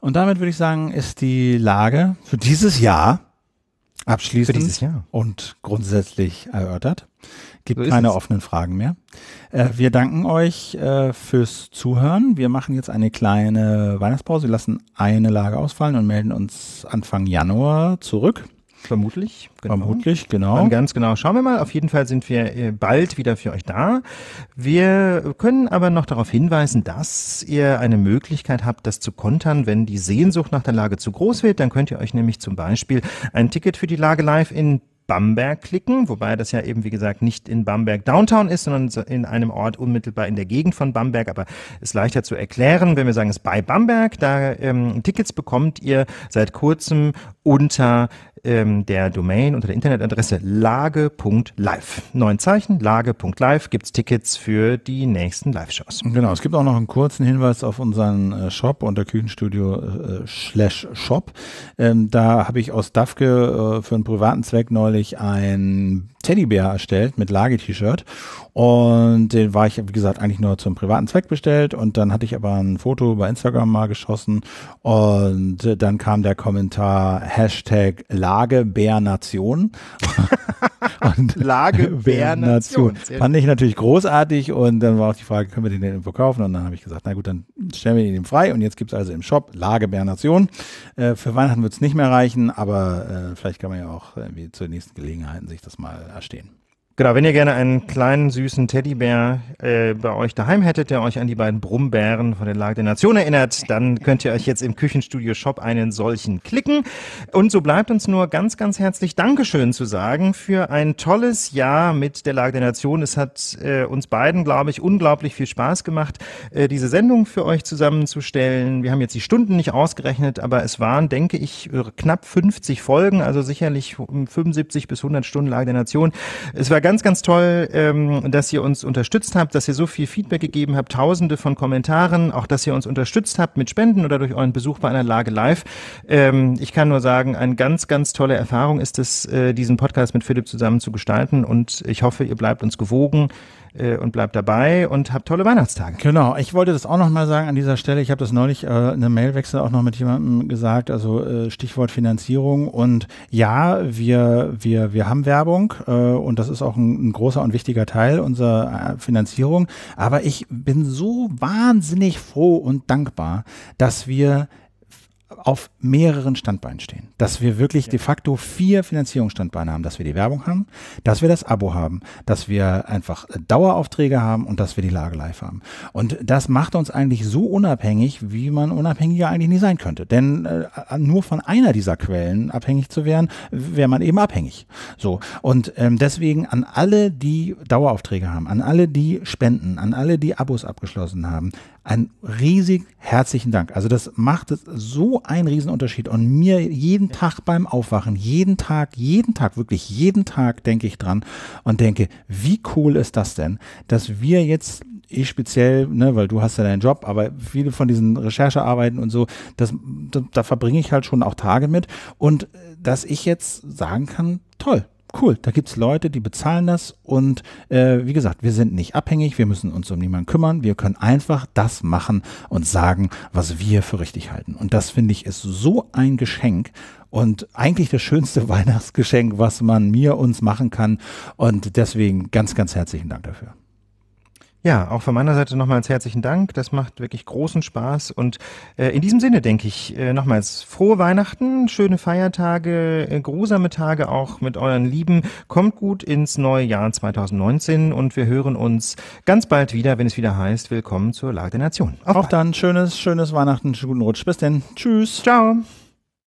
Und damit würde ich sagen, ist die Lage für dieses Jahr abschließend dieses Jahr. und grundsätzlich erörtert. Gibt so keine es. offenen Fragen mehr. Äh, wir danken euch äh, fürs Zuhören. Wir machen jetzt eine kleine Weihnachtspause. Wir lassen eine Lage ausfallen und melden uns Anfang Januar zurück. Vermutlich, genau. Vermutlich, genau. Dann ganz genau. Schauen wir mal. Auf jeden Fall sind wir äh, bald wieder für euch da. Wir können aber noch darauf hinweisen, dass ihr eine Möglichkeit habt, das zu kontern. Wenn die Sehnsucht nach der Lage zu groß wird, dann könnt ihr euch nämlich zum Beispiel ein Ticket für die Lage live in Bamberg klicken, wobei das ja eben, wie gesagt, nicht in Bamberg Downtown ist, sondern in einem Ort unmittelbar in der Gegend von Bamberg, aber ist leichter zu erklären, wenn wir sagen, es ist bei Bamberg, da ähm, Tickets bekommt ihr seit kurzem unter ähm, der Domain unter der Internetadresse lage.live. Neun Zeichen, lage.live gibt's Tickets für die nächsten Live-Shows. Genau, es gibt auch noch einen kurzen Hinweis auf unseren äh, Shop unter Küchenstudio äh, slash Shop. Ähm, da habe ich aus Dafke äh, für einen privaten Zweck neulich ein Teddybär erstellt mit Lage-T-Shirt. Und den war ich, wie gesagt, eigentlich nur zum privaten Zweck bestellt. Und dann hatte ich aber ein Foto bei Instagram mal geschossen. Und dann kam der Kommentar Hashtag Lagebärnation. Lagebärnation. Fand ich natürlich großartig. Und dann war auch die Frage, können wir den denn verkaufen? Und dann habe ich gesagt, na gut, dann stellen wir den frei. Und jetzt gibt es also im Shop Lagebärnation. Äh, für Weihnachten wird es nicht mehr reichen, aber äh, vielleicht kann man ja auch irgendwie zur nächsten Gelegenheit sich das mal dastehen. Genau, wenn ihr gerne einen kleinen, süßen Teddybär äh, bei euch daheim hättet, der euch an die beiden Brummbären von der Lage der Nation erinnert, dann könnt ihr euch jetzt im Küchenstudio Shop einen solchen klicken. Und so bleibt uns nur ganz, ganz herzlich Dankeschön zu sagen für ein tolles Jahr mit der Lage der Nation. Es hat äh, uns beiden, glaube ich, unglaublich viel Spaß gemacht, äh, diese Sendung für euch zusammenzustellen. Wir haben jetzt die Stunden nicht ausgerechnet, aber es waren, denke ich, knapp 50 Folgen, also sicherlich 75 bis 100 Stunden Lage der Nation. Es war ganz, ganz toll, ähm, dass ihr uns unterstützt habt, dass ihr so viel Feedback gegeben habt, tausende von Kommentaren, auch dass ihr uns unterstützt habt mit Spenden oder durch euren Besuch bei einer Lage live. Ähm, ich kann nur sagen, eine ganz, ganz tolle Erfahrung ist es, äh, diesen Podcast mit Philipp zusammen zu gestalten und ich hoffe, ihr bleibt uns gewogen äh, und bleibt dabei und habt tolle Weihnachtstage. Genau, ich wollte das auch nochmal sagen an dieser Stelle. Ich habe das neulich äh, einem Mailwechsel auch noch mit jemandem gesagt, also äh, Stichwort Finanzierung. Und ja, wir, wir, wir haben Werbung äh, und das ist auch ein, ein großer und wichtiger Teil unserer äh, Finanzierung. Aber ich bin so wahnsinnig froh und dankbar, dass wir auf mehreren Standbeinen stehen. Dass wir wirklich ja. de facto vier Finanzierungsstandbeine haben, dass wir die Werbung haben, dass wir das Abo haben, dass wir einfach Daueraufträge haben und dass wir die Lage live haben. Und das macht uns eigentlich so unabhängig, wie man unabhängiger eigentlich nie sein könnte. Denn äh, nur von einer dieser Quellen abhängig zu werden, wäre man eben abhängig. So. Und ähm, deswegen an alle, die Daueraufträge haben, an alle, die spenden, an alle, die Abos abgeschlossen haben, ein riesig herzlichen Dank. Also das macht so einen riesen Unterschied. Und mir jeden Tag beim Aufwachen, jeden Tag, jeden Tag, wirklich jeden Tag denke ich dran und denke, wie cool ist das denn, dass wir jetzt ich speziell, ne, weil du hast ja deinen Job, aber viele von diesen Recherchearbeiten und so, das, da, da verbringe ich halt schon auch Tage mit und äh, dass ich jetzt sagen kann, toll, cool, da gibt es Leute, die bezahlen das und äh, wie gesagt, wir sind nicht abhängig, wir müssen uns um niemanden kümmern, wir können einfach das machen und sagen, was wir für richtig halten. Und das finde ich ist so ein Geschenk und eigentlich das schönste Weihnachtsgeschenk, was man mir uns machen kann. Und deswegen ganz, ganz herzlichen Dank dafür. Ja, auch von meiner Seite nochmals herzlichen Dank. Das macht wirklich großen Spaß. Und äh, in diesem Sinne denke ich äh, nochmals frohe Weihnachten, schöne Feiertage, äh, grusame Tage auch mit euren Lieben. Kommt gut ins neue Jahr 2019 und wir hören uns ganz bald wieder, wenn es wieder heißt, willkommen zur Lage der Nation. Auf, auch bald. dann schönes, schönes Weihnachten, schönen guten Rutsch. Bis denn. Tschüss. Ciao.